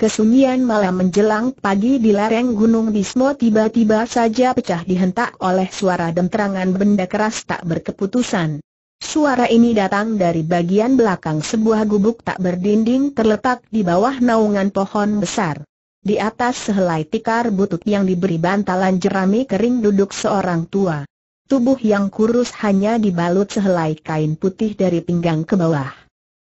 Kesunyian malam menjelang pagi di lereng Gunung Bismo tiba-tiba saja pecah dihentak oleh suara demterangan benda keras tak berkeputusan. Suara ini datang dari bagian belakang sebuah gubuk tak berdinding terletak di bawah naungan pohon besar. Di atas sehelai tikar butut yang diberi bantalan jerami kering duduk seorang tua. Tubuh yang kurus hanya dibalut sehelai kain putih dari pinggang ke bawah.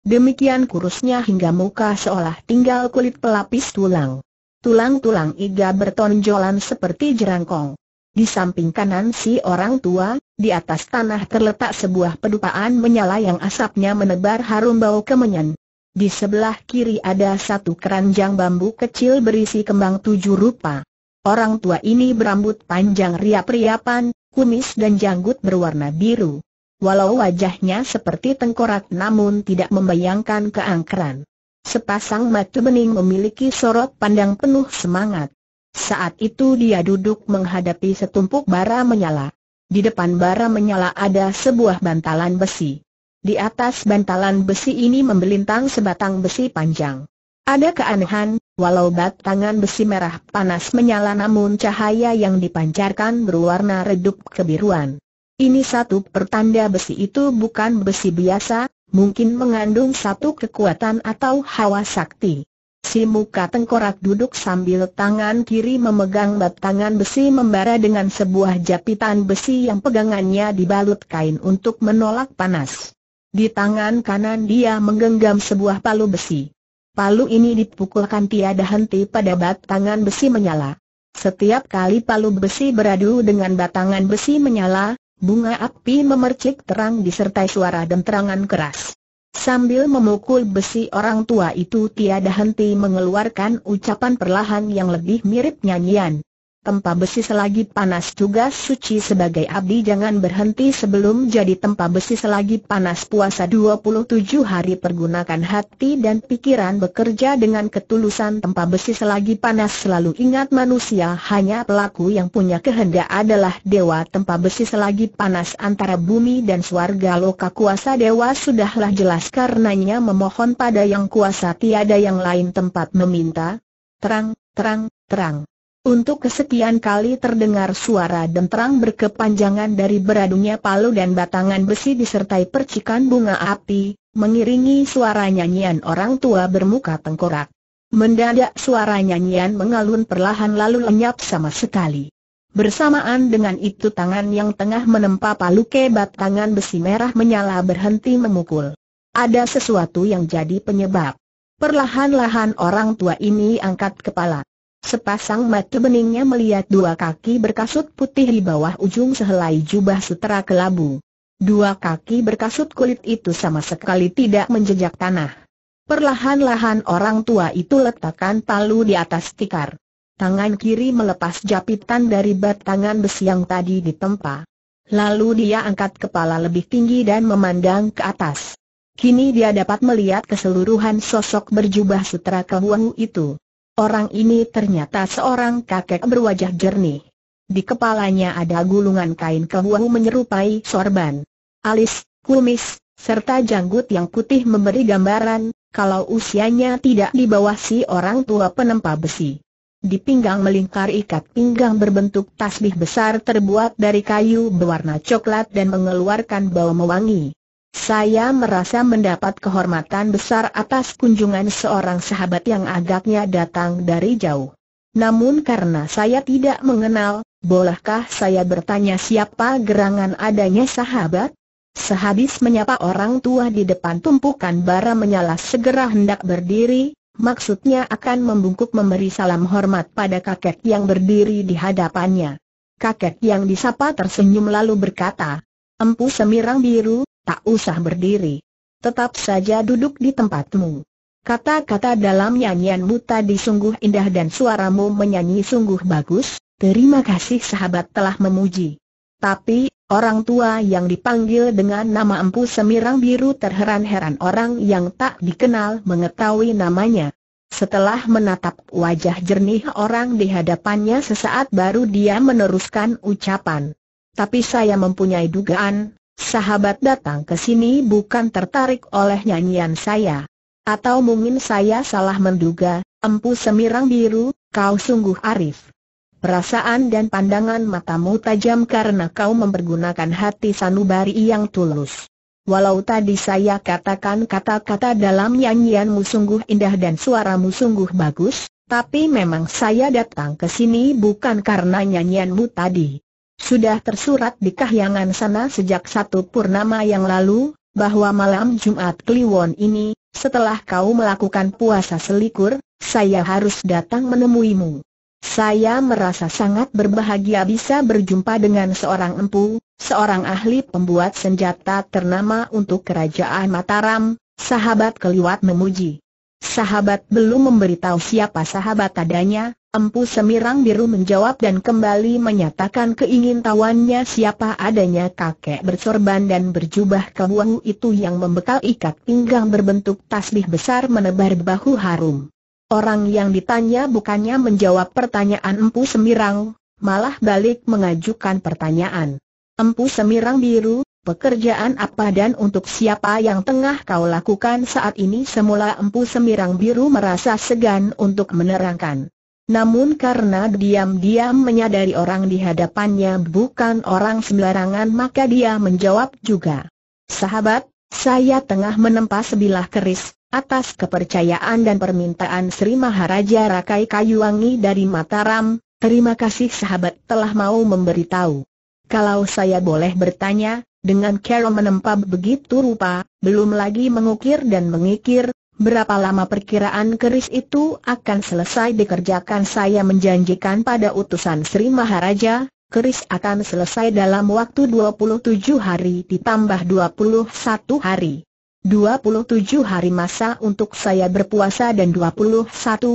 Demikian kurusnya hingga muka seolah tinggal kulit pelapis tulang. Tulang-tulang iga bertonjolan seperti jerangkong. Di samping kanan si orang tua, di atas tanah terletak sebuah pedupaan menyala yang asapnya menebar harum bau kemenyan. Di sebelah kiri ada satu keranjang bambu kecil berisi kembang tujuh rupa. Orang tua ini berambut panjang riap-riapan, kumis dan janggut berwarna biru. Walau wajahnya seperti tengkorak namun tidak membayangkan keangkeran. Sepasang mata bening memiliki sorot pandang penuh semangat. Saat itu dia duduk menghadapi setumpuk bara menyala. Di depan bara menyala ada sebuah bantalan besi. Di atas bantalan besi ini membelintang sebatang besi panjang. Ada keanehan, walau batangan besi merah panas menyala namun cahaya yang dipancarkan berwarna redup kebiruan. Ini satu pertanda besi itu bukan besi biasa, mungkin mengandung satu kekuatan atau hawa sakti. Si muka tengkorak duduk sambil tangan kiri memegang batangan besi membara dengan sebuah japitan besi yang pegangannya dibalut kain untuk menolak panas. Di tangan kanan dia menggenggam sebuah palu besi. Palu ini dipukulkan tiada henti pada batangan besi menyala. Setiap kali palu besi beradu dengan batangan besi menyala, Bunga api memercik terang disertai suara denterangan keras. Sambil memukul besi orang tua itu tiada henti mengeluarkan ucapan perlahan yang lebih mirip nyanyian tempa besi selagi panas tugas suci sebagai abdi jangan berhenti sebelum jadi tempa besi selagi panas puasa 27 hari pergunakan hati dan pikiran bekerja dengan ketulusan tempa besi selagi panas selalu ingat manusia hanya pelaku yang punya kehendak adalah dewa tempa besi selagi panas antara bumi dan swarga loka kuasa dewa sudahlah jelas karenanya memohon pada yang kuasa tiada yang lain tempat meminta terang, terang, terang. Untuk kesekian kali terdengar suara denterang berkepanjangan dari beradunya palu dan batangan besi disertai percikan bunga api, mengiringi suara nyanyian orang tua bermuka tengkorak. Mendadak suara nyanyian mengalun perlahan lalu lenyap sama sekali. Bersamaan dengan itu tangan yang tengah menempa palu ke batangan besi merah menyala berhenti memukul. Ada sesuatu yang jadi penyebab. Perlahan-lahan orang tua ini angkat kepala. Sepasang mata beningnya melihat dua kaki berkasut putih di bawah ujung sehelai jubah sutera kelabu. Dua kaki berkasut kulit itu sama sekali tidak menjejak tanah. Perlahan-lahan orang tua itu letakkan palu di atas tikar. Tangan kiri melepas japitan dari batangan besi yang tadi ditempa. Lalu dia angkat kepala lebih tinggi dan memandang ke atas. Kini dia dapat melihat keseluruhan sosok berjubah sutera kelabu itu. Orang ini ternyata seorang kakek berwajah jernih. Di kepalanya ada gulungan kain kehuahu menyerupai sorban. Alis, kumis, serta janggut yang putih memberi gambaran, kalau usianya tidak di bawah si orang tua penempa besi. Di pinggang melingkar ikat pinggang berbentuk tasbih besar terbuat dari kayu berwarna coklat dan mengeluarkan bau mewangi. Saya merasa mendapat kehormatan besar atas kunjungan seorang sahabat yang agaknya datang dari jauh. Namun karena saya tidak mengenal, bolehkah saya bertanya siapa gerangan adanya sahabat? Sehabis menyapa orang tua di depan tumpukan bara menyala segera hendak berdiri, maksudnya akan membungkuk memberi salam hormat pada kakek yang berdiri di hadapannya. Kakek yang disapa tersenyum lalu berkata, Empu Semirang Biru, tak usah berdiri. Tetap saja duduk di tempatmu. Kata-kata dalam nyanyianmu tadi sungguh indah dan suaramu menyanyi sungguh bagus, terima kasih sahabat telah memuji. Tapi, orang tua yang dipanggil dengan nama Empu Semirang Biru terheran-heran orang yang tak dikenal mengetahui namanya. Setelah menatap wajah jernih orang di hadapannya sesaat baru dia meneruskan ucapan. Tapi saya mempunyai dugaan, Sahabat datang ke sini bukan tertarik oleh nyanyian saya. Atau mungkin saya salah menduga, empu semirang biru, kau sungguh arif. Perasaan dan pandangan matamu tajam karena kau mempergunakan hati sanubari yang tulus. Walau tadi saya katakan kata-kata dalam nyanyianmu sungguh indah dan suaramu sungguh bagus, tapi memang saya datang ke sini bukan karena nyanyianmu tadi. Sudah tersurat di kahyangan sana sejak satu purnama yang lalu, bahwa malam Jumat Kliwon ini, setelah kau melakukan puasa selikur, saya harus datang menemuimu. Saya merasa sangat berbahagia bisa berjumpa dengan seorang empu, seorang ahli pembuat senjata ternama untuk kerajaan Mataram, sahabat keliwat memuji. Sahabat belum memberitahu siapa sahabat adanya, Empu Semirang Biru menjawab dan kembali menyatakan keingintahuannya siapa adanya kakek bersorban dan berjubah kebuahu itu yang membekal ikat pinggang berbentuk tasbih besar menebar bahu harum. Orang yang ditanya bukannya menjawab pertanyaan Empu Semirang, malah balik mengajukan pertanyaan. Empu Semirang Biru, Pekerjaan apa dan untuk siapa yang tengah kau lakukan saat ini semula empu semirang biru merasa segan untuk menerangkan. Namun karena diam-diam menyadari orang di hadapannya bukan orang sembarangan maka dia menjawab juga. Sahabat, saya tengah menempa sebilah keris, atas kepercayaan dan permintaan Sri Maharaja Rakai Kayuwangi dari Mataram, terima kasih sahabat telah mau memberitahu. Kalau saya boleh bertanya, dengan Carol menempa begitu rupa, belum lagi mengukir dan mengikir, berapa lama perkiraan keris itu akan selesai dikerjakan saya menjanjikan pada utusan Sri Maharaja, keris akan selesai dalam waktu 27 hari ditambah 21 hari. 27 hari masa untuk saya berpuasa dan 21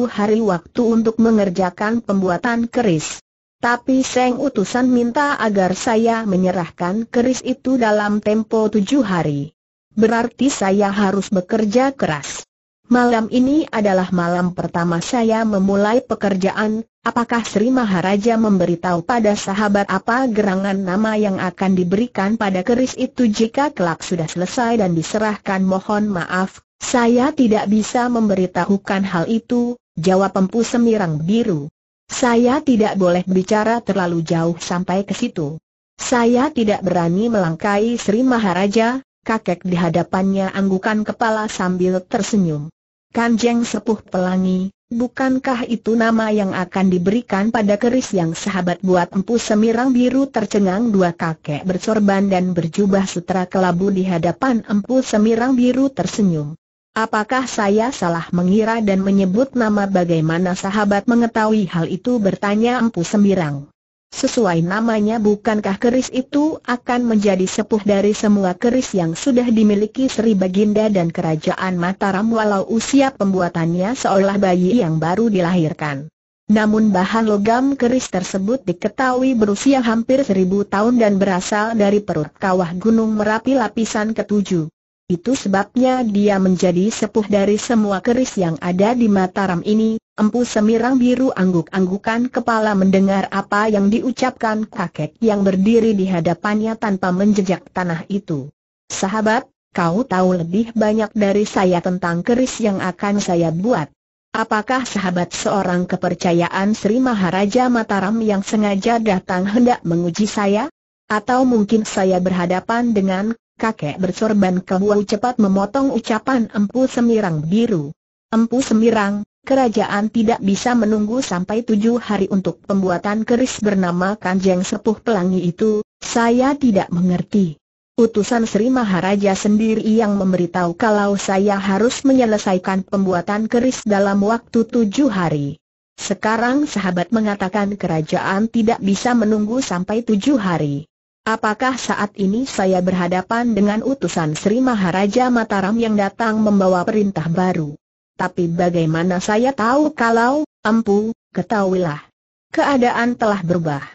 hari waktu untuk mengerjakan pembuatan keris. Tapi Seng utusan minta agar saya menyerahkan keris itu dalam tempo tujuh hari. Berarti saya harus bekerja keras. Malam ini adalah malam pertama saya memulai pekerjaan, apakah Sri Maharaja memberitahu pada sahabat apa gerangan nama yang akan diberikan pada keris itu jika kelak sudah selesai dan diserahkan mohon maaf, saya tidak bisa memberitahukan hal itu, jawab empu semirang biru. Saya tidak boleh bicara terlalu jauh sampai ke situ. Saya tidak berani melangkai Sri Maharaja, kakek di hadapannya anggukan kepala sambil tersenyum. Kanjeng Sepuh Pelangi, bukankah itu nama yang akan diberikan pada keris yang sahabat buat empu semirang biru tercengang dua kakek bersorban dan berjubah sutra kelabu di hadapan empu semirang biru tersenyum. Apakah saya salah mengira dan menyebut nama bagaimana sahabat mengetahui hal itu bertanya Empu Sembirang. Sesuai namanya bukankah keris itu akan menjadi sepuh dari semua keris yang sudah dimiliki Sri Baginda dan Kerajaan Mataram walau usia pembuatannya seolah bayi yang baru dilahirkan. Namun bahan logam keris tersebut diketahui berusia hampir seribu tahun dan berasal dari perut kawah Gunung Merapi lapisan ketujuh. Itu sebabnya dia menjadi sepuh dari semua keris yang ada di Mataram ini. Empu Semirang Biru angguk-anggukan kepala mendengar apa yang diucapkan kakek yang berdiri di hadapannya tanpa menjejak tanah itu. Sahabat, kau tahu lebih banyak dari saya tentang keris yang akan saya buat. Apakah sahabat seorang kepercayaan Sri Maharaja Mataram yang sengaja datang hendak menguji saya? Atau mungkin saya berhadapan dengan kakek bersorban Wu cepat memotong ucapan Empu Semirang Biru. Empu Semirang, kerajaan tidak bisa menunggu sampai tujuh hari untuk pembuatan keris bernama Kanjeng Sepuh Pelangi itu, saya tidak mengerti. Utusan Sri Maharaja sendiri yang memberitahu kalau saya harus menyelesaikan pembuatan keris dalam waktu tujuh hari. Sekarang sahabat mengatakan kerajaan tidak bisa menunggu sampai tujuh hari. Apakah saat ini saya berhadapan dengan utusan Sri Maharaja Mataram yang datang membawa perintah baru? Tapi bagaimana saya tahu kalau, empu, ketahuilah. Keadaan telah berubah.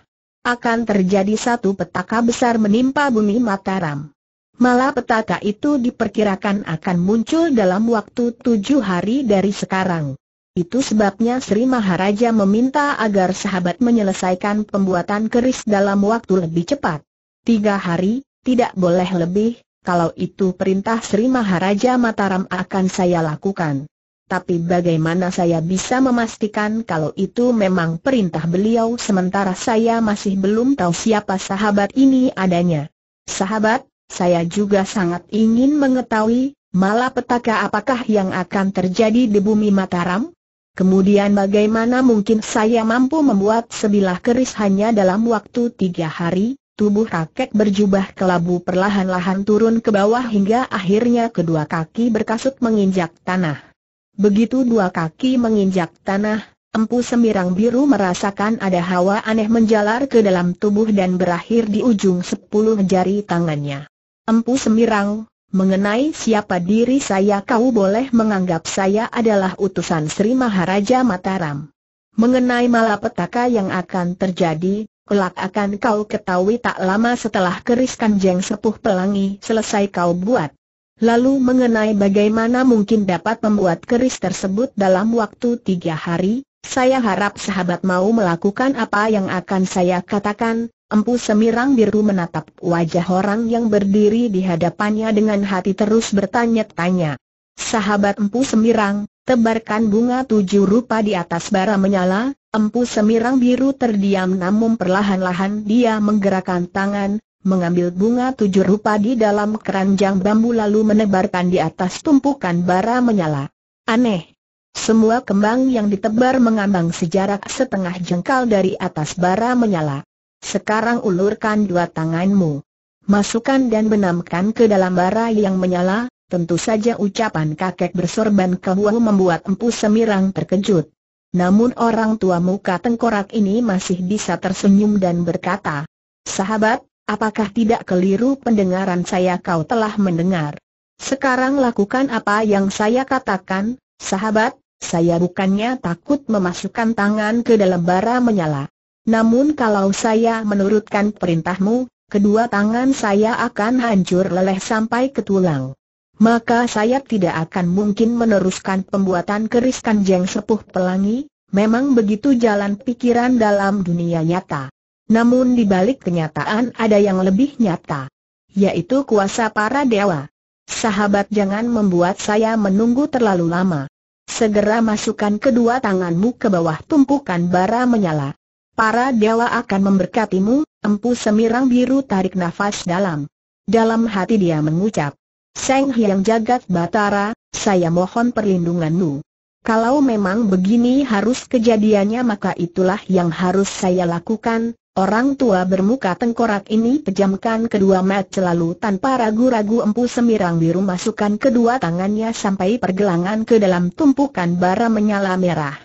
Akan terjadi satu petaka besar menimpa bumi Mataram. Malah petaka itu diperkirakan akan muncul dalam waktu tujuh hari dari sekarang. Itu sebabnya Sri Maharaja meminta agar sahabat menyelesaikan pembuatan keris dalam waktu lebih cepat tiga hari, tidak boleh lebih, kalau itu perintah Sri Maharaja Mataram akan saya lakukan. Tapi bagaimana saya bisa memastikan kalau itu memang perintah beliau sementara saya masih belum tahu siapa sahabat ini adanya. Sahabat, saya juga sangat ingin mengetahui, malah petaka apakah yang akan terjadi di bumi Mataram? Kemudian bagaimana mungkin saya mampu membuat sebilah keris hanya dalam waktu tiga hari? Tubuh kakek berjubah kelabu perlahan-lahan turun ke bawah hingga akhirnya kedua kaki berkasut menginjak tanah. Begitu dua kaki menginjak tanah, empu semirang biru merasakan ada hawa aneh menjalar ke dalam tubuh dan berakhir di ujung sepuluh jari tangannya. Empu semirang, mengenai siapa diri saya kau boleh menganggap saya adalah utusan Sri Maharaja Mataram. Mengenai malapetaka yang akan terjadi, Kelak akan kau ketahui tak lama setelah keris kanjeng sepuh pelangi selesai kau buat. Lalu mengenai bagaimana mungkin dapat membuat keris tersebut dalam waktu tiga hari, saya harap sahabat mau melakukan apa yang akan saya katakan. Empu Semirang Biru menatap wajah orang yang berdiri di hadapannya dengan hati terus bertanya-tanya. Sahabat Empu Semirang, tebarkan bunga tujuh rupa di atas bara menyala, Empu Semirang Biru terdiam namun perlahan-lahan dia menggerakkan tangan, mengambil bunga tujuh rupa di dalam keranjang bambu lalu menebarkan di atas tumpukan bara menyala. Aneh. Semua kembang yang ditebar mengambang sejarak setengah jengkal dari atas bara menyala. Sekarang ulurkan dua tanganmu. Masukkan dan benamkan ke dalam bara yang menyala, tentu saja ucapan kakek bersorban kehuahu membuat empu semirang terkejut. Namun orang tua muka tengkorak ini masih bisa tersenyum dan berkata, Sahabat, apakah tidak keliru pendengaran saya kau telah mendengar? Sekarang lakukan apa yang saya katakan, sahabat, saya bukannya takut memasukkan tangan ke dalam bara menyala. Namun kalau saya menurutkan perintahmu, kedua tangan saya akan hancur leleh sampai ke tulang maka saya tidak akan mungkin meneruskan pembuatan keris kanjeng sepuh pelangi, memang begitu jalan pikiran dalam dunia nyata. Namun di balik kenyataan ada yang lebih nyata, yaitu kuasa para dewa. Sahabat jangan membuat saya menunggu terlalu lama. Segera masukkan kedua tanganmu ke bawah tumpukan bara menyala. Para dewa akan memberkatimu, empu semirang biru tarik nafas dalam. Dalam hati dia mengucap. Seng Hyang Jagat Batara, saya mohon perlindunganmu. Kalau memang begini harus kejadiannya maka itulah yang harus saya lakukan, Orang tua bermuka tengkorak ini pejamkan kedua mat selalu tanpa ragu-ragu empu semirang biru masukkan kedua tangannya sampai pergelangan ke dalam tumpukan bara menyala merah.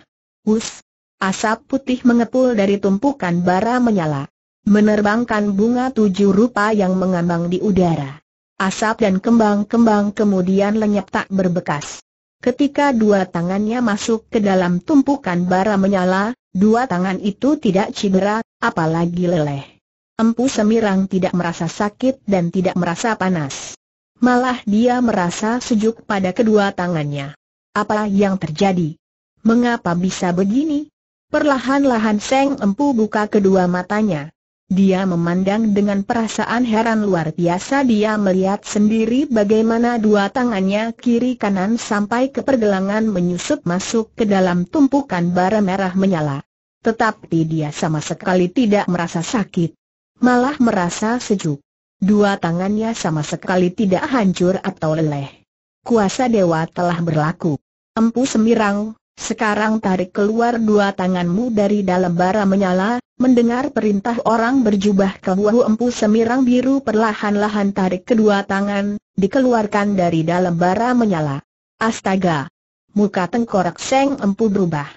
Hus! Asap putih mengepul dari tumpukan bara menyala. Menerbangkan bunga tujuh rupa yang mengambang di udara. Asap dan kembang-kembang kemudian lenyap tak berbekas. Ketika dua tangannya masuk ke dalam tumpukan bara menyala, dua tangan itu tidak cedera, apalagi leleh. Empu Semirang tidak merasa sakit dan tidak merasa panas. Malah dia merasa sejuk pada kedua tangannya. Apa yang terjadi? Mengapa bisa begini? Perlahan-lahan Seng Empu buka kedua matanya. Dia memandang dengan perasaan heran luar biasa dia melihat sendiri bagaimana dua tangannya kiri kanan sampai ke pergelangan menyusup masuk ke dalam tumpukan bara merah menyala. Tetapi dia sama sekali tidak merasa sakit. Malah merasa sejuk. Dua tangannya sama sekali tidak hancur atau leleh. Kuasa dewa telah berlaku. Empu Semirang, sekarang tarik keluar dua tanganmu dari dalam bara menyala, mendengar perintah orang berjubah kebuahu empu semirang biru perlahan-lahan tarik kedua tangan, dikeluarkan dari dalam bara menyala. Astaga! Muka tengkorak seng empu berubah.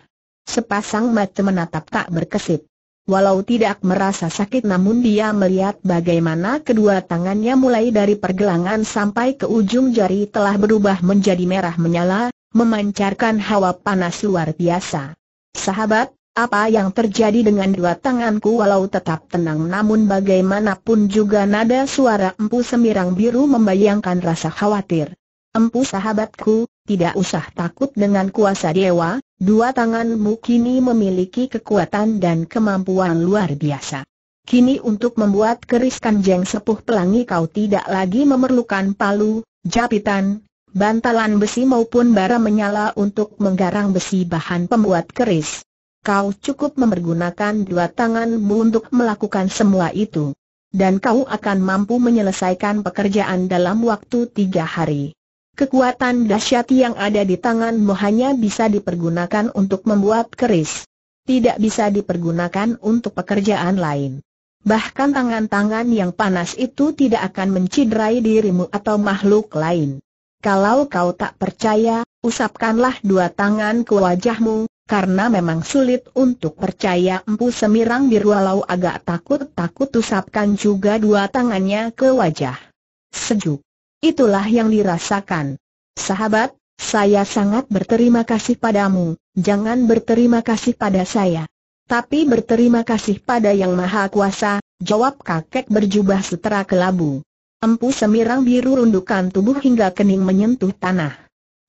Sepasang mata menatap tak berkesip. Walau tidak merasa sakit namun dia melihat bagaimana kedua tangannya mulai dari pergelangan sampai ke ujung jari telah berubah menjadi merah menyala, memancarkan hawa panas luar biasa. Sahabat, apa yang terjadi dengan dua tanganku walau tetap tenang namun bagaimanapun juga nada suara empu semirang biru membayangkan rasa khawatir. Empu sahabatku, tidak usah takut dengan kuasa dewa, dua tanganmu kini memiliki kekuatan dan kemampuan luar biasa. Kini untuk membuat keris kanjeng sepuh pelangi kau tidak lagi memerlukan palu, japitan, bantalan besi maupun bara menyala untuk menggarang besi bahan pembuat keris. Kau cukup mempergunakan dua tanganmu untuk melakukan semua itu. Dan kau akan mampu menyelesaikan pekerjaan dalam waktu tiga hari. Kekuatan dahsyat yang ada di tanganmu hanya bisa dipergunakan untuk membuat keris. Tidak bisa dipergunakan untuk pekerjaan lain. Bahkan tangan-tangan yang panas itu tidak akan menciderai dirimu atau makhluk lain. Kalau kau tak percaya, usapkanlah dua tangan ke wajahmu, karena memang sulit untuk percaya empu semirang biru walau agak takut-takut usapkan juga dua tangannya ke wajah. Sejuk. Itulah yang dirasakan. Sahabat, saya sangat berterima kasih padamu, jangan berterima kasih pada saya. Tapi berterima kasih pada Yang Maha Kuasa, jawab kakek berjubah setera kelabu. Empu semirang biru rundukan tubuh hingga kening menyentuh tanah.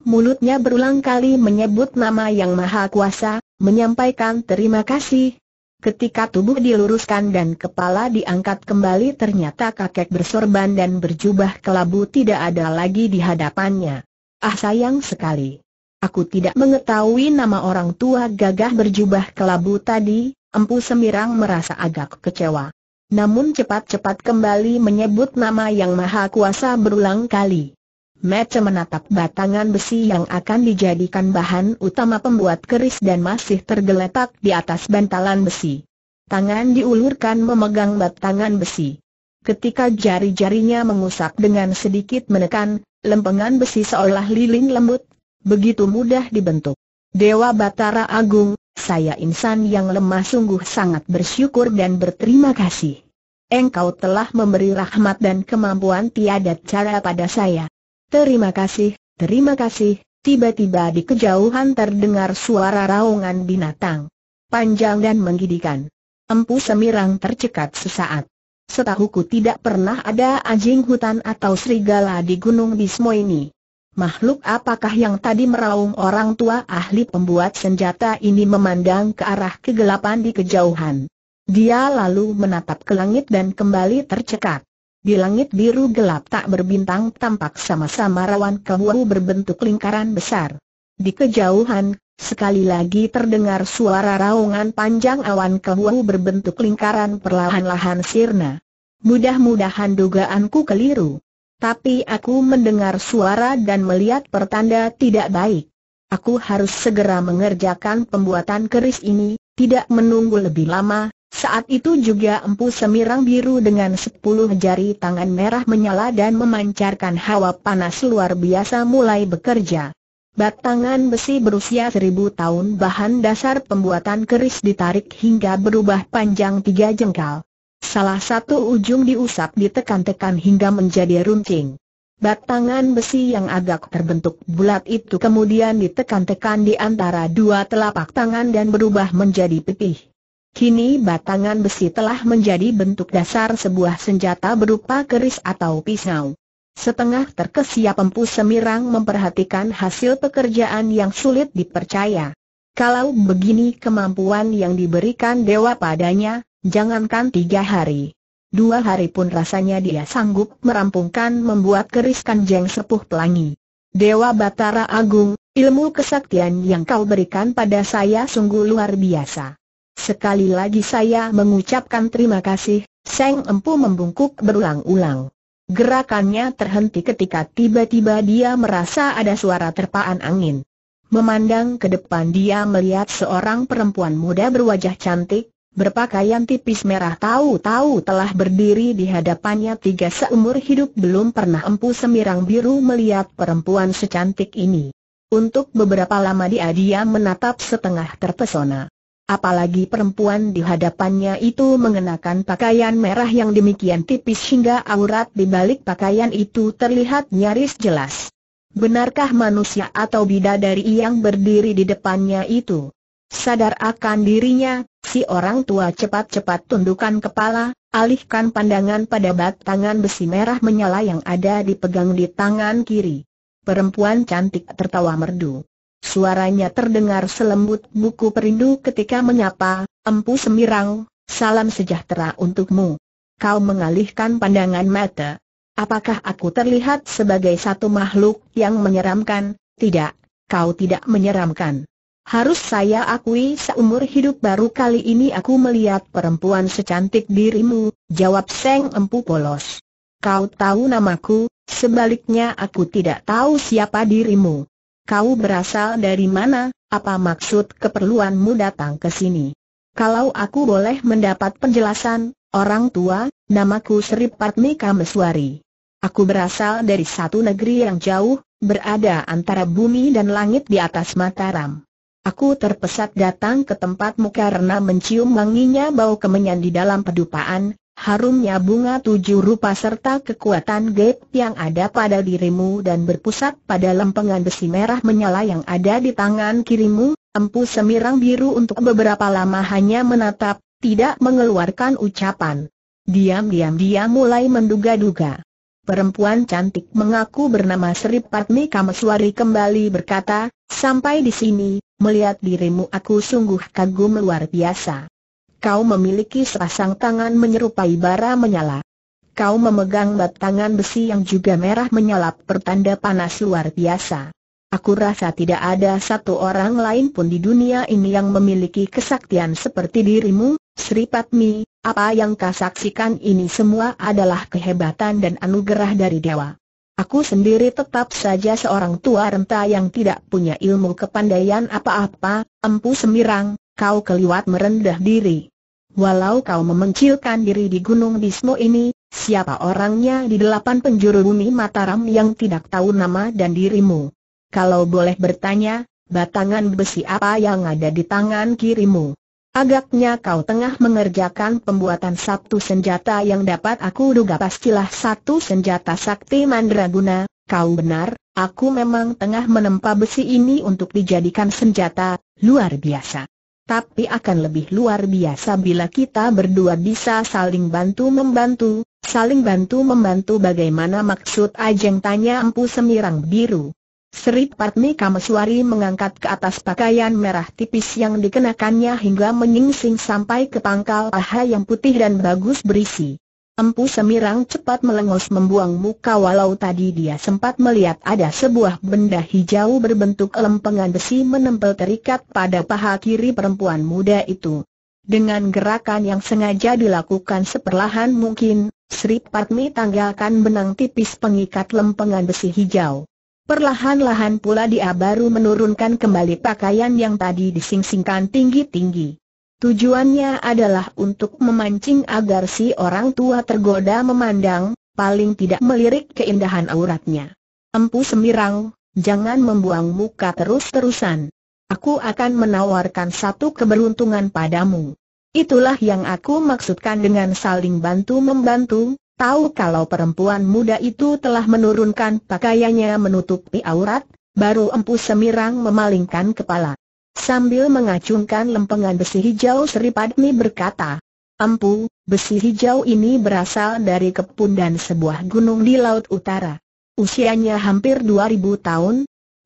Mulutnya berulang kali menyebut nama yang maha kuasa, menyampaikan terima kasih. Ketika tubuh diluruskan dan kepala diangkat kembali ternyata kakek bersorban dan berjubah kelabu tidak ada lagi di hadapannya. Ah sayang sekali. Aku tidak mengetahui nama orang tua gagah berjubah kelabu tadi, Empu Semirang merasa agak kecewa. Namun cepat-cepat kembali menyebut nama yang maha kuasa berulang kali. Mece menatap batangan besi yang akan dijadikan bahan utama pembuat keris dan masih tergeletak di atas bantalan besi. Tangan diulurkan memegang batangan besi. Ketika jari-jarinya mengusap dengan sedikit menekan, lempengan besi seolah lilin lembut, begitu mudah dibentuk. Dewa Batara Agung, saya insan yang lemah sungguh sangat bersyukur dan berterima kasih. Engkau telah memberi rahmat dan kemampuan tiada cara pada saya. Terima kasih, terima kasih. Tiba-tiba di kejauhan terdengar suara raungan binatang. Panjang dan menggidikan. Empu Semirang tercekat sesaat. Setahuku tidak pernah ada anjing hutan atau serigala di Gunung Bismo ini. Makhluk apakah yang tadi meraung orang tua ahli pembuat senjata ini memandang ke arah kegelapan di kejauhan. Dia lalu menatap ke langit dan kembali tercekat. Di langit biru gelap tak berbintang tampak sama-sama rawan kehuru berbentuk lingkaran besar. Di kejauhan, sekali lagi terdengar suara raungan panjang awan kehuru berbentuk lingkaran perlahan-lahan sirna. Mudah-mudahan dugaanku keliru tapi aku mendengar suara dan melihat pertanda tidak baik. Aku harus segera mengerjakan pembuatan keris ini, tidak menunggu lebih lama. Saat itu juga empu semirang biru dengan sepuluh jari tangan merah menyala dan memancarkan hawa panas luar biasa mulai bekerja. Batangan besi berusia seribu tahun bahan dasar pembuatan keris ditarik hingga berubah panjang tiga jengkal. Salah satu ujung diusap ditekan-tekan hingga menjadi runcing. Batangan besi yang agak terbentuk bulat itu kemudian ditekan-tekan di antara dua telapak tangan dan berubah menjadi pipih. Kini batangan besi telah menjadi bentuk dasar sebuah senjata berupa keris atau pisau. Setengah terkesiap empu semirang memperhatikan hasil pekerjaan yang sulit dipercaya. Kalau begini kemampuan yang diberikan dewa padanya, Jangankan tiga hari. Dua hari pun rasanya dia sanggup merampungkan membuat keris kanjeng sepuh pelangi. Dewa Batara Agung, ilmu kesaktian yang kau berikan pada saya sungguh luar biasa. Sekali lagi saya mengucapkan terima kasih, Seng Empu membungkuk berulang-ulang. Gerakannya terhenti ketika tiba-tiba dia merasa ada suara terpaan angin. Memandang ke depan dia melihat seorang perempuan muda berwajah cantik, berpakaian tipis merah tahu-tahu telah berdiri di hadapannya tiga seumur hidup belum pernah empu semirang biru melihat perempuan secantik ini. Untuk beberapa lama dia dia menatap setengah terpesona. Apalagi perempuan di hadapannya itu mengenakan pakaian merah yang demikian tipis hingga aurat di balik pakaian itu terlihat nyaris jelas. Benarkah manusia atau bidadari yang berdiri di depannya itu? Sadar akan dirinya, Si orang tua cepat-cepat tundukkan kepala, alihkan pandangan pada batangan besi merah menyala yang ada dipegang di tangan kiri. Perempuan cantik tertawa merdu. Suaranya terdengar selembut buku perindu ketika menyapa, Empu Semirang, salam sejahtera untukmu. Kau mengalihkan pandangan mata. Apakah aku terlihat sebagai satu makhluk yang menyeramkan? Tidak, kau tidak menyeramkan. Harus saya akui seumur hidup baru kali ini aku melihat perempuan secantik dirimu, jawab Seng Empu polos. Kau tahu namaku, sebaliknya aku tidak tahu siapa dirimu. Kau berasal dari mana, apa maksud keperluanmu datang ke sini? Kalau aku boleh mendapat penjelasan, orang tua, namaku Sri Patmi Kameswari. Aku berasal dari satu negeri yang jauh, berada antara bumi dan langit di atas Mataram. Aku terpesat datang ke tempatmu karena mencium wanginya bau kemenyan di dalam pedupaan, harumnya bunga tujuh rupa serta kekuatan gap yang ada pada dirimu dan berpusat pada lempengan besi merah menyala yang ada di tangan kirimu, empu semirang biru untuk beberapa lama hanya menatap, tidak mengeluarkan ucapan. Diam-diam dia mulai menduga-duga. Perempuan cantik mengaku bernama Sri Patmi Kameswari kembali berkata, sampai di sini, melihat dirimu aku sungguh kagum luar biasa. Kau memiliki sepasang tangan menyerupai bara menyala. Kau memegang batangan besi yang juga merah menyalap pertanda panas luar biasa. Aku rasa tidak ada satu orang lain pun di dunia ini yang memiliki kesaktian seperti dirimu, Sri Patmi, apa yang kau saksikan ini semua adalah kehebatan dan anugerah dari Dewa. Aku sendiri tetap saja seorang tua renta yang tidak punya ilmu kepandaian apa-apa, empu semirang, kau keliwat merendah diri. Walau kau memencilkan diri di Gunung Bismo ini, siapa orangnya di delapan penjuru bumi Mataram yang tidak tahu nama dan dirimu? Kalau boleh bertanya, batangan besi apa yang ada di tangan kirimu? Agaknya kau tengah mengerjakan pembuatan satu senjata yang dapat aku duga pastilah satu senjata sakti mandraguna. Kau benar, aku memang tengah menempa besi ini untuk dijadikan senjata, luar biasa. Tapi akan lebih luar biasa bila kita berdua bisa saling bantu-membantu, saling bantu-membantu bagaimana maksud Ajeng tanya Empu Semirang Biru. Sri Patmika Kamaswari mengangkat ke atas pakaian merah tipis yang dikenakannya hingga menyingsing sampai ke pangkal paha yang putih dan bagus berisi. Empu Semirang cepat melengos membuang muka walau tadi dia sempat melihat ada sebuah benda hijau berbentuk lempengan besi menempel terikat pada paha kiri perempuan muda itu. Dengan gerakan yang sengaja dilakukan seperlahan mungkin, Sri Patmi tanggalkan benang tipis pengikat lempengan besi hijau. Perlahan-lahan pula dia baru menurunkan kembali pakaian yang tadi disingsingkan tinggi-tinggi. Tujuannya adalah untuk memancing agar si orang tua tergoda memandang, paling tidak melirik keindahan auratnya. Empu Semirang, jangan membuang muka terus-terusan. Aku akan menawarkan satu keberuntungan padamu. Itulah yang aku maksudkan dengan saling bantu-membantu, Tahu kalau perempuan muda itu telah menurunkan pakaiannya menutupi aurat, baru Empu Semirang memalingkan kepala. Sambil mengacungkan lempengan besi hijau Sri Padmi berkata, Empu, besi hijau ini berasal dari kepun dan sebuah gunung di Laut Utara. Usianya hampir 2000 tahun,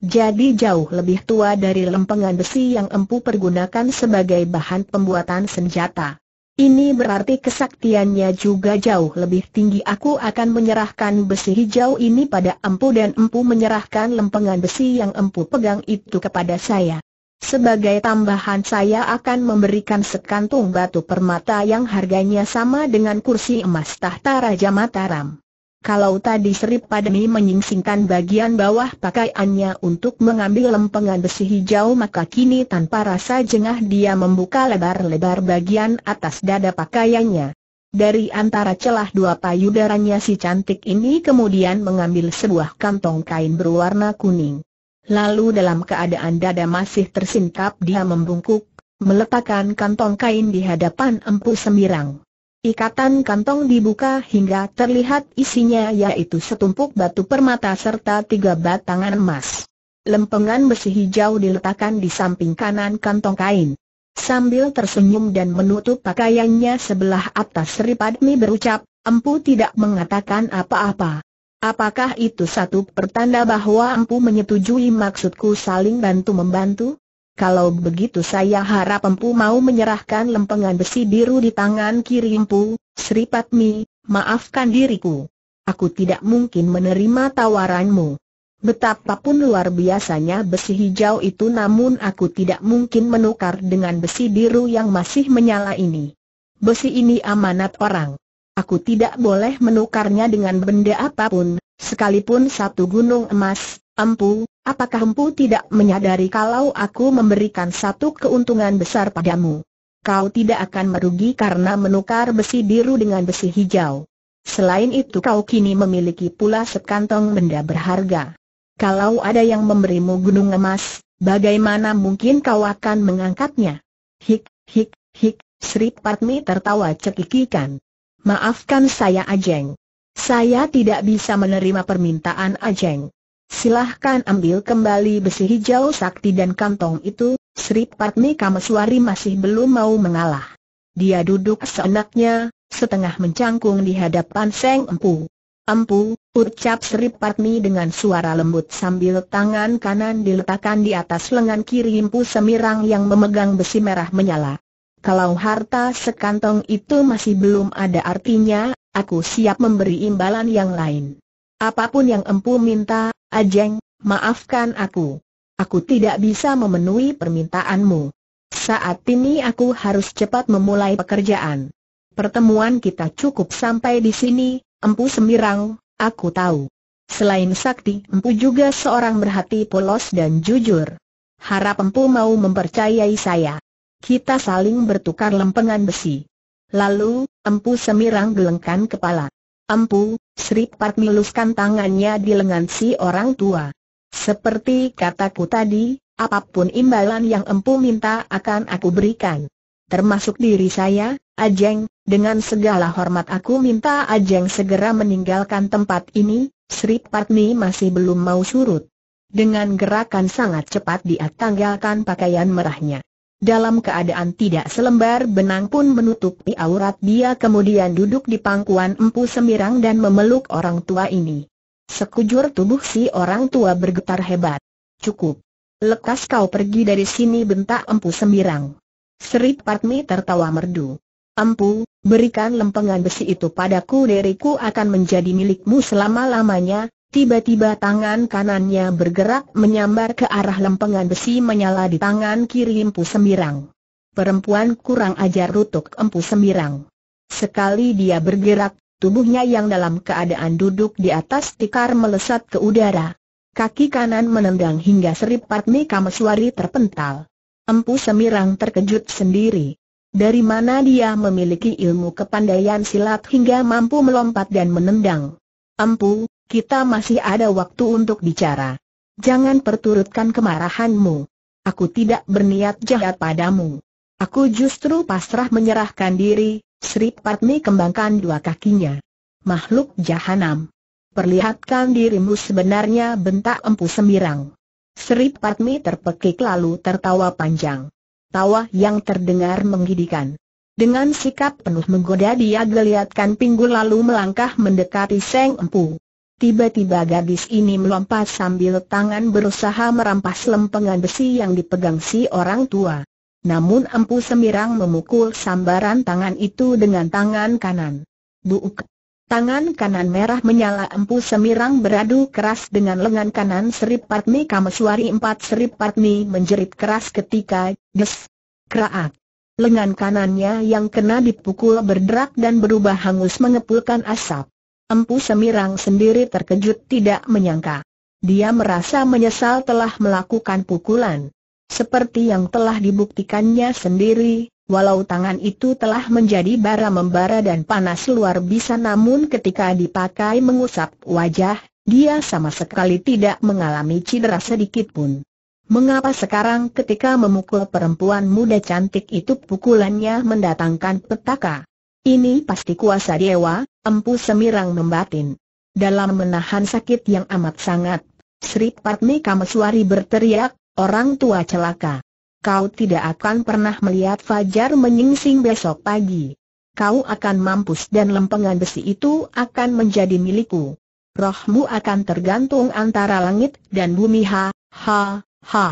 jadi jauh lebih tua dari lempengan besi yang Empu pergunakan sebagai bahan pembuatan senjata. Ini berarti kesaktiannya juga jauh lebih tinggi Aku akan menyerahkan besi hijau ini pada empu dan empu menyerahkan lempengan besi yang empu pegang itu kepada saya Sebagai tambahan saya akan memberikan sekantung batu permata yang harganya sama dengan kursi emas tahta Raja Mataram kalau tadi Sri Padmi menyingsingkan bagian bawah pakaiannya untuk mengambil lempengan besi hijau maka kini tanpa rasa jengah dia membuka lebar-lebar bagian atas dada pakaiannya. Dari antara celah dua payudaranya si cantik ini kemudian mengambil sebuah kantong kain berwarna kuning. Lalu dalam keadaan dada masih tersingkap dia membungkuk, meletakkan kantong kain di hadapan Empu Semirang. Ikatan kantong dibuka hingga terlihat isinya yaitu setumpuk batu permata serta tiga batangan emas. Lempengan besi hijau diletakkan di samping kanan kantong kain. Sambil tersenyum dan menutup pakaiannya sebelah atas Sri Padmi berucap, Empu tidak mengatakan apa-apa. Apakah itu satu pertanda bahwa Empu menyetujui maksudku saling bantu-membantu? Kalau begitu saya harap empu mau menyerahkan lempengan besi biru di tangan kiri empu, Sri Patmi, maafkan diriku. Aku tidak mungkin menerima tawaranmu. Betapapun luar biasanya besi hijau itu namun aku tidak mungkin menukar dengan besi biru yang masih menyala ini. Besi ini amanat orang. Aku tidak boleh menukarnya dengan benda apapun, sekalipun satu gunung emas, empu, Apakah empu tidak menyadari kalau aku memberikan satu keuntungan besar padamu? Kau tidak akan merugi karena menukar besi biru dengan besi hijau. Selain itu kau kini memiliki pula sekantong benda berharga. Kalau ada yang memberimu gunung emas, bagaimana mungkin kau akan mengangkatnya? Hik, hik, hik, Sri Patmi tertawa cekikikan. Maafkan saya Ajeng. Saya tidak bisa menerima permintaan Ajeng. Silahkan ambil kembali besi hijau sakti dan kantong itu, Sri Patni Kameswari masih belum mau mengalah. Dia duduk seenaknya, setengah mencangkung di hadapan Seng Empu. Empu, ucap Sri Patni dengan suara lembut sambil tangan kanan diletakkan di atas lengan kiri Empu Semirang yang memegang besi merah menyala. Kalau harta sekantong itu masih belum ada artinya, aku siap memberi imbalan yang lain. Apapun yang Empu minta, Ajeng, maafkan aku. Aku tidak bisa memenuhi permintaanmu. Saat ini aku harus cepat memulai pekerjaan. Pertemuan kita cukup sampai di sini, Empu Semirang, aku tahu. Selain sakti, Empu juga seorang berhati polos dan jujur. Harap Empu mau mempercayai saya. Kita saling bertukar lempengan besi. Lalu, Empu Semirang gelengkan kepala. Empu, Sri Pat meluskan tangannya di lengan si orang tua. Seperti kataku tadi, apapun imbalan yang empu minta akan aku berikan. Termasuk diri saya, Ajeng, dengan segala hormat aku minta Ajeng segera meninggalkan tempat ini, Sri Patmi masih belum mau surut. Dengan gerakan sangat cepat dia tanggalkan pakaian merahnya. Dalam keadaan tidak selembar benang pun menutupi aurat dia kemudian duduk di pangkuan empu semirang dan memeluk orang tua ini. Sekujur tubuh si orang tua bergetar hebat. Cukup. Lekas kau pergi dari sini bentak empu semirang. Sri Patmi tertawa merdu. Empu, berikan lempengan besi itu padaku diriku akan menjadi milikmu selama-lamanya, Tiba-tiba tangan kanannya bergerak menyambar ke arah lempengan besi menyala di tangan kiri Empu Sembirang. Perempuan kurang ajar rutuk Empu Sembirang. Sekali dia bergerak, tubuhnya yang dalam keadaan duduk di atas tikar melesat ke udara. Kaki kanan menendang hingga seripat Mika Meswari terpental. Empu Semirang terkejut sendiri. Dari mana dia memiliki ilmu kepandaian silat hingga mampu melompat dan menendang? Empu, kita masih ada waktu untuk bicara. Jangan perturutkan kemarahanmu. Aku tidak berniat jahat padamu. Aku justru pasrah menyerahkan diri, Sri Patni kembangkan dua kakinya. Makhluk jahanam. Perlihatkan dirimu sebenarnya bentak empu sembirang. Sri Patni terpekik lalu tertawa panjang. Tawa yang terdengar menggidikan. Dengan sikap penuh menggoda dia geliatkan pinggul lalu melangkah mendekati Seng Empu. Tiba-tiba gadis ini melompat sambil tangan berusaha merampas lempengan besi yang dipegang si orang tua. Namun Empu Semirang memukul sambaran tangan itu dengan tangan kanan. Buuk. Tangan kanan merah menyala Empu Semirang beradu keras dengan lengan kanan Sri Patmi Kameswari empat Sri Patmi menjerit keras ketika, des, keraat. Lengan kanannya yang kena dipukul berderak dan berubah hangus mengepulkan asap. Empu Semirang sendiri terkejut tidak menyangka. Dia merasa menyesal telah melakukan pukulan. Seperti yang telah dibuktikannya sendiri, walau tangan itu telah menjadi bara membara dan panas luar bisa, namun ketika dipakai mengusap wajah, dia sama sekali tidak mengalami cedera sedikit pun. Mengapa sekarang ketika memukul perempuan muda cantik itu pukulannya mendatangkan petaka? Ini pasti kuasa dewa, empu semirang membatin. Dalam menahan sakit yang amat sangat, Sri Patni Kameswari berteriak, orang tua celaka. Kau tidak akan pernah melihat Fajar menyingsing besok pagi. Kau akan mampus dan lempengan besi itu akan menjadi milikku. Rohmu akan tergantung antara langit dan bumi ha, ha, ha.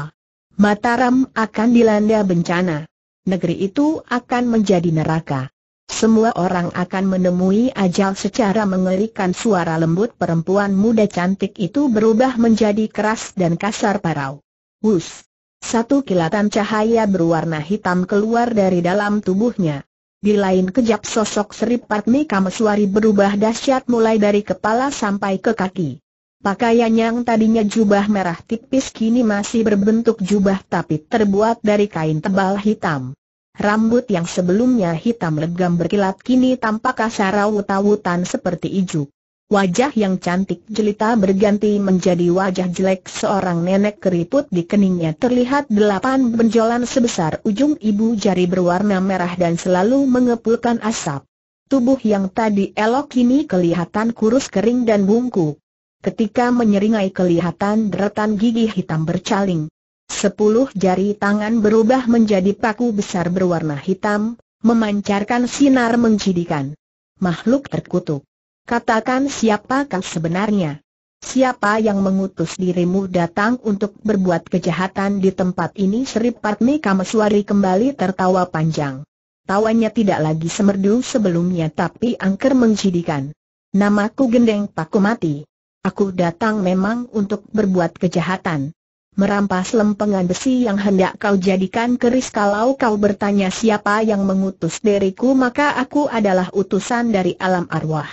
Mataram akan dilanda bencana. Negeri itu akan menjadi neraka. Semua orang akan menemui ajal secara mengerikan suara lembut perempuan muda cantik itu berubah menjadi keras dan kasar parau. Wus! Satu kilatan cahaya berwarna hitam keluar dari dalam tubuhnya. Di lain kejap sosok Sri Mika Kameswari berubah dahsyat mulai dari kepala sampai ke kaki. Pakaian yang tadinya jubah merah tipis kini masih berbentuk jubah tapi terbuat dari kain tebal hitam. Rambut yang sebelumnya hitam legam berkilat kini tampak kasar awut-awutan seperti ijuk. Wajah yang cantik jelita berganti menjadi wajah jelek seorang nenek keriput di keningnya terlihat delapan benjolan sebesar ujung ibu jari berwarna merah dan selalu mengepulkan asap. Tubuh yang tadi elok kini kelihatan kurus kering dan bungkuk. Ketika menyeringai kelihatan deretan gigi hitam bercaling. Sepuluh jari tangan berubah menjadi paku besar berwarna hitam, memancarkan sinar mencidikan. Makhluk terkutuk. Katakan siapakah sebenarnya? Siapa yang mengutus dirimu datang untuk berbuat kejahatan di tempat ini? Sri Patmi Kameswari kembali tertawa panjang. Tawanya tidak lagi semerdu sebelumnya tapi angker mencidikan. Namaku Gendeng Pakumati. Aku datang memang untuk berbuat kejahatan merampas lempengan besi yang hendak kau jadikan keris kalau kau bertanya siapa yang mengutus diriku maka aku adalah utusan dari alam arwah.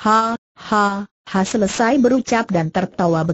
Ha, ha, ha selesai berucap dan tertawa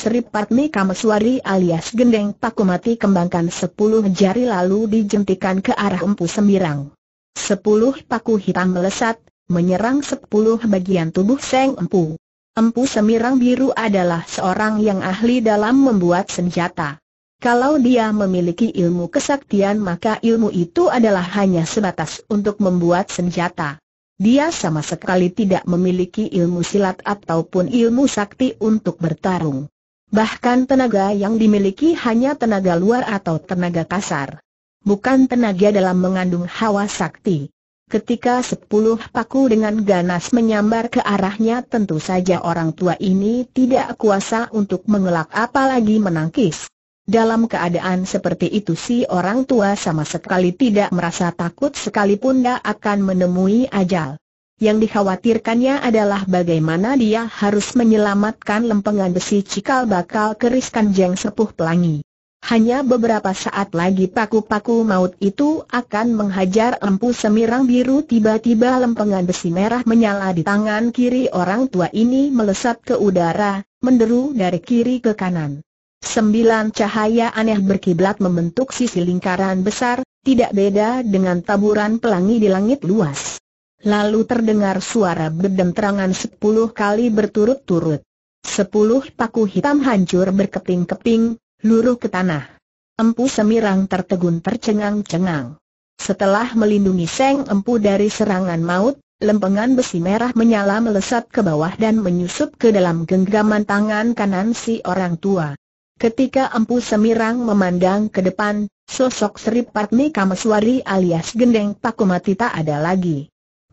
Sri Patmi Kameswari alias gendeng paku mati kembangkan sepuluh jari lalu dijentikan ke arah empu semirang. Sepuluh paku hitam melesat, menyerang sepuluh bagian tubuh Seng Empu. Empu Semirang Biru adalah seorang yang ahli dalam membuat senjata. Kalau dia memiliki ilmu kesaktian maka ilmu itu adalah hanya sebatas untuk membuat senjata. Dia sama sekali tidak memiliki ilmu silat ataupun ilmu sakti untuk bertarung. Bahkan tenaga yang dimiliki hanya tenaga luar atau tenaga kasar. Bukan tenaga dalam mengandung hawa sakti. Ketika sepuluh paku dengan ganas menyambar ke arahnya tentu saja orang tua ini tidak kuasa untuk mengelak apalagi menangkis. Dalam keadaan seperti itu si orang tua sama sekali tidak merasa takut sekalipun tidak akan menemui ajal. Yang dikhawatirkannya adalah bagaimana dia harus menyelamatkan lempengan besi cikal bakal keris kanjeng sepuh pelangi. Hanya beberapa saat lagi paku-paku maut itu akan menghajar empu semirang biru tiba-tiba lempengan besi merah menyala di tangan kiri orang tua ini melesat ke udara, menderu dari kiri ke kanan. Sembilan cahaya aneh berkiblat membentuk sisi lingkaran besar, tidak beda dengan taburan pelangi di langit luas. Lalu terdengar suara berdenterangan sepuluh kali berturut-turut. Sepuluh paku hitam hancur berkeping-keping, luruh ke tanah. Empu Semirang tertegun tercengang-cengang. Setelah melindungi Seng Empu dari serangan maut, lempengan besi merah menyala melesat ke bawah dan menyusup ke dalam genggaman tangan kanan si orang tua. Ketika Empu Semirang memandang ke depan, sosok Sri Patmi Kameswari alias Gendeng Pakumati tak ada lagi.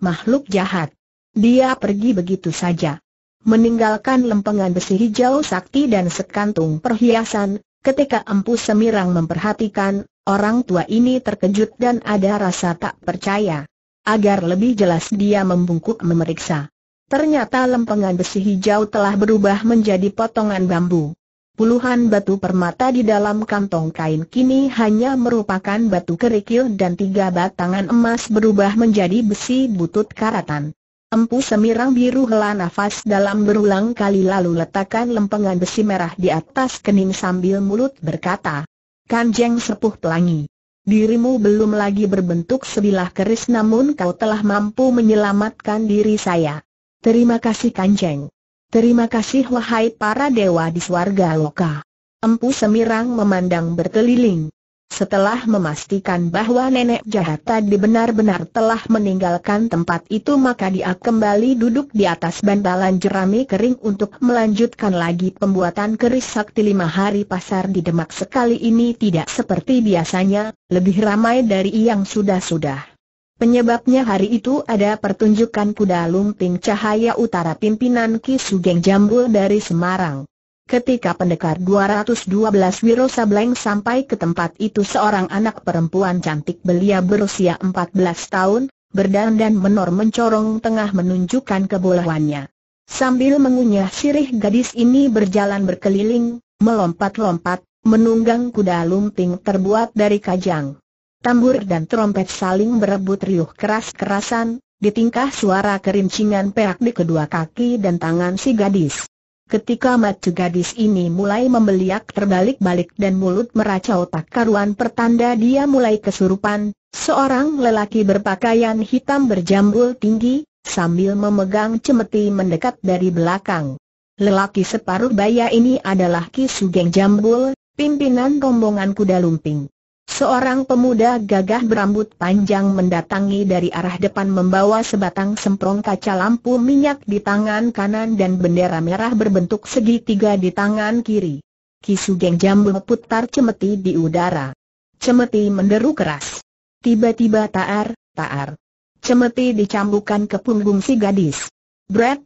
Makhluk jahat. Dia pergi begitu saja. Meninggalkan lempengan besi hijau sakti dan sekantung perhiasan, Ketika Empu Semirang memperhatikan, orang tua ini terkejut dan ada rasa tak percaya. Agar lebih jelas dia membungkuk memeriksa. Ternyata lempengan besi hijau telah berubah menjadi potongan bambu. Puluhan batu permata di dalam kantong kain kini hanya merupakan batu kerikil dan tiga batangan emas berubah menjadi besi butut karatan. Empu semirang biru hela nafas dalam berulang kali lalu letakkan lempengan besi merah di atas kening sambil mulut berkata, Kanjeng Sepuh Pelangi, dirimu belum lagi berbentuk sebilah keris namun kau telah mampu menyelamatkan diri saya. Terima kasih Kanjeng. Terima kasih wahai para dewa di swarga loka. Empu semirang memandang berkeliling. Setelah memastikan bahwa nenek jahat tadi benar-benar telah meninggalkan tempat itu maka dia kembali duduk di atas bantalan jerami kering untuk melanjutkan lagi pembuatan keris sakti lima hari pasar di Demak sekali ini tidak seperti biasanya, lebih ramai dari yang sudah-sudah. Penyebabnya hari itu ada pertunjukan kuda lumping cahaya utara pimpinan Ki Sugeng Jambul dari Semarang. Ketika pendekar 212 Wiro Sableng sampai ke tempat itu seorang anak perempuan cantik belia berusia 14 tahun, berdandan menor mencorong tengah menunjukkan kebolehannya. Sambil mengunyah sirih gadis ini berjalan berkeliling, melompat-lompat, menunggang kuda lumping terbuat dari kajang. Tambur dan trompet saling berebut riuh keras-kerasan, ditingkah suara kerincingan perak di kedua kaki dan tangan si gadis. Ketika mata gadis ini mulai membeliak terbalik-balik dan mulut meracau tak karuan pertanda dia mulai kesurupan, seorang lelaki berpakaian hitam berjambul tinggi, sambil memegang cemeti mendekat dari belakang. Lelaki separuh baya ini adalah Ki Sugeng Jambul, pimpinan rombongan kuda lumping. Seorang pemuda gagah berambut panjang mendatangi dari arah depan membawa sebatang semprong kaca lampu minyak di tangan kanan dan bendera merah berbentuk segitiga di tangan kiri. Kisu Geng putar putar cemeti di udara. Cemeti menderu keras. Tiba-tiba taar, taar. Cemeti dicambukan ke punggung si gadis. Bret,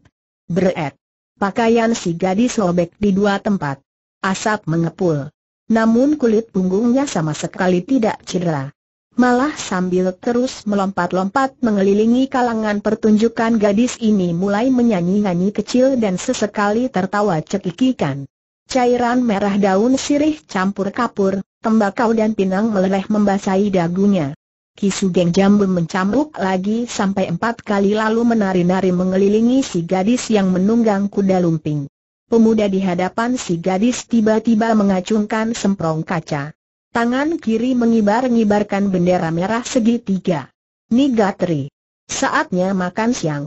bret. Pakaian si gadis robek di dua tempat. Asap mengepul. Namun kulit punggungnya sama sekali tidak cedera. Malah sambil terus melompat-lompat mengelilingi kalangan pertunjukan gadis ini mulai menyanyi-nyanyi kecil dan sesekali tertawa cekikikan. Cairan merah daun sirih campur kapur, tembakau dan pinang meleleh membasahi dagunya. Kisugeng Jambu mencambuk lagi sampai empat kali lalu menari-nari mengelilingi si gadis yang menunggang kuda lumping pemuda di hadapan si gadis tiba-tiba mengacungkan semprong kaca. Tangan kiri mengibar-ngibarkan bendera merah segitiga. Nigatri. Saatnya makan siang.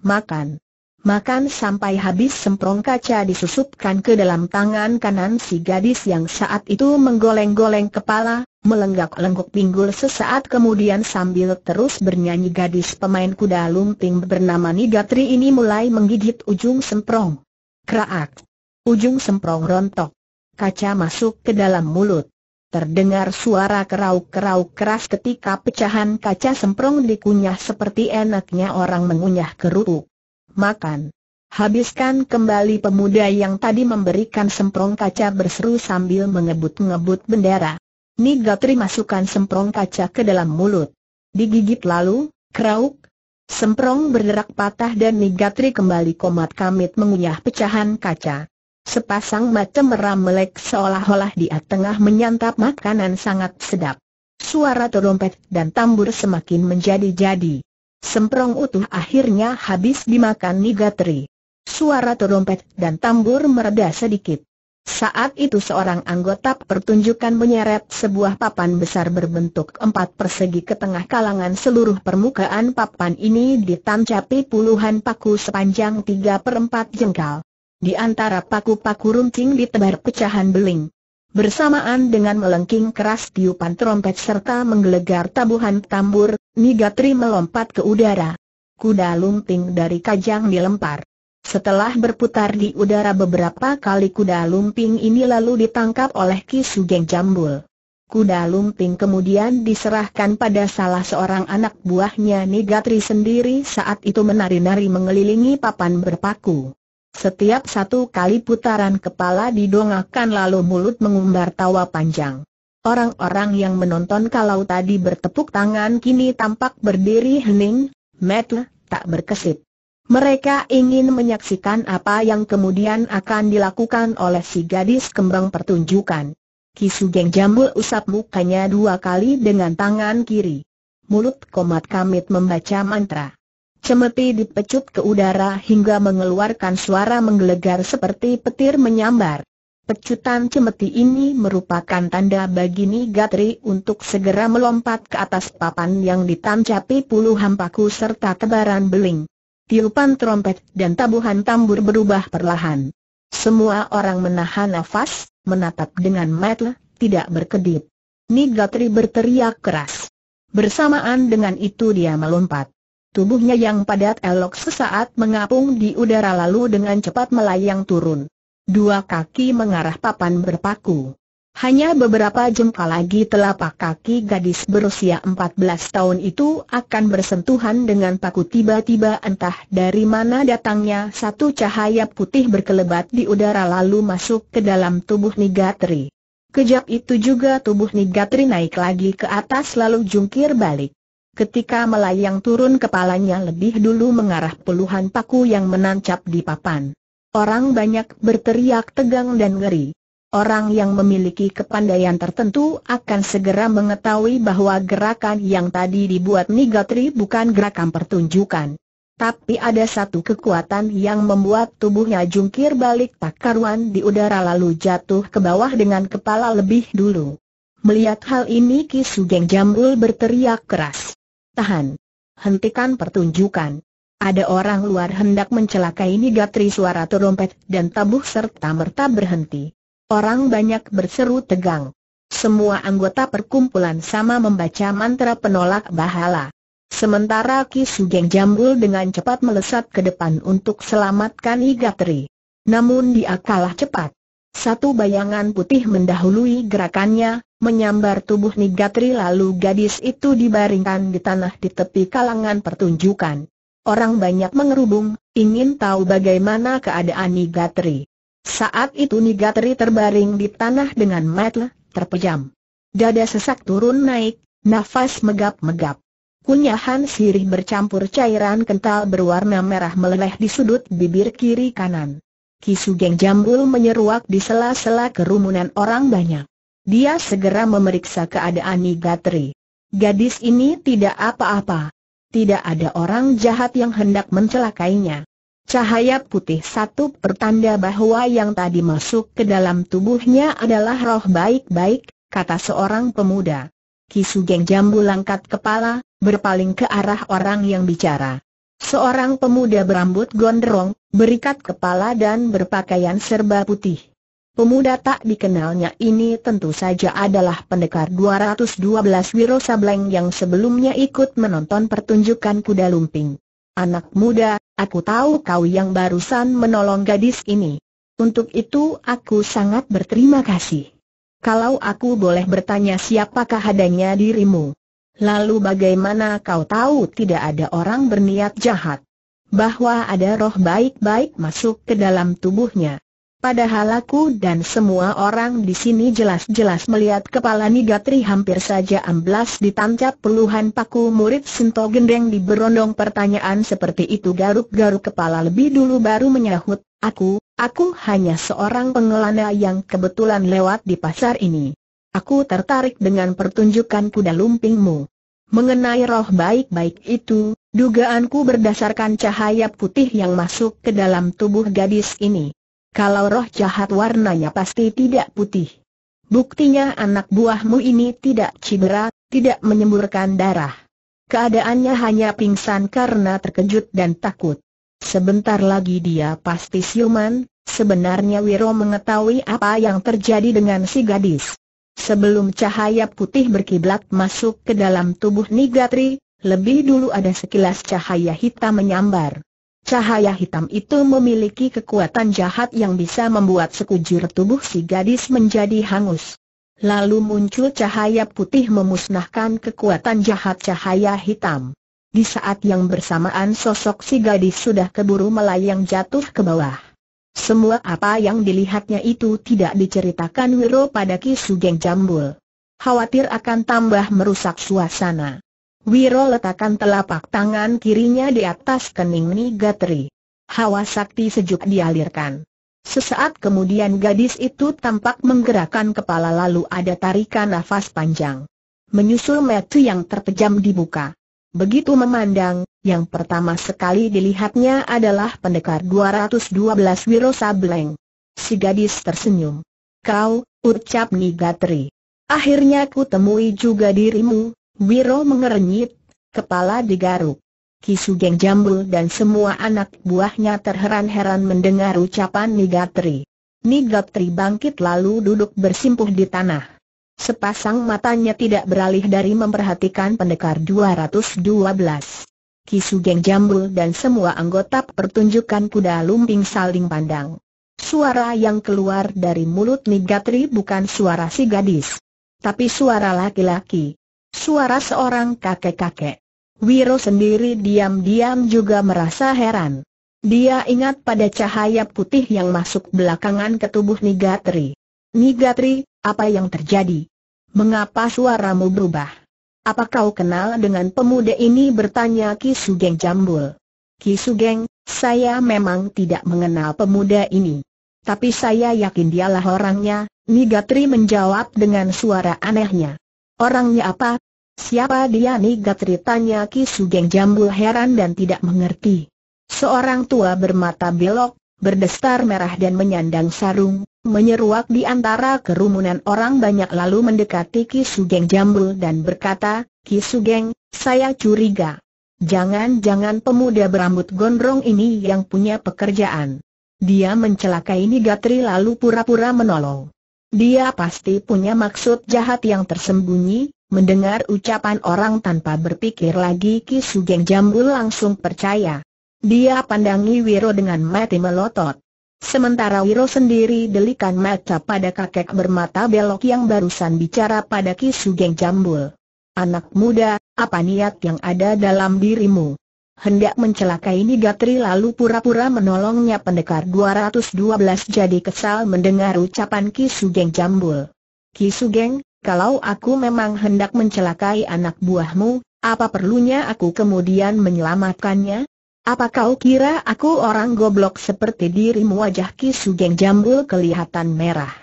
Makan. Makan sampai habis semprong kaca disusupkan ke dalam tangan kanan si gadis yang saat itu menggoleng-goleng kepala, melenggak-lenggok pinggul sesaat kemudian sambil terus bernyanyi gadis pemain kuda lumping bernama Nigatri ini mulai menggigit ujung semprong. Kraak. Ujung semprong rontok. Kaca masuk ke dalam mulut. Terdengar suara kerauk-kerauk keras ketika pecahan kaca semprong dikunyah seperti enaknya orang mengunyah kerupuk. Makan. Habiskan kembali pemuda yang tadi memberikan semprong kaca berseru sambil mengebut-ngebut bendera. Nigatri masukkan semprong kaca ke dalam mulut. Digigit lalu, kerauk, Semprong berderak patah dan Nigatri kembali komat kamit mengunyah pecahan kaca. Sepasang mata meram melek seolah-olah dia tengah menyantap makanan sangat sedap. Suara terompet dan tambur semakin menjadi-jadi. Semprong utuh akhirnya habis dimakan Nigatri. Suara terompet dan tambur mereda sedikit. Saat itu seorang anggota pertunjukan menyeret sebuah papan besar berbentuk empat persegi ke tengah kalangan seluruh permukaan papan ini ditancapi puluhan paku sepanjang tiga per empat jengkal. Di antara paku-paku runcing ditebar pecahan beling. Bersamaan dengan melengking keras tiupan trompet serta menggelegar tabuhan tambur, Nigatri melompat ke udara. Kuda lunting dari kajang dilempar. Setelah berputar di udara beberapa kali kuda lumping ini lalu ditangkap oleh Ki Sugeng Jambul. Kuda lumping kemudian diserahkan pada salah seorang anak buahnya Nigatri sendiri saat itu menari-nari mengelilingi papan berpaku. Setiap satu kali putaran kepala didongakkan lalu mulut mengumbar tawa panjang. Orang-orang yang menonton kalau tadi bertepuk tangan kini tampak berdiri hening, metu, tak berkesip. Mereka ingin menyaksikan apa yang kemudian akan dilakukan oleh si gadis kembang pertunjukan. Kisugeng Jambul usap mukanya dua kali dengan tangan kiri. Mulut komat kamit membaca mantra. Cemeti dipecut ke udara hingga mengeluarkan suara menggelegar seperti petir menyambar. Pecutan cemeti ini merupakan tanda bagi Nigatri untuk segera melompat ke atas papan yang ditancapi puluhan paku serta tebaran beling tiupan trompet dan tabuhan tambur berubah perlahan. Semua orang menahan nafas, menatap dengan mata, tidak berkedip. Nigatri berteriak keras. Bersamaan dengan itu dia melompat. Tubuhnya yang padat elok sesaat mengapung di udara lalu dengan cepat melayang turun. Dua kaki mengarah papan berpaku. Hanya beberapa jengkal lagi telapak kaki gadis berusia 14 tahun itu akan bersentuhan dengan paku tiba-tiba entah dari mana datangnya satu cahaya putih berkelebat di udara lalu masuk ke dalam tubuh Nigatri. Kejap itu juga tubuh Nigatri naik lagi ke atas lalu jungkir balik. Ketika melayang turun kepalanya lebih dulu mengarah puluhan paku yang menancap di papan. Orang banyak berteriak tegang dan ngeri. Orang yang memiliki kepandaian tertentu akan segera mengetahui bahwa gerakan yang tadi dibuat Nigatri bukan gerakan pertunjukan. Tapi ada satu kekuatan yang membuat tubuhnya jungkir balik tak karuan di udara lalu jatuh ke bawah dengan kepala lebih dulu. Melihat hal ini Ki Sugeng Jambul berteriak keras. Tahan! Hentikan pertunjukan! Ada orang luar hendak mencelakai Nigatri suara terompet dan tabuh serta merta berhenti. Orang banyak berseru tegang. Semua anggota perkumpulan sama membaca mantra penolak bahala. Sementara Ki Sugeng Jambul dengan cepat melesat ke depan untuk selamatkan Igatri. Namun dia kalah cepat. Satu bayangan putih mendahului gerakannya, menyambar tubuh Nigatri lalu gadis itu dibaringkan di tanah di tepi kalangan pertunjukan. Orang banyak mengerubung, ingin tahu bagaimana keadaan Nigatri. Saat itu Nigatri terbaring di tanah dengan matle terpejam. Dada sesak turun naik, nafas megap-megap. Kunyahan sirih bercampur cairan kental berwarna merah meleleh di sudut bibir kiri kanan. Kisugeng Jambul menyeruak di sela-sela kerumunan orang banyak. Dia segera memeriksa keadaan Nigatri. Gadis ini tidak apa-apa. Tidak ada orang jahat yang hendak mencelakainya. Cahaya putih satu pertanda bahwa yang tadi masuk ke dalam tubuhnya adalah roh baik-baik, kata seorang pemuda. Kisugeng Jambu langkat kepala, berpaling ke arah orang yang bicara. Seorang pemuda berambut gondrong, berikat kepala dan berpakaian serba putih. Pemuda tak dikenalnya ini tentu saja adalah pendekar 212 Wiro Sableng yang sebelumnya ikut menonton pertunjukan kuda lumping. Anak muda, aku tahu kau yang barusan menolong gadis ini. Untuk itu aku sangat berterima kasih. Kalau aku boleh bertanya siapakah adanya dirimu? Lalu bagaimana kau tahu tidak ada orang berniat jahat? Bahwa ada roh baik-baik masuk ke dalam tubuhnya. Padahal aku dan semua orang di sini jelas-jelas melihat kepala Nigatri hampir saja amblas ditancap puluhan paku murid Sinto Gendeng di berondong pertanyaan seperti itu garuk-garuk kepala lebih dulu baru menyahut, aku, aku hanya seorang pengelana yang kebetulan lewat di pasar ini. Aku tertarik dengan pertunjukan kuda lumpingmu. Mengenai roh baik-baik itu, dugaanku berdasarkan cahaya putih yang masuk ke dalam tubuh gadis ini. Kalau roh jahat warnanya pasti tidak putih. Buktinya anak buahmu ini tidak cedera, tidak menyemburkan darah. Keadaannya hanya pingsan karena terkejut dan takut. Sebentar lagi dia pasti siuman, sebenarnya Wiro mengetahui apa yang terjadi dengan si gadis. Sebelum cahaya putih berkiblat masuk ke dalam tubuh Nigatri, lebih dulu ada sekilas cahaya hitam menyambar. Cahaya hitam itu memiliki kekuatan jahat yang bisa membuat sekujur tubuh si gadis menjadi hangus. Lalu muncul cahaya putih memusnahkan kekuatan jahat cahaya hitam. Di saat yang bersamaan sosok si gadis sudah keburu melayang jatuh ke bawah. Semua apa yang dilihatnya itu tidak diceritakan Wiro pada Ki Sugeng Jambul. Khawatir akan tambah merusak suasana. Wiro letakkan telapak tangan kirinya di atas kening Nigatri. Hawa sakti sejuk dialirkan. Sesaat kemudian gadis itu tampak menggerakkan kepala lalu ada tarikan nafas panjang. Menyusul metu yang terpejam dibuka. Begitu memandang, yang pertama sekali dilihatnya adalah pendekar 212 Wiro Sableng. Si gadis tersenyum. Kau, ucap Nigatri. Akhirnya ku temui juga dirimu, Wiro mengerenyit, kepala digaruk. Kisugeng Jambul dan semua anak buahnya terheran-heran mendengar ucapan Nigatri. Nigatri bangkit lalu duduk bersimpuh di tanah. Sepasang matanya tidak beralih dari memperhatikan pendekar 212. Kisugeng Jambul dan semua anggota pertunjukan kuda lumping saling pandang. Suara yang keluar dari mulut Nigatri bukan suara si gadis, tapi suara laki-laki. Suara seorang kakek-kakek. Wiro sendiri diam-diam juga merasa heran. Dia ingat pada cahaya putih yang masuk belakangan ke tubuh Nigatri. Nigatri, apa yang terjadi? Mengapa suaramu berubah? Apa kau kenal dengan pemuda ini bertanya Ki Sugeng Jambul. Ki Sugeng, saya memang tidak mengenal pemuda ini. Tapi saya yakin dialah orangnya, Nigatri menjawab dengan suara anehnya. Orangnya apa? Siapa dia Gatri tanya Ki Sugeng Jambul heran dan tidak mengerti. Seorang tua bermata belok, berdestar merah dan menyandang sarung, menyeruak di antara kerumunan orang banyak lalu mendekati Ki Sugeng Jambul dan berkata, Ki Sugeng, saya curiga. Jangan-jangan pemuda berambut gondrong ini yang punya pekerjaan. Dia mencelakai Nigatri lalu pura-pura menolong. Dia pasti punya maksud jahat yang tersembunyi, mendengar ucapan orang tanpa berpikir lagi Ki Sugeng Jambul langsung percaya. Dia pandangi Wiro dengan mati melotot. Sementara Wiro sendiri delikan mata pada kakek bermata belok yang barusan bicara pada Ki Sugeng Jambul. Anak muda, apa niat yang ada dalam dirimu? hendak mencelakai Nigatri lalu pura-pura menolongnya pendekar 212 jadi kesal mendengar ucapan Ki Sugeng Jambul. Ki Sugeng, kalau aku memang hendak mencelakai anak buahmu, apa perlunya aku kemudian menyelamatkannya? Apa kau kira aku orang goblok seperti dirimu wajah Ki Sugeng Jambul kelihatan merah?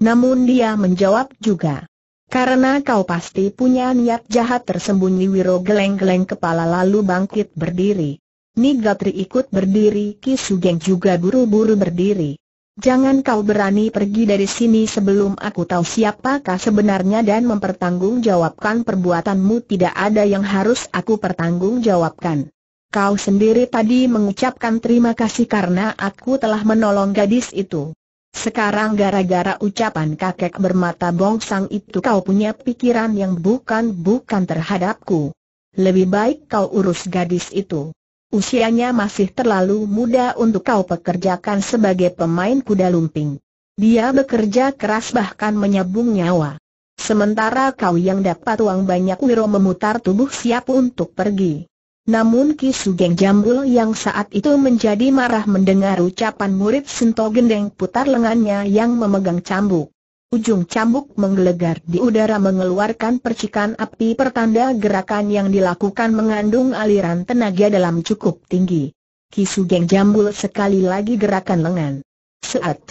Namun dia menjawab juga. Karena kau pasti punya niat jahat tersembunyi Wiro geleng-geleng kepala lalu bangkit berdiri. Nigatri ikut berdiri, Kisugeng juga buru-buru berdiri. Jangan kau berani pergi dari sini sebelum aku tahu siapakah sebenarnya dan mempertanggungjawabkan perbuatanmu tidak ada yang harus aku pertanggungjawabkan. Kau sendiri tadi mengucapkan terima kasih karena aku telah menolong gadis itu. Sekarang gara-gara ucapan kakek bermata bongsang itu kau punya pikiran yang bukan-bukan terhadapku. Lebih baik kau urus gadis itu. Usianya masih terlalu muda untuk kau pekerjakan sebagai pemain kuda lumping. Dia bekerja keras bahkan menyabung nyawa. Sementara kau yang dapat uang banyak Wiro memutar tubuh siap untuk pergi. Namun Ki Sugeng Jambul yang saat itu menjadi marah mendengar ucapan murid Sento Gendeng putar lengannya yang memegang cambuk. Ujung cambuk menggelegar di udara mengeluarkan percikan api pertanda gerakan yang dilakukan mengandung aliran tenaga dalam cukup tinggi. Ki Sugeng jambul sekali lagi gerakan lengan. saat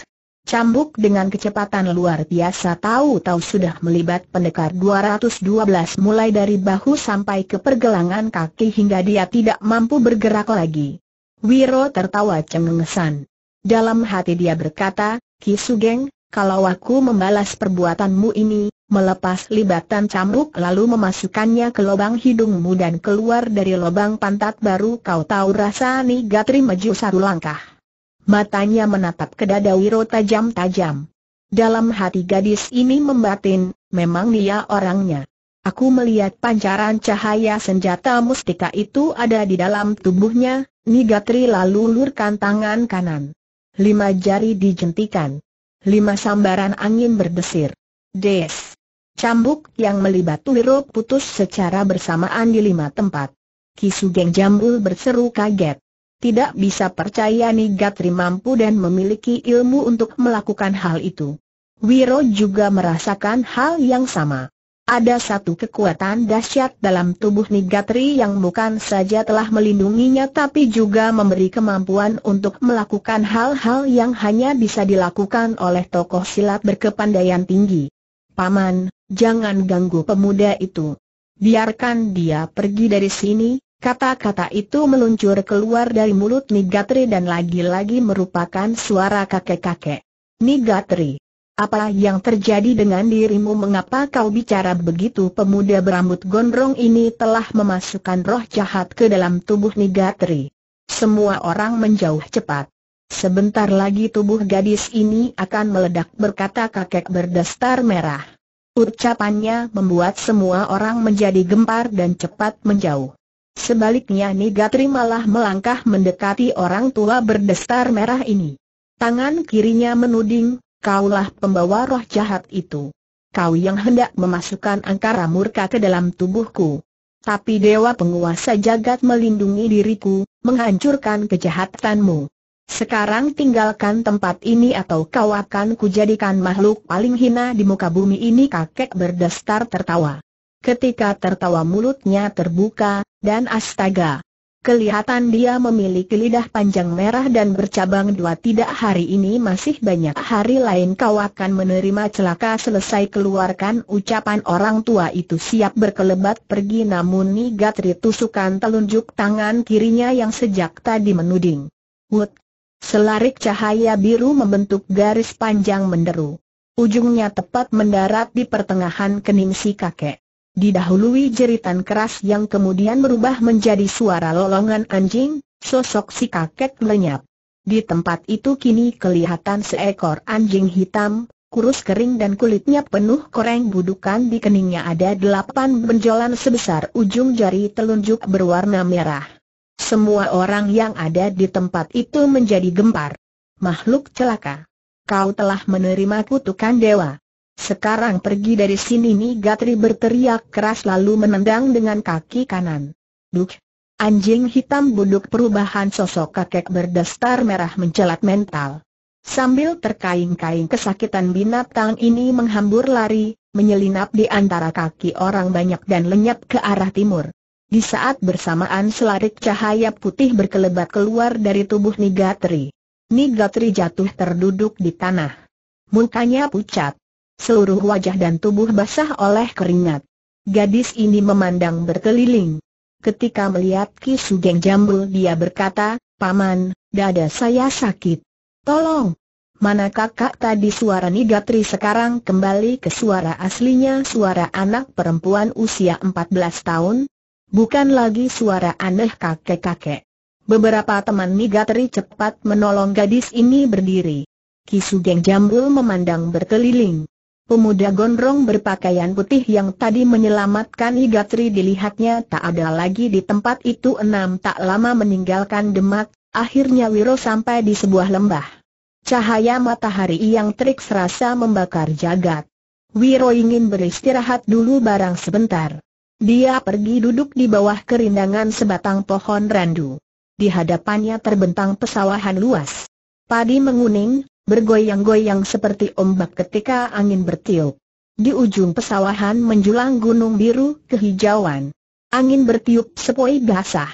cambuk dengan kecepatan luar biasa tahu-tahu sudah melibat pendekar 212 mulai dari bahu sampai ke pergelangan kaki hingga dia tidak mampu bergerak lagi. Wiro tertawa cengengesan. Dalam hati dia berkata, Kisugeng, kalau aku membalas perbuatanmu ini, melepas libatan cambuk lalu memasukkannya ke lubang hidungmu dan keluar dari lubang pantat baru kau tahu rasa nih gatri maju satu langkah matanya menatap ke dada Wiro tajam-tajam. Dalam hati gadis ini membatin, memang dia orangnya. Aku melihat pancaran cahaya senjata mustika itu ada di dalam tubuhnya, Nigatri lalu lurkan tangan kanan. Lima jari dijentikan. Lima sambaran angin berdesir. Des. Cambuk yang melibat Wiro putus secara bersamaan di lima tempat. Kisugeng Jambul berseru kaget tidak bisa percaya Nigatri mampu dan memiliki ilmu untuk melakukan hal itu. Wiro juga merasakan hal yang sama. Ada satu kekuatan dahsyat dalam tubuh Nigatri yang bukan saja telah melindunginya tapi juga memberi kemampuan untuk melakukan hal-hal yang hanya bisa dilakukan oleh tokoh silat berkepandaian tinggi. Paman, jangan ganggu pemuda itu. Biarkan dia pergi dari sini, Kata-kata itu meluncur keluar dari mulut Nigatri dan lagi-lagi merupakan suara kakek-kakek. Nigatri, apa yang terjadi dengan dirimu mengapa kau bicara begitu pemuda berambut gondrong ini telah memasukkan roh jahat ke dalam tubuh Nigatri. Semua orang menjauh cepat. Sebentar lagi tubuh gadis ini akan meledak berkata kakek berdastar merah. Ucapannya membuat semua orang menjadi gempar dan cepat menjauh. Sebaliknya Nigatri malah melangkah mendekati orang tua berdestar merah ini. Tangan kirinya menuding, kaulah pembawa roh jahat itu. Kau yang hendak memasukkan angkara murka ke dalam tubuhku. Tapi dewa penguasa jagat melindungi diriku, menghancurkan kejahatanmu. Sekarang tinggalkan tempat ini atau kau akan kujadikan makhluk paling hina di muka bumi ini kakek berdestar tertawa ketika tertawa mulutnya terbuka, dan astaga. Kelihatan dia memiliki lidah panjang merah dan bercabang dua tidak hari ini masih banyak hari lain kau akan menerima celaka selesai keluarkan ucapan orang tua itu siap berkelebat pergi namun Nigatri tusukan telunjuk tangan kirinya yang sejak tadi menuding. Wut! Selarik cahaya biru membentuk garis panjang menderu. Ujungnya tepat mendarat di pertengahan kening si kakek. Didahului jeritan keras yang kemudian berubah menjadi suara lolongan anjing, sosok si kakek lenyap. Di tempat itu kini kelihatan seekor anjing hitam, kurus kering dan kulitnya penuh koreng budukan di keningnya ada delapan benjolan sebesar ujung jari telunjuk berwarna merah. Semua orang yang ada di tempat itu menjadi gempar. Makhluk celaka. Kau telah menerima kutukan dewa. Sekarang pergi dari sini nih, Gatri berteriak keras lalu menendang dengan kaki kanan. Duk! Anjing hitam buduk perubahan sosok kakek berdastar merah mencelat mental. Sambil terkaing-kaing kesakitan binatang ini menghambur lari, menyelinap di antara kaki orang banyak dan lenyap ke arah timur. Di saat bersamaan selarik cahaya putih berkelebat keluar dari tubuh Nigatri. Nigatri jatuh terduduk di tanah. Mukanya pucat seluruh wajah dan tubuh basah oleh keringat. Gadis ini memandang berkeliling. Ketika melihat Ki Sugeng jambul dia berkata, Paman, dada saya sakit. Tolong! Mana kakak tadi suara Nigatri sekarang kembali ke suara aslinya suara anak perempuan usia 14 tahun? Bukan lagi suara aneh kakek-kakek. Beberapa teman Nigatri cepat menolong gadis ini berdiri. Ki Sugeng Jambul memandang berkeliling. Pemuda gondrong berpakaian putih yang tadi menyelamatkan Igatri dilihatnya tak ada lagi di tempat itu enam tak lama meninggalkan Demak, akhirnya Wiro sampai di sebuah lembah. Cahaya matahari yang terik serasa membakar jagat. Wiro ingin beristirahat dulu barang sebentar. Dia pergi duduk di bawah kerindangan sebatang pohon randu. Di hadapannya terbentang pesawahan luas. Padi menguning, bergoyang-goyang seperti ombak ketika angin bertiup. Di ujung pesawahan menjulang gunung biru kehijauan. Angin bertiup sepoi basah.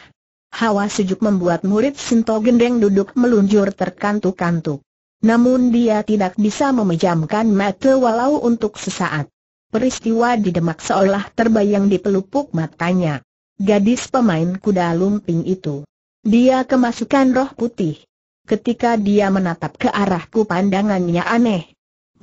Hawa sejuk membuat murid Sinto Gendeng duduk meluncur terkantuk-kantuk. Namun dia tidak bisa memejamkan mata walau untuk sesaat. Peristiwa di Demak seolah terbayang di pelupuk matanya. Gadis pemain kuda lumping itu. Dia kemasukan roh putih. Ketika dia menatap ke arahku pandangannya aneh.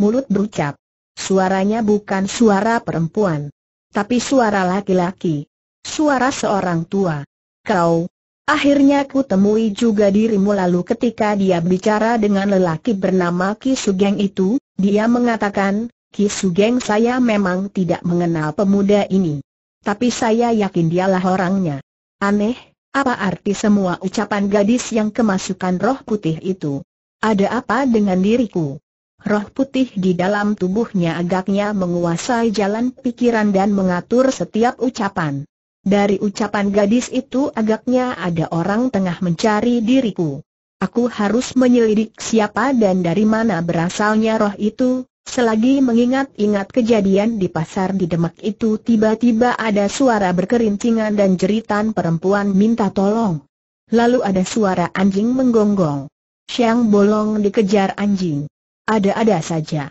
Mulut berucap. Suaranya bukan suara perempuan. Tapi suara laki-laki. Suara seorang tua. Kau. Akhirnya ku temui juga dirimu lalu ketika dia bicara dengan lelaki bernama Ki Sugeng itu, dia mengatakan, Ki Sugeng saya memang tidak mengenal pemuda ini. Tapi saya yakin dialah orangnya. Aneh, apa arti semua ucapan gadis yang kemasukan roh putih itu? Ada apa dengan diriku? Roh putih di dalam tubuhnya agaknya menguasai jalan pikiran dan mengatur setiap ucapan. Dari ucapan gadis itu agaknya ada orang tengah mencari diriku. Aku harus menyelidik siapa dan dari mana berasalnya roh itu, Selagi mengingat-ingat kejadian di pasar di Demak itu tiba-tiba ada suara berkerincingan dan jeritan perempuan minta tolong. Lalu ada suara anjing menggonggong. Siang bolong dikejar anjing. Ada-ada saja.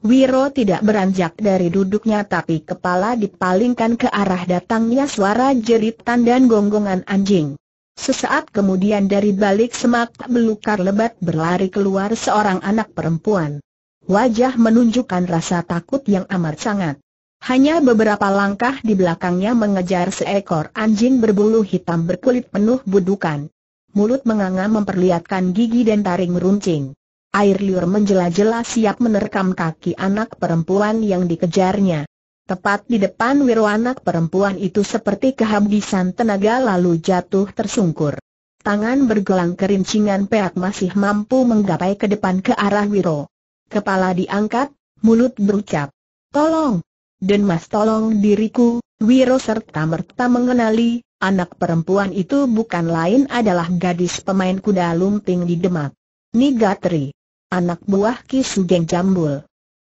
Wiro tidak beranjak dari duduknya tapi kepala dipalingkan ke arah datangnya suara jeritan dan gonggongan anjing. Sesaat kemudian dari balik semak belukar lebat berlari keluar seorang anak perempuan. Wajah menunjukkan rasa takut yang amat sangat. Hanya beberapa langkah di belakangnya mengejar seekor anjing berbulu hitam berkulit penuh budukan. Mulut menganga memperlihatkan gigi dan taring meruncing. Air liur menjelajah siap menerkam kaki anak perempuan yang dikejarnya. Tepat di depan wiru anak perempuan itu seperti kehabisan tenaga lalu jatuh tersungkur. Tangan bergelang kerincingan peak masih mampu menggapai ke depan ke arah Wiro kepala diangkat, mulut berucap, tolong, Denmas tolong diriku, Wiro serta merta mengenali, anak perempuan itu bukan lain adalah gadis pemain kuda lumping di Demak. Nigatri, anak buah Ki Sugeng Jambul.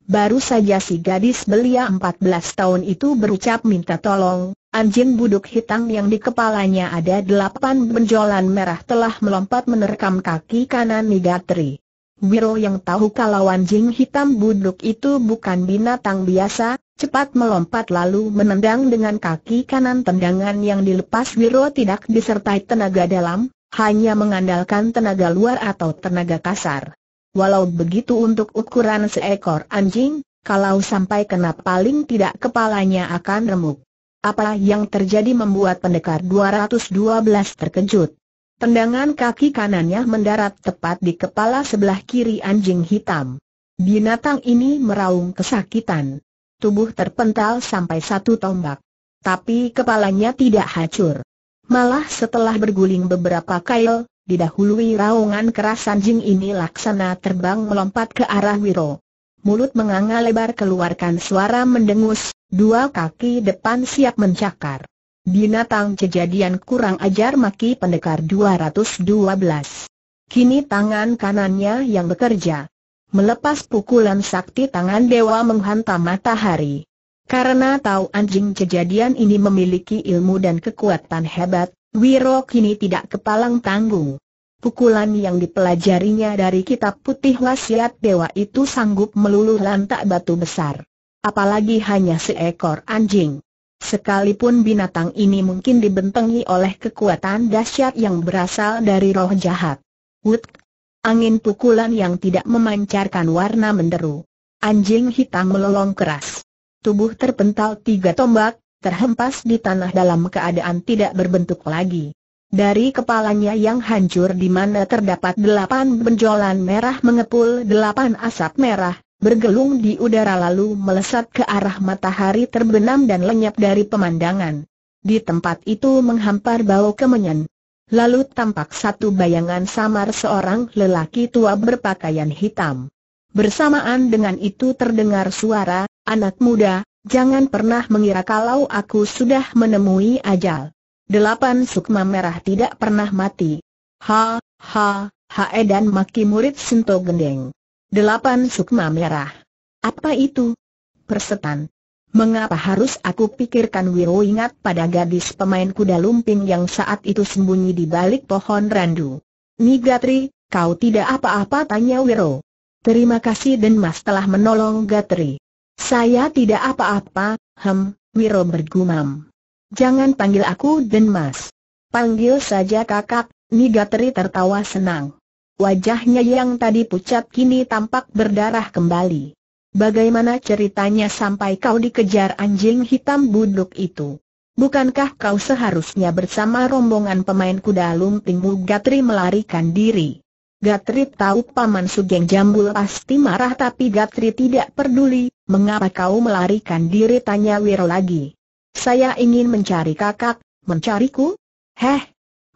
Baru saja si gadis belia 14 tahun itu berucap minta tolong, anjing buduk hitam yang di kepalanya ada delapan benjolan merah telah melompat menerkam kaki kanan Nigatri. Wiro yang tahu kalau anjing hitam buduk itu bukan binatang biasa, cepat melompat lalu menendang dengan kaki kanan tendangan yang dilepas Wiro tidak disertai tenaga dalam, hanya mengandalkan tenaga luar atau tenaga kasar. Walau begitu untuk ukuran seekor anjing, kalau sampai kena paling tidak kepalanya akan remuk. Apa yang terjadi membuat pendekar 212 terkejut. Tendangan kaki kanannya mendarat tepat di kepala sebelah kiri anjing hitam. Binatang ini meraung kesakitan. Tubuh terpental sampai satu tombak. Tapi kepalanya tidak hancur. Malah setelah berguling beberapa kail, didahului raungan keras anjing ini laksana terbang melompat ke arah Wiro. Mulut menganga lebar keluarkan suara mendengus, dua kaki depan siap mencakar. Binatang kejadian kurang ajar maki pendekar 212. Kini tangan kanannya yang bekerja. Melepas pukulan sakti tangan dewa menghantam matahari. Karena tahu anjing kejadian ini memiliki ilmu dan kekuatan hebat, Wiro kini tidak kepalang tanggung. Pukulan yang dipelajarinya dari kitab putih wasiat dewa itu sanggup meluluh lantak batu besar. Apalagi hanya seekor anjing. Sekalipun binatang ini mungkin dibentengi oleh kekuatan dahsyat yang berasal dari roh jahat. Wut! Angin pukulan yang tidak memancarkan warna menderu. Anjing hitam melolong keras. Tubuh terpental tiga tombak, terhempas di tanah dalam keadaan tidak berbentuk lagi. Dari kepalanya yang hancur di mana terdapat delapan benjolan merah mengepul delapan asap merah, bergelung di udara lalu melesat ke arah matahari terbenam dan lenyap dari pemandangan. Di tempat itu menghampar bau kemenyan. Lalu tampak satu bayangan samar seorang lelaki tua berpakaian hitam. Bersamaan dengan itu terdengar suara, anak muda, jangan pernah mengira kalau aku sudah menemui ajal. Delapan sukma merah tidak pernah mati. Ha, ha, ha Edan maki murid Sinto Gendeng. Delapan sukma merah. Apa itu? Persetan. Mengapa harus aku pikirkan Wiro ingat pada gadis pemain kuda lumping yang saat itu sembunyi di balik pohon randu. Nigatri, kau tidak apa-apa tanya Wiro. Terima kasih dan mas telah menolong Gatri. Saya tidak apa-apa, hem, Wiro bergumam. Jangan panggil aku dan mas. Panggil saja kakak, Nigatri tertawa senang. Wajahnya yang tadi pucat kini tampak berdarah kembali. Bagaimana ceritanya sampai kau dikejar anjing hitam buduk itu? Bukankah kau seharusnya bersama rombongan pemain kuda lumpingmu Gatri melarikan diri? Gatri tahu Paman Sugeng Jambul pasti marah tapi Gatri tidak peduli, mengapa kau melarikan diri tanya Wiro lagi. Saya ingin mencari kakak, mencariku? Heh,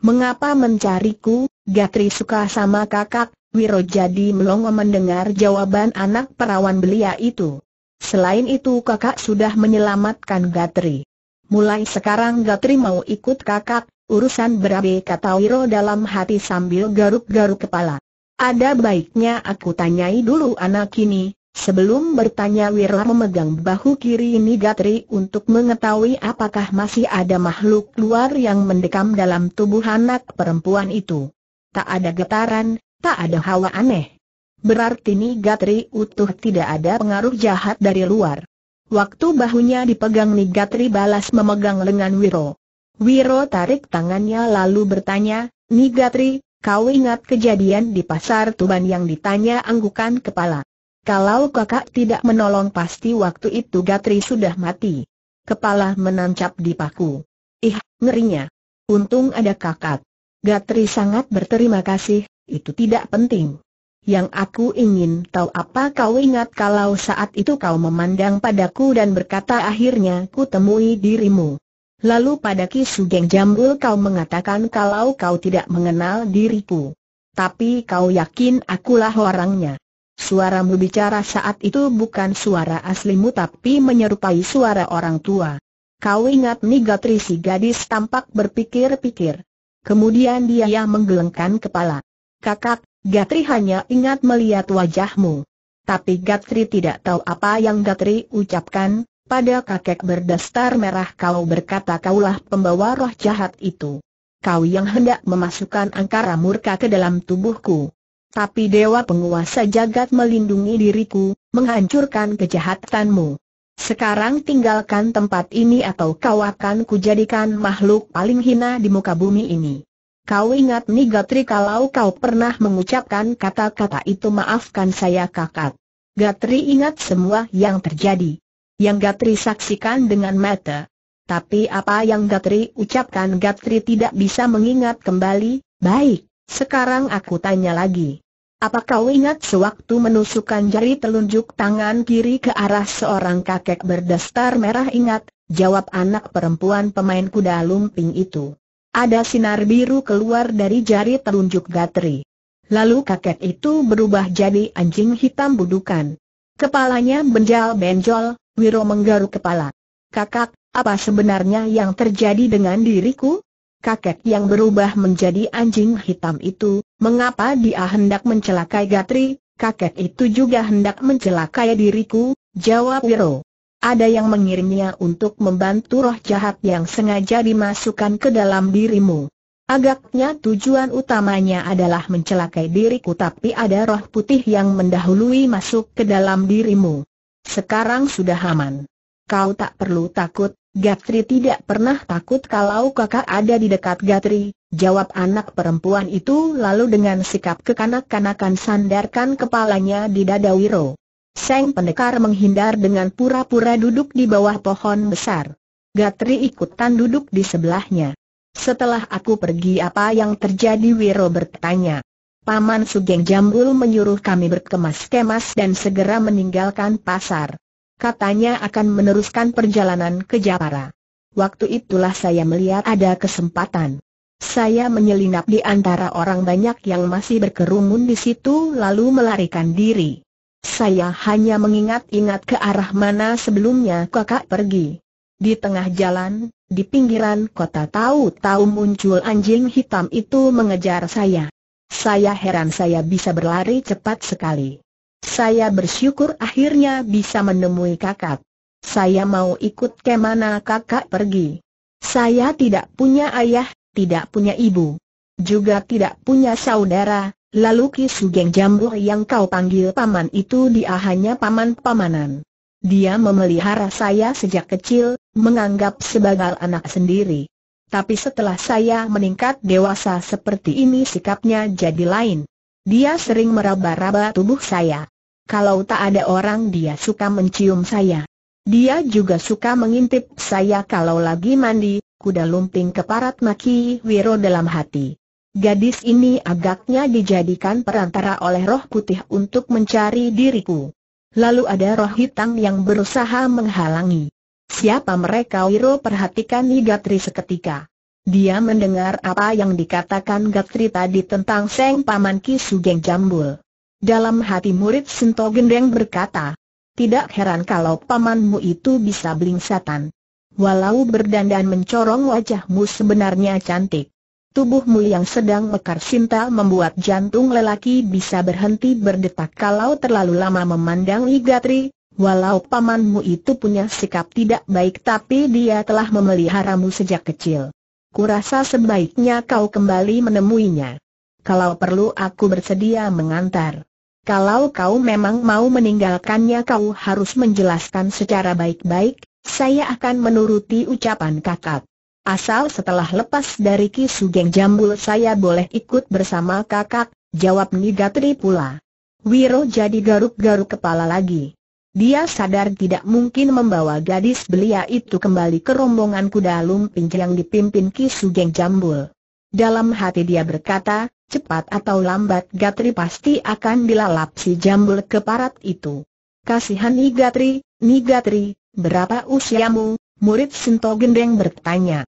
Mengapa mencariku, Gatri suka sama kakak, Wiro jadi melongo mendengar jawaban anak perawan belia itu. Selain itu kakak sudah menyelamatkan Gatri. Mulai sekarang Gatri mau ikut kakak, urusan berabe kata Wiro dalam hati sambil garuk-garuk kepala. Ada baiknya aku tanyai dulu anak ini, Sebelum bertanya Wira memegang bahu kiri Nigatri untuk mengetahui apakah masih ada makhluk luar yang mendekam dalam tubuh anak perempuan itu. Tak ada getaran, tak ada hawa aneh. Berarti Nigatri utuh tidak ada pengaruh jahat dari luar. Waktu bahunya dipegang Nigatri balas memegang lengan Wiro. Wiro tarik tangannya lalu bertanya, Nigatri, kau ingat kejadian di pasar Tuban yang ditanya anggukan kepala? Kalau kakak tidak menolong pasti waktu itu Gatri sudah mati. Kepala menancap di paku. Ih, ngerinya. Untung ada kakak. Gatri sangat berterima kasih, itu tidak penting. Yang aku ingin tahu apa kau ingat kalau saat itu kau memandang padaku dan berkata akhirnya ku temui dirimu. Lalu pada kisu geng Jambul kau mengatakan kalau kau tidak mengenal diriku. Tapi kau yakin akulah orangnya. Suaramu bicara saat itu bukan suara aslimu tapi menyerupai suara orang tua. Kau ingat Gatri si gadis tampak berpikir-pikir. Kemudian dia yang menggelengkan kepala. Kakak, Gatri hanya ingat melihat wajahmu. Tapi Gatri tidak tahu apa yang Gatri ucapkan, pada kakek berdastar merah kau berkata kaulah pembawa roh jahat itu. Kau yang hendak memasukkan angkara murka ke dalam tubuhku. Tapi Dewa Penguasa Jagat melindungi diriku, menghancurkan kejahatanmu. Sekarang tinggalkan tempat ini atau kau akan kujadikan makhluk paling hina di muka bumi ini. Kau ingat nih Gatri kalau kau pernah mengucapkan kata-kata itu maafkan saya kakak. Gatri ingat semua yang terjadi. Yang Gatri saksikan dengan mata. Tapi apa yang Gatri ucapkan Gatri tidak bisa mengingat kembali, baik, sekarang aku tanya lagi. Apa kau ingat sewaktu menusukkan jari telunjuk tangan kiri ke arah seorang kakek berdastar merah ingat, jawab anak perempuan pemain kuda lumping itu. Ada sinar biru keluar dari jari telunjuk Gatri. Lalu kakek itu berubah jadi anjing hitam budukan. Kepalanya benjal-benjol, Wiro menggaruk kepala. Kakak, apa sebenarnya yang terjadi dengan diriku? Kakek yang berubah menjadi anjing hitam itu, Mengapa dia hendak mencelakai Gatri, kakek itu juga hendak mencelakai diriku, jawab Wiro. Ada yang mengirimnya untuk membantu roh jahat yang sengaja dimasukkan ke dalam dirimu. Agaknya tujuan utamanya adalah mencelakai diriku tapi ada roh putih yang mendahului masuk ke dalam dirimu. Sekarang sudah aman. Kau tak perlu takut, Gatri tidak pernah takut kalau kakak ada di dekat Gatri, jawab anak perempuan itu lalu dengan sikap kekanak-kanakan sandarkan kepalanya di dada Wiro. Seng pendekar menghindar dengan pura-pura duduk di bawah pohon besar. Gatri ikutan duduk di sebelahnya. Setelah aku pergi apa yang terjadi Wiro bertanya. Paman Sugeng Jambul menyuruh kami berkemas-kemas dan segera meninggalkan pasar katanya akan meneruskan perjalanan ke Jawara. Waktu itulah saya melihat ada kesempatan. Saya menyelinap di antara orang banyak yang masih berkerumun di situ lalu melarikan diri. Saya hanya mengingat-ingat ke arah mana sebelumnya kakak pergi. Di tengah jalan, di pinggiran kota tahu-tahu muncul anjing hitam itu mengejar saya. Saya heran saya bisa berlari cepat sekali. Saya bersyukur akhirnya bisa menemui kakak. Saya mau ikut ke mana kakak pergi. Saya tidak punya ayah, tidak punya ibu. Juga tidak punya saudara, lalu Ki Sugeng Jambu yang kau panggil paman itu dia hanya paman-pamanan. Dia memelihara saya sejak kecil, menganggap sebagai anak sendiri. Tapi setelah saya meningkat dewasa seperti ini sikapnya jadi lain. Dia sering meraba-raba tubuh saya. Kalau tak ada orang dia suka mencium saya. Dia juga suka mengintip saya kalau lagi mandi, kuda lumping keparat maki Wiro dalam hati. Gadis ini agaknya dijadikan perantara oleh roh putih untuk mencari diriku. Lalu ada roh hitam yang berusaha menghalangi. Siapa mereka Wiro perhatikan Nigatri seketika. Dia mendengar apa yang dikatakan Gatri tadi tentang Seng Paman Ki Sugeng Jambul. Dalam hati murid Sinto Gendeng berkata, tidak heran kalau pamanmu itu bisa belingsatan. Walau berdandan mencorong wajahmu sebenarnya cantik. Tubuhmu yang sedang mekar Sinta membuat jantung lelaki bisa berhenti berdetak kalau terlalu lama memandang Gatri, Walau pamanmu itu punya sikap tidak baik tapi dia telah memeliharamu sejak kecil kurasa sebaiknya kau kembali menemuinya. Kalau perlu aku bersedia mengantar. Kalau kau memang mau meninggalkannya kau harus menjelaskan secara baik-baik, saya akan menuruti ucapan kakak. Asal setelah lepas dari Kisugeng Jambul saya boleh ikut bersama kakak, jawab Nigatri pula. Wiro jadi garuk-garuk kepala lagi. Dia sadar tidak mungkin membawa gadis belia itu kembali ke rombongan kuda lumping yang dipimpin Ki Sugeng Jambul. Dalam hati dia berkata, cepat atau lambat Gatri pasti akan dilalap si Jambul ke parat itu. Kasihan Ni Gatri, Ni Gatri, berapa usiamu? Murid Sinto Gendeng bertanya.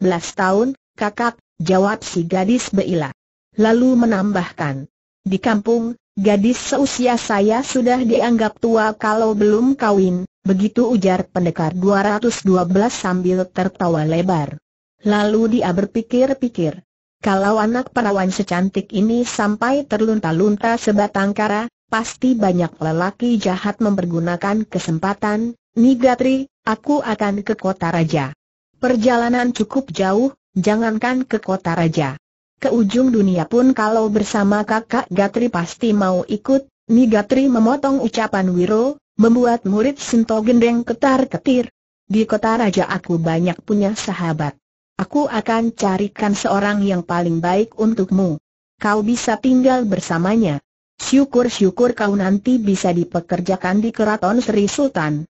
belas tahun, kakak, jawab si gadis beila. Lalu menambahkan, di kampung, Gadis seusia saya sudah dianggap tua kalau belum kawin, begitu ujar pendekar 212 sambil tertawa lebar. Lalu dia berpikir-pikir. Kalau anak perawan secantik ini sampai terlunta-lunta sebatang kara, pasti banyak lelaki jahat mempergunakan kesempatan, Nigatri, aku akan ke kota raja. Perjalanan cukup jauh, jangankan ke kota raja ke ujung dunia pun kalau bersama kakak Gatri pasti mau ikut, Ni Gatri memotong ucapan Wiro, membuat murid Sinto Gendeng ketar-ketir. Di kota raja aku banyak punya sahabat. Aku akan carikan seorang yang paling baik untukmu. Kau bisa tinggal bersamanya. Syukur-syukur kau nanti bisa dipekerjakan di keraton Sri Sultan.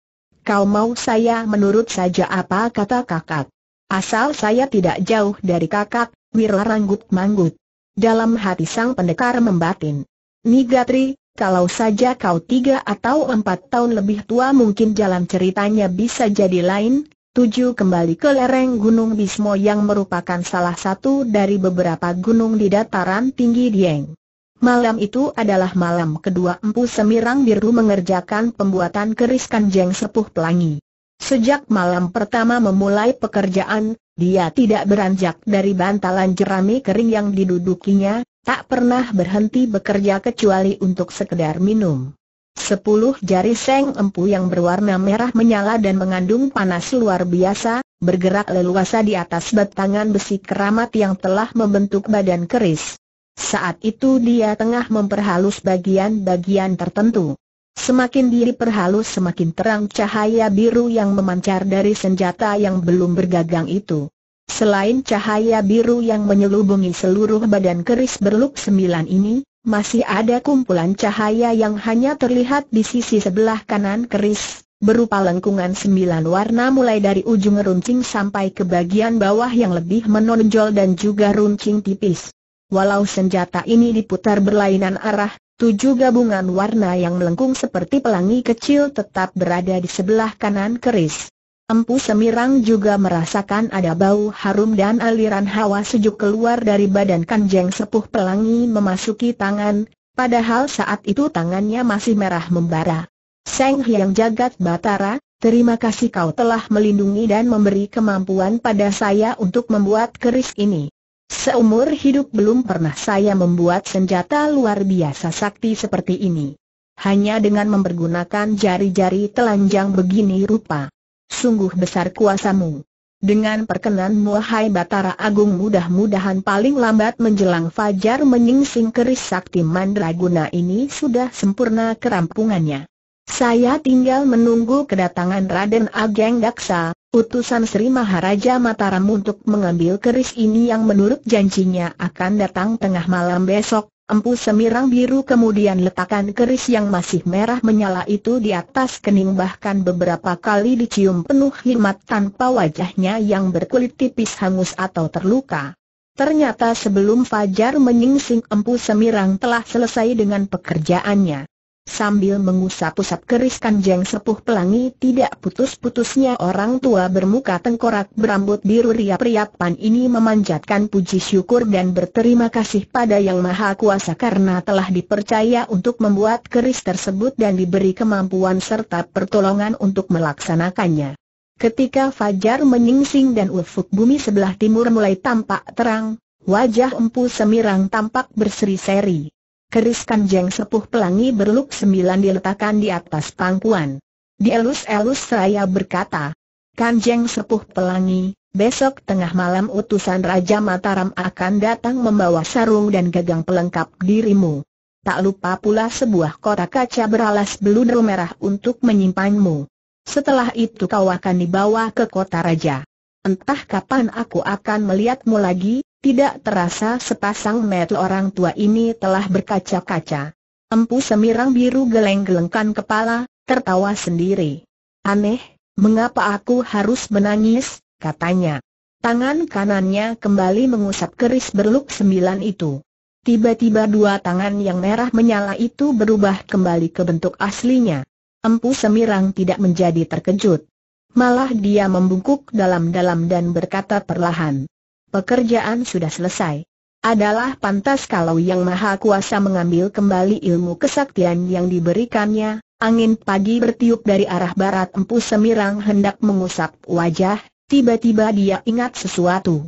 Kau mau saya menurut saja apa kata kakak. Asal saya tidak jauh dari kakak, wiraranggut manggut. Dalam hati sang pendekar membatin. Nigatri, kalau saja kau tiga atau empat tahun lebih tua mungkin jalan ceritanya bisa jadi lain, tuju kembali ke lereng Gunung Bismo yang merupakan salah satu dari beberapa gunung di dataran tinggi Dieng. Malam itu adalah malam kedua Empu Semirang Biru mengerjakan pembuatan keris kanjeng sepuh pelangi. Sejak malam pertama memulai pekerjaan, dia tidak beranjak dari bantalan jerami kering yang didudukinya, tak pernah berhenti bekerja kecuali untuk sekedar minum. Sepuluh jari seng empu yang berwarna merah menyala dan mengandung panas luar biasa, bergerak leluasa di atas batangan besi keramat yang telah membentuk badan keris. Saat itu dia tengah memperhalus bagian-bagian tertentu. Semakin diri diperhalus semakin terang cahaya biru yang memancar dari senjata yang belum bergagang itu. Selain cahaya biru yang menyelubungi seluruh badan keris berluk sembilan ini, masih ada kumpulan cahaya yang hanya terlihat di sisi sebelah kanan keris, berupa lengkungan sembilan warna mulai dari ujung runcing sampai ke bagian bawah yang lebih menonjol dan juga runcing tipis. Walau senjata ini diputar berlainan arah, Tujuh gabungan warna yang melengkung seperti pelangi kecil tetap berada di sebelah kanan keris. Empu Semirang juga merasakan ada bau harum dan aliran hawa sejuk keluar dari badan kanjeng sepuh pelangi memasuki tangan, padahal saat itu tangannya masih merah membara. Seng Hyang Jagat Batara, terima kasih kau telah melindungi dan memberi kemampuan pada saya untuk membuat keris ini. Seumur hidup belum pernah saya membuat senjata luar biasa sakti seperti ini. Hanya dengan mempergunakan jari-jari telanjang begini rupa. Sungguh besar kuasamu. Dengan perkenanmu hai Batara Agung mudah-mudahan paling lambat menjelang fajar menyingsing keris sakti mandraguna ini sudah sempurna kerampungannya. Saya tinggal menunggu kedatangan Raden Ageng Daksa, utusan Sri Maharaja Mataram untuk mengambil keris ini yang menurut janjinya akan datang tengah malam besok. Empu Semirang Biru kemudian letakkan keris yang masih merah menyala itu di atas kening bahkan beberapa kali dicium penuh hikmat tanpa wajahnya yang berkulit tipis hangus atau terluka. Ternyata sebelum Fajar menyingsing Empu Semirang telah selesai dengan pekerjaannya sambil mengusap-usap keris kanjeng sepuh pelangi tidak putus-putusnya orang tua bermuka tengkorak berambut biru riap-riapan ini memanjatkan puji syukur dan berterima kasih pada yang maha kuasa karena telah dipercaya untuk membuat keris tersebut dan diberi kemampuan serta pertolongan untuk melaksanakannya. Ketika fajar menyingsing dan ufuk bumi sebelah timur mulai tampak terang, wajah Empu Semirang tampak berseri-seri keris kanjeng sepuh pelangi berluk sembilan diletakkan di atas pangkuan. Dielus-elus seraya berkata, Kanjeng sepuh pelangi, besok tengah malam utusan Raja Mataram akan datang membawa sarung dan gagang pelengkap dirimu. Tak lupa pula sebuah kotak kaca beralas beludru merah untuk menyimpanmu. Setelah itu kau akan dibawa ke kota raja. Entah kapan aku akan melihatmu lagi, tidak terasa sepasang mata orang tua ini telah berkaca-kaca. Empu Semirang Biru geleng-gelengkan kepala, tertawa sendiri. Aneh, mengapa aku harus menangis, katanya. Tangan kanannya kembali mengusap keris berluk sembilan itu. Tiba-tiba dua tangan yang merah menyala itu berubah kembali ke bentuk aslinya. Empu Semirang tidak menjadi terkejut. Malah dia membungkuk dalam-dalam dan berkata perlahan. Pekerjaan sudah selesai. Adalah pantas kalau Yang Maha Kuasa mengambil kembali ilmu kesaktian yang diberikannya. Angin pagi bertiup dari arah barat empu semirang hendak mengusap wajah, tiba-tiba dia ingat sesuatu.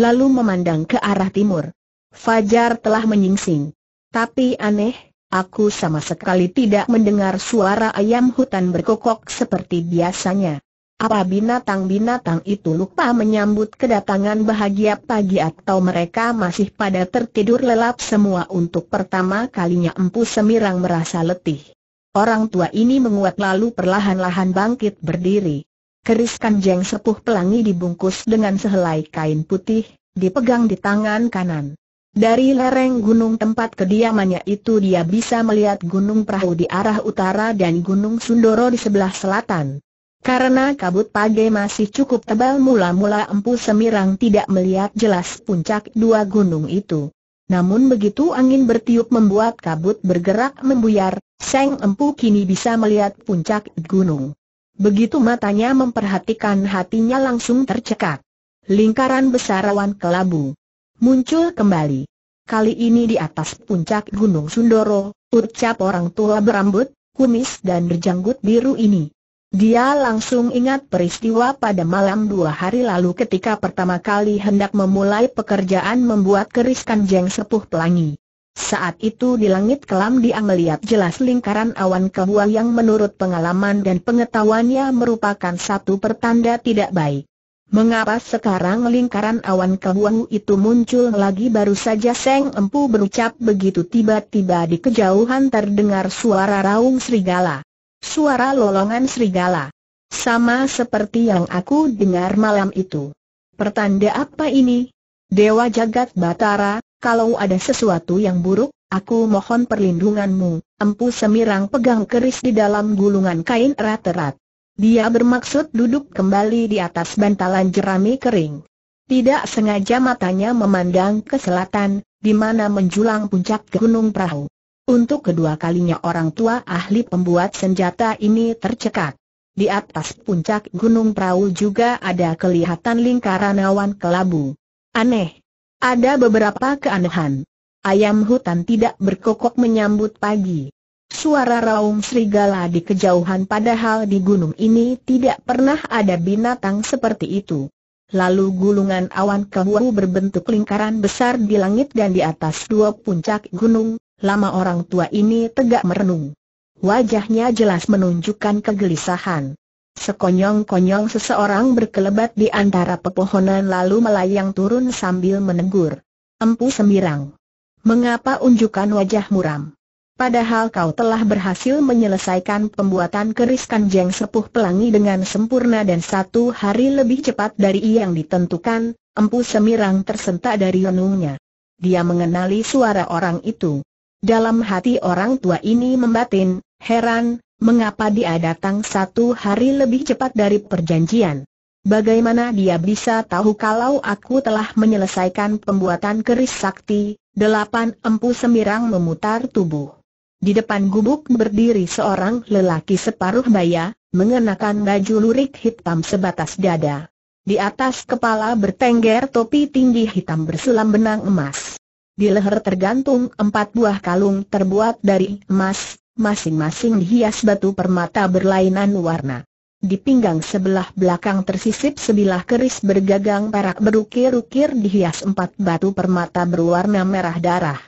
Lalu memandang ke arah timur. Fajar telah menyingsing. Tapi aneh, aku sama sekali tidak mendengar suara ayam hutan berkokok seperti biasanya. Apa binatang-binatang itu lupa menyambut kedatangan bahagia pagi atau mereka masih pada tertidur lelap semua untuk pertama kalinya empu semirang merasa letih. Orang tua ini menguat lalu perlahan-lahan bangkit berdiri. Keris kanjeng sepuh pelangi dibungkus dengan sehelai kain putih, dipegang di tangan kanan. Dari lereng gunung tempat kediamannya itu dia bisa melihat gunung perahu di arah utara dan gunung Sundoro di sebelah selatan. Karena kabut pagi masih cukup tebal mula-mula Empu Semirang tidak melihat jelas puncak dua gunung itu. Namun begitu angin bertiup membuat kabut bergerak membuyar, Seng Empu kini bisa melihat puncak gunung. Begitu matanya memperhatikan hatinya langsung tercekat. Lingkaran besar rawan kelabu muncul kembali. Kali ini di atas puncak Gunung Sundoro, ucap orang tua berambut, kumis dan berjanggut biru ini. Dia langsung ingat peristiwa pada malam dua hari lalu ketika pertama kali hendak memulai pekerjaan membuat keris kanjeng sepuh pelangi. Saat itu di langit kelam dia melihat jelas lingkaran awan kebuah yang menurut pengalaman dan pengetahuannya merupakan satu pertanda tidak baik. Mengapa sekarang lingkaran awan kebuahu itu muncul lagi baru saja Seng Empu berucap begitu tiba-tiba di kejauhan terdengar suara raung serigala. Suara lolongan serigala. Sama seperti yang aku dengar malam itu. Pertanda apa ini? Dewa jagat batara, kalau ada sesuatu yang buruk, aku mohon perlindunganmu. Empu Semirang pegang keris di dalam gulungan kain erat-erat. Dia bermaksud duduk kembali di atas bantalan jerami kering. Tidak sengaja matanya memandang ke selatan, di mana menjulang puncak gunung perahu. Untuk kedua kalinya orang tua ahli pembuat senjata ini tercekak. Di atas puncak Gunung Prau juga ada kelihatan lingkaran awan kelabu. Aneh. Ada beberapa keanehan. Ayam hutan tidak berkokok menyambut pagi. Suara raung serigala di kejauhan padahal di gunung ini tidak pernah ada binatang seperti itu. Lalu gulungan awan kelabu berbentuk lingkaran besar di langit dan di atas dua puncak gunung, lama orang tua ini tegak merenung. Wajahnya jelas menunjukkan kegelisahan. Sekonyong-konyong seseorang berkelebat di antara pepohonan lalu melayang turun sambil menegur. Empu Semirang. Mengapa unjukkan wajah muram? Padahal kau telah berhasil menyelesaikan pembuatan keris kanjeng sepuh pelangi dengan sempurna dan satu hari lebih cepat dari yang ditentukan, Empu Semirang tersentak dari renungnya. Dia mengenali suara orang itu. Dalam hati orang tua ini membatin, heran, mengapa dia datang satu hari lebih cepat dari perjanjian. Bagaimana dia bisa tahu kalau aku telah menyelesaikan pembuatan keris sakti, delapan empu semirang memutar tubuh. Di depan gubuk berdiri seorang lelaki separuh baya, mengenakan baju lurik hitam sebatas dada. Di atas kepala bertengger topi tinggi hitam bersulam benang emas. Di leher tergantung empat buah kalung terbuat dari emas, masing-masing dihias batu permata berlainan warna. Di pinggang sebelah belakang tersisip sebilah keris bergagang perak berukir-ukir dihias empat batu permata berwarna merah darah.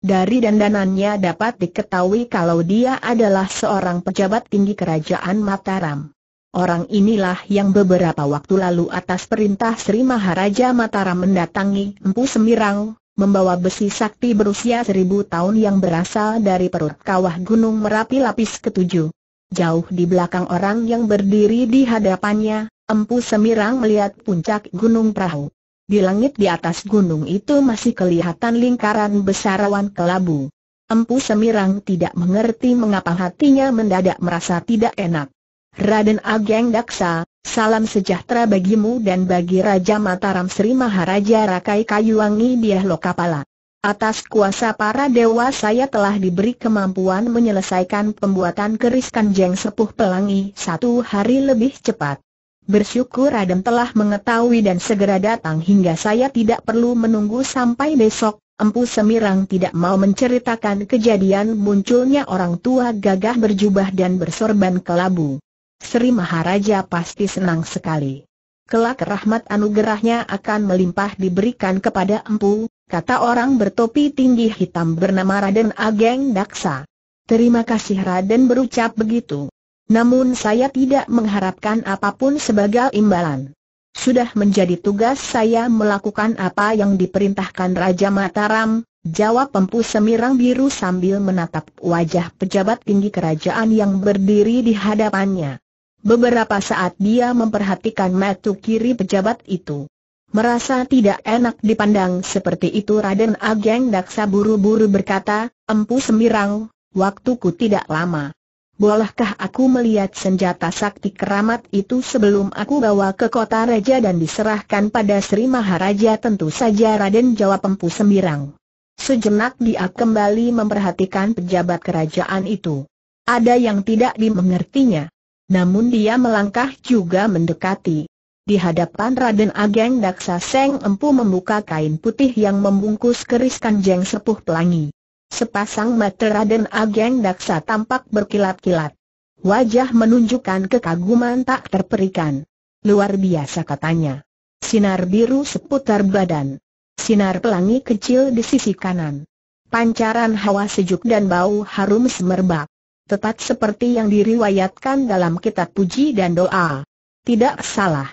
Dari dandanannya dapat diketahui kalau dia adalah seorang pejabat tinggi kerajaan Mataram. Orang inilah yang beberapa waktu lalu atas perintah Sri Maharaja Mataram mendatangi Empu Semirang, membawa besi sakti berusia seribu tahun yang berasal dari perut kawah Gunung Merapi lapis ketujuh. Jauh di belakang orang yang berdiri di hadapannya, Empu Semirang melihat puncak Gunung Perahu. Di langit di atas gunung itu masih kelihatan lingkaran besar awan kelabu. Empu Semirang tidak mengerti mengapa hatinya mendadak merasa tidak enak. Raden Ageng Daksa, salam sejahtera bagimu dan bagi Raja Mataram Sri Maharaja Rakai Kayuwangi Diahlo Kapala. Atas kuasa para dewa saya telah diberi kemampuan menyelesaikan pembuatan keris kanjeng sepuh pelangi satu hari lebih cepat. Bersyukur Raden telah mengetahui dan segera datang hingga saya tidak perlu menunggu sampai besok, Empu Semirang tidak mau menceritakan kejadian munculnya orang tua gagah berjubah dan bersorban kelabu. Sri Maharaja pasti senang sekali. Kelak rahmat anugerahnya akan melimpah diberikan kepada empu, kata orang bertopi tinggi hitam bernama Raden Ageng Daksa. Terima kasih Raden berucap begitu. Namun saya tidak mengharapkan apapun sebagai imbalan. Sudah menjadi tugas saya melakukan apa yang diperintahkan Raja Mataram, jawab empu semirang biru sambil menatap wajah pejabat tinggi kerajaan yang berdiri di hadapannya. Beberapa saat dia memperhatikan mata kiri pejabat itu. Merasa tidak enak dipandang seperti itu Raden Ageng Daksa buru-buru berkata, Empu Semirang, waktuku tidak lama. Bolehkah aku melihat senjata sakti keramat itu sebelum aku bawa ke kota raja dan diserahkan pada Sri Maharaja tentu saja Raden jawab Empu Semirang. Sejenak dia kembali memperhatikan pejabat kerajaan itu. Ada yang tidak dimengertinya. Namun dia melangkah juga mendekati. Di hadapan Raden Ageng Daksa Seng Empu membuka kain putih yang membungkus keris kanjeng sepuh pelangi. Sepasang mata Raden Ageng Daksa tampak berkilat-kilat. Wajah menunjukkan kekaguman tak terperikan. Luar biasa katanya. Sinar biru seputar badan. Sinar pelangi kecil di sisi kanan. Pancaran hawa sejuk dan bau harum semerbak tepat seperti yang diriwayatkan dalam kitab puji dan doa. Tidak salah.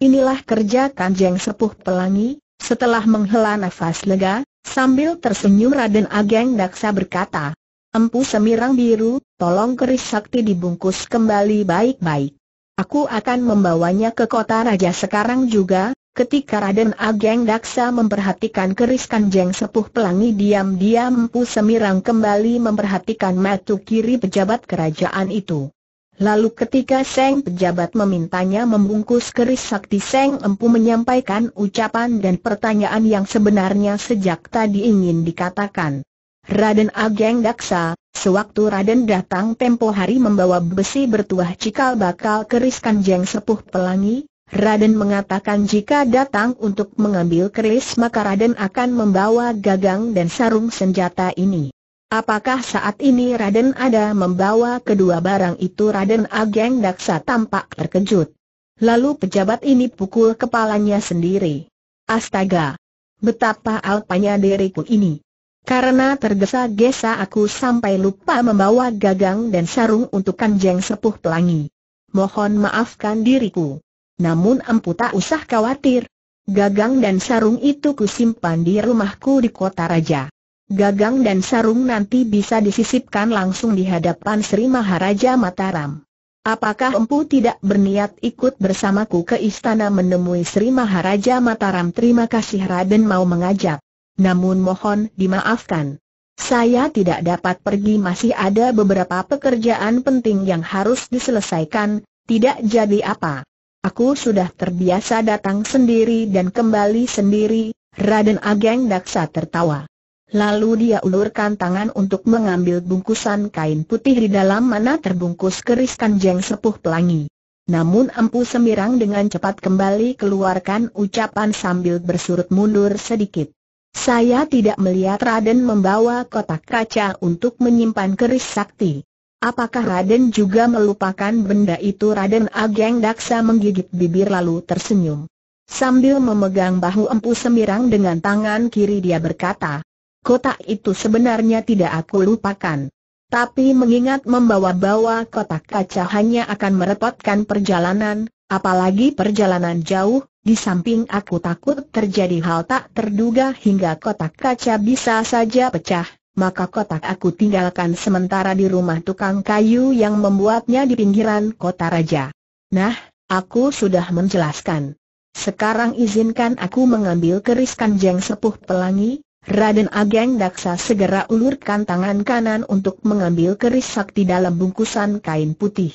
Inilah kerja Kanjeng Sepuh Pelangi, setelah menghela nafas lega, sambil tersenyum Raden Ageng Daksa berkata, Empu Semirang Biru, tolong keris sakti dibungkus kembali baik-baik. Aku akan membawanya ke kota raja sekarang juga, Ketika Raden Ageng Daksa memperhatikan keris kanjeng sepuh pelangi diam-diam Empu Semirang kembali memperhatikan matu kiri pejabat kerajaan itu. Lalu ketika Seng pejabat memintanya membungkus keris sakti Seng Empu menyampaikan ucapan dan pertanyaan yang sebenarnya sejak tadi ingin dikatakan. Raden Ageng Daksa, sewaktu Raden datang tempo hari membawa besi bertuah cikal bakal keris kanjeng sepuh pelangi, Raden mengatakan jika datang untuk mengambil keris maka Raden akan membawa gagang dan sarung senjata ini. Apakah saat ini Raden ada membawa kedua barang itu Raden Ageng Daksa tampak terkejut. Lalu pejabat ini pukul kepalanya sendiri. Astaga! Betapa alpanya diriku ini. Karena tergesa-gesa aku sampai lupa membawa gagang dan sarung untuk kanjeng sepuh pelangi. Mohon maafkan diriku. Namun empu tak usah khawatir. Gagang dan sarung itu kusimpan di rumahku di kota raja. Gagang dan sarung nanti bisa disisipkan langsung di hadapan Sri Maharaja Mataram. Apakah empu tidak berniat ikut bersamaku ke istana menemui Sri Maharaja Mataram? Terima kasih Raden mau mengajak. Namun mohon dimaafkan. Saya tidak dapat pergi masih ada beberapa pekerjaan penting yang harus diselesaikan, tidak jadi apa. Aku sudah terbiasa datang sendiri dan kembali sendiri, Raden Ageng Daksa tertawa. Lalu dia ulurkan tangan untuk mengambil bungkusan kain putih di dalam mana terbungkus keris kanjeng sepuh pelangi. Namun Empu Semirang dengan cepat kembali keluarkan ucapan sambil bersurut mundur sedikit. Saya tidak melihat Raden membawa kotak kaca untuk menyimpan keris sakti. Apakah Raden juga melupakan benda itu Raden Ageng Daksa menggigit bibir lalu tersenyum. Sambil memegang bahu Empu Semirang dengan tangan kiri dia berkata, Kotak itu sebenarnya tidak aku lupakan. Tapi mengingat membawa-bawa kotak kaca hanya akan merepotkan perjalanan, apalagi perjalanan jauh, di samping aku takut terjadi hal tak terduga hingga kotak kaca bisa saja pecah maka kotak aku tinggalkan sementara di rumah tukang kayu yang membuatnya di pinggiran kota raja. Nah, aku sudah menjelaskan. Sekarang izinkan aku mengambil keris kanjeng sepuh pelangi, Raden Ageng Daksa segera ulurkan tangan kanan untuk mengambil keris sakti dalam bungkusan kain putih.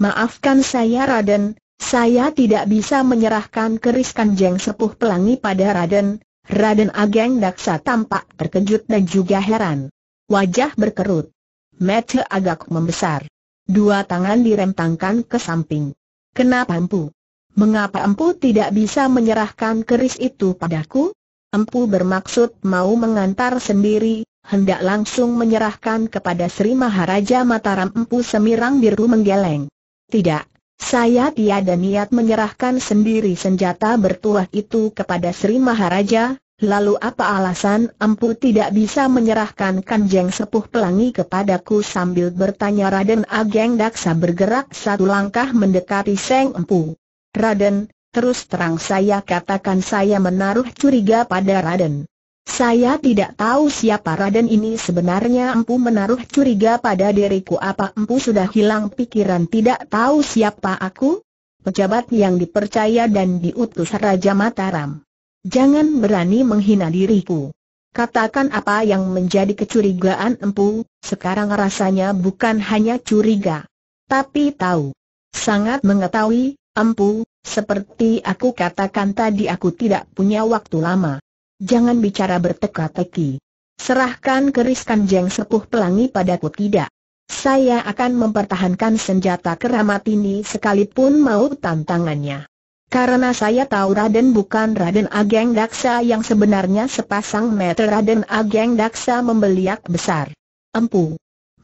Maafkan saya Raden, saya tidak bisa menyerahkan keris kanjeng sepuh pelangi pada Raden, Raden Ageng Daksa tampak terkejut dan juga heran. Wajah berkerut. Mata agak membesar. Dua tangan direntangkan ke samping. Kenapa empu? Mengapa empu tidak bisa menyerahkan keris itu padaku? Empu bermaksud mau mengantar sendiri, hendak langsung menyerahkan kepada Sri Maharaja Mataram Empu Semirang Biru menggeleng. Tidak, saya tiada niat menyerahkan sendiri senjata bertuah itu kepada Sri Maharaja, lalu apa alasan empu tidak bisa menyerahkan kanjeng sepuh pelangi kepadaku sambil bertanya Raden Ageng Daksa bergerak satu langkah mendekati Seng Empu. Raden, terus terang saya katakan saya menaruh curiga pada Raden. Saya tidak tahu siapa Raden ini sebenarnya empu menaruh curiga pada diriku apa empu sudah hilang pikiran tidak tahu siapa aku? Pejabat yang dipercaya dan diutus Raja Mataram. Jangan berani menghina diriku. Katakan apa yang menjadi kecurigaan empu, sekarang rasanya bukan hanya curiga. Tapi tahu. Sangat mengetahui, empu, seperti aku katakan tadi aku tidak punya waktu lama. Jangan bicara berteka-teki. Serahkan keris kanjeng sepuh pelangi padaku tidak. Saya akan mempertahankan senjata keramat ini sekalipun mau tantangannya. Karena saya tahu Raden bukan Raden Ageng Daksa yang sebenarnya sepasang meter Raden Ageng Daksa membeliak besar. Empu.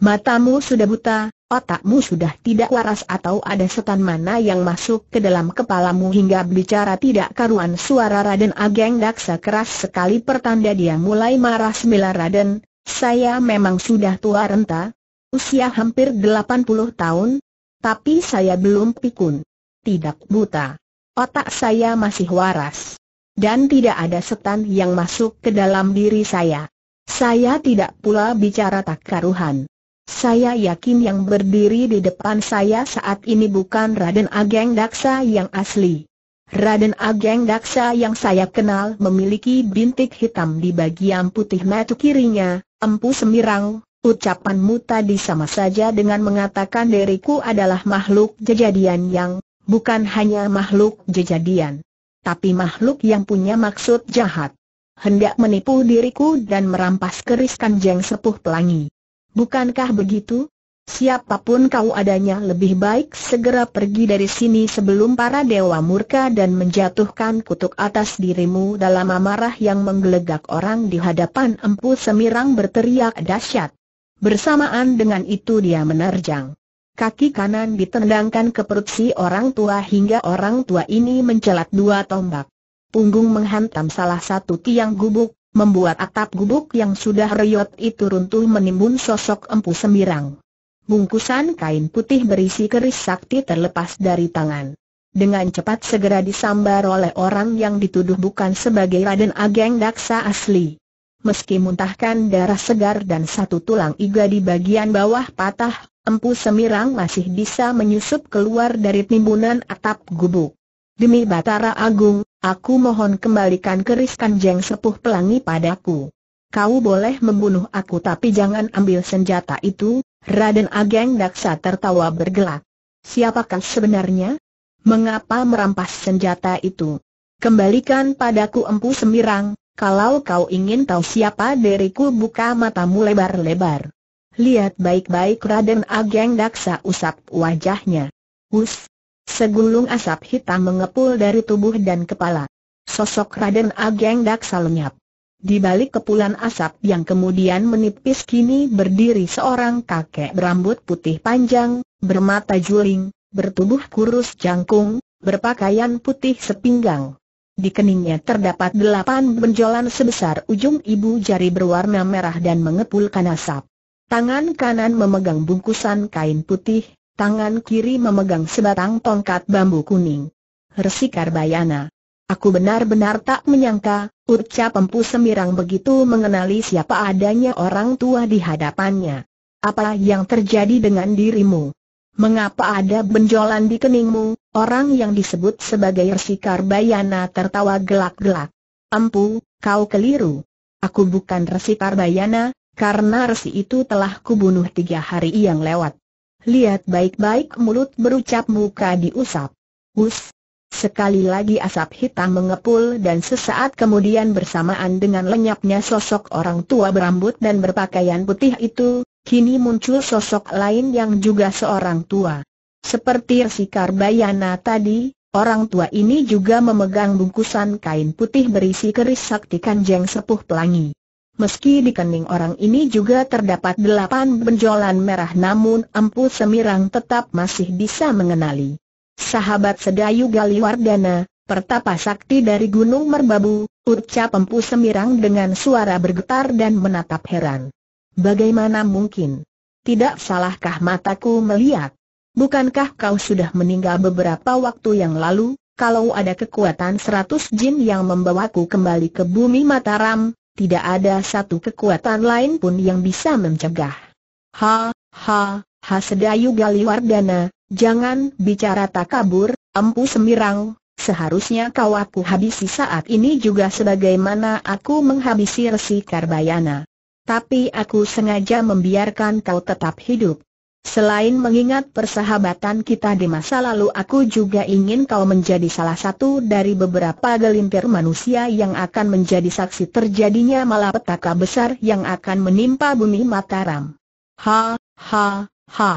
Matamu sudah buta, Otakmu sudah tidak waras atau ada setan mana yang masuk ke dalam kepalamu hingga bicara tidak karuan suara Raden Ageng Daksa keras sekali pertanda dia mulai marah semila Raden, saya memang sudah tua renta, usia hampir 80 tahun, tapi saya belum pikun. Tidak buta. Otak saya masih waras. Dan tidak ada setan yang masuk ke dalam diri saya. Saya tidak pula bicara tak karuhan. Saya yakin yang berdiri di depan saya saat ini bukan Raden Ageng Daksa yang asli. Raden Ageng Daksa yang saya kenal memiliki bintik hitam di bagian putih mata kirinya, empu semirang, ucapanmu tadi sama saja dengan mengatakan diriku adalah makhluk jejadian yang, bukan hanya makhluk jejadian, tapi makhluk yang punya maksud jahat. Hendak menipu diriku dan merampas keris kanjeng sepuh pelangi. Bukankah begitu? Siapapun kau adanya lebih baik segera pergi dari sini sebelum para dewa murka dan menjatuhkan kutuk atas dirimu dalam amarah yang menggelegak orang di hadapan empu semirang berteriak dahsyat. Bersamaan dengan itu dia menerjang. Kaki kanan ditendangkan ke perut si orang tua hingga orang tua ini mencelat dua tombak. Punggung menghantam salah satu tiang gubuk, membuat atap gubuk yang sudah reyot itu runtuh menimbun sosok empu semirang. Bungkusan kain putih berisi keris sakti terlepas dari tangan. Dengan cepat segera disambar oleh orang yang dituduh bukan sebagai Raden Ageng Daksa asli. Meski muntahkan darah segar dan satu tulang iga di bagian bawah patah, empu semirang masih bisa menyusup keluar dari timbunan atap gubuk. Demi Batara Agung, aku mohon kembalikan keris kanjeng sepuh pelangi padaku. Kau boleh membunuh aku tapi jangan ambil senjata itu, Raden Ageng Daksa tertawa bergelak. Siapakah sebenarnya? Mengapa merampas senjata itu? Kembalikan padaku empu semirang, kalau kau ingin tahu siapa diriku buka matamu lebar-lebar. Lihat baik-baik Raden Ageng Daksa usap wajahnya. Hus. Segulung asap hitam mengepul dari tubuh dan kepala. Sosok Raden Ageng Daksa lenyap. Di balik kepulan asap yang kemudian menipis kini berdiri seorang kakek berambut putih panjang, bermata juling, bertubuh kurus jangkung, berpakaian putih sepinggang. Di keningnya terdapat delapan benjolan sebesar ujung ibu jari berwarna merah dan mengepulkan asap. Tangan kanan memegang bungkusan kain putih, tangan kiri memegang sebatang tongkat bambu kuning. Resikar Bayana. Aku benar-benar tak menyangka, ucap Empu Semirang begitu mengenali siapa adanya orang tua di hadapannya. Apa yang terjadi dengan dirimu? Mengapa ada benjolan di keningmu? Orang yang disebut sebagai Resikar Bayana tertawa gelak-gelak. Empu, kau keliru. Aku bukan Resi Karbayana, karena Resi itu telah kubunuh tiga hari yang lewat. Lihat baik-baik mulut berucap muka diusap. Hus! Sekali lagi asap hitam mengepul dan sesaat kemudian bersamaan dengan lenyapnya sosok orang tua berambut dan berpakaian putih itu, kini muncul sosok lain yang juga seorang tua. Seperti si Karbayana tadi, orang tua ini juga memegang bungkusan kain putih berisi keris sakti kanjeng sepuh pelangi. Meski di kening orang ini juga terdapat delapan benjolan merah namun Empu Semirang tetap masih bisa mengenali. Sahabat Sedayu Galiwardana, pertapa sakti dari Gunung Merbabu, ucap Empu Semirang dengan suara bergetar dan menatap heran. Bagaimana mungkin? Tidak salahkah mataku melihat? Bukankah kau sudah meninggal beberapa waktu yang lalu? Kalau ada kekuatan seratus jin yang membawaku kembali ke bumi Mataram, tidak ada satu kekuatan lain pun yang bisa mencegah. Ha, ha, ha sedayu Galiwardana, jangan bicara tak kabur, empu semirang, seharusnya kau aku habisi saat ini juga sebagaimana aku menghabisi Resi Karbayana. Tapi aku sengaja membiarkan kau tetap hidup. Selain mengingat persahabatan kita di masa lalu aku juga ingin kau menjadi salah satu dari beberapa gelintir manusia yang akan menjadi saksi terjadinya malapetaka besar yang akan menimpa bumi Mataram. Ha, ha, ha.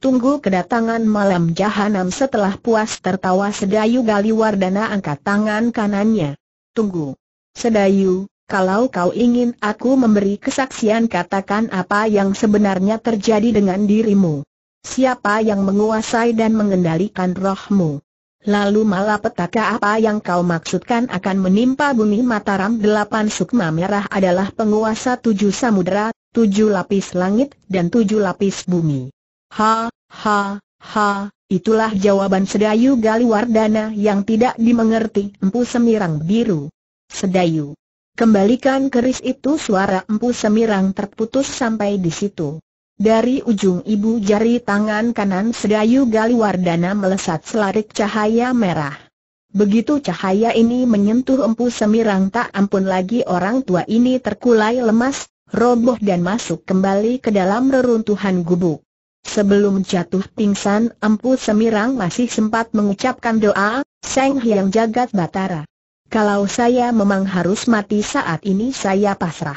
Tunggu kedatangan malam jahanam setelah puas tertawa Sedayu Galiwardana angkat tangan kanannya. Tunggu. Sedayu, kalau kau ingin aku memberi kesaksian katakan apa yang sebenarnya terjadi dengan dirimu. Siapa yang menguasai dan mengendalikan rohmu? Lalu malapetaka apa yang kau maksudkan akan menimpa bumi Mataram delapan sukma merah adalah penguasa tujuh samudera, tujuh lapis langit dan tujuh lapis bumi. Ha, ha, ha, itulah jawaban Sedayu Galiwardana yang tidak dimengerti Empu Semirang Biru. Sedayu Kembalikan keris itu suara empu semirang terputus sampai di situ. Dari ujung ibu jari tangan kanan Sedayu Galiwardana melesat selarik cahaya merah. Begitu cahaya ini menyentuh empu semirang tak ampun lagi orang tua ini terkulai lemas, roboh dan masuk kembali ke dalam reruntuhan gubuk. Sebelum jatuh pingsan, Empu Semirang masih sempat mengucapkan doa, Seng Hyang Jagat Batara. Kalau saya memang harus mati saat ini saya pasrah.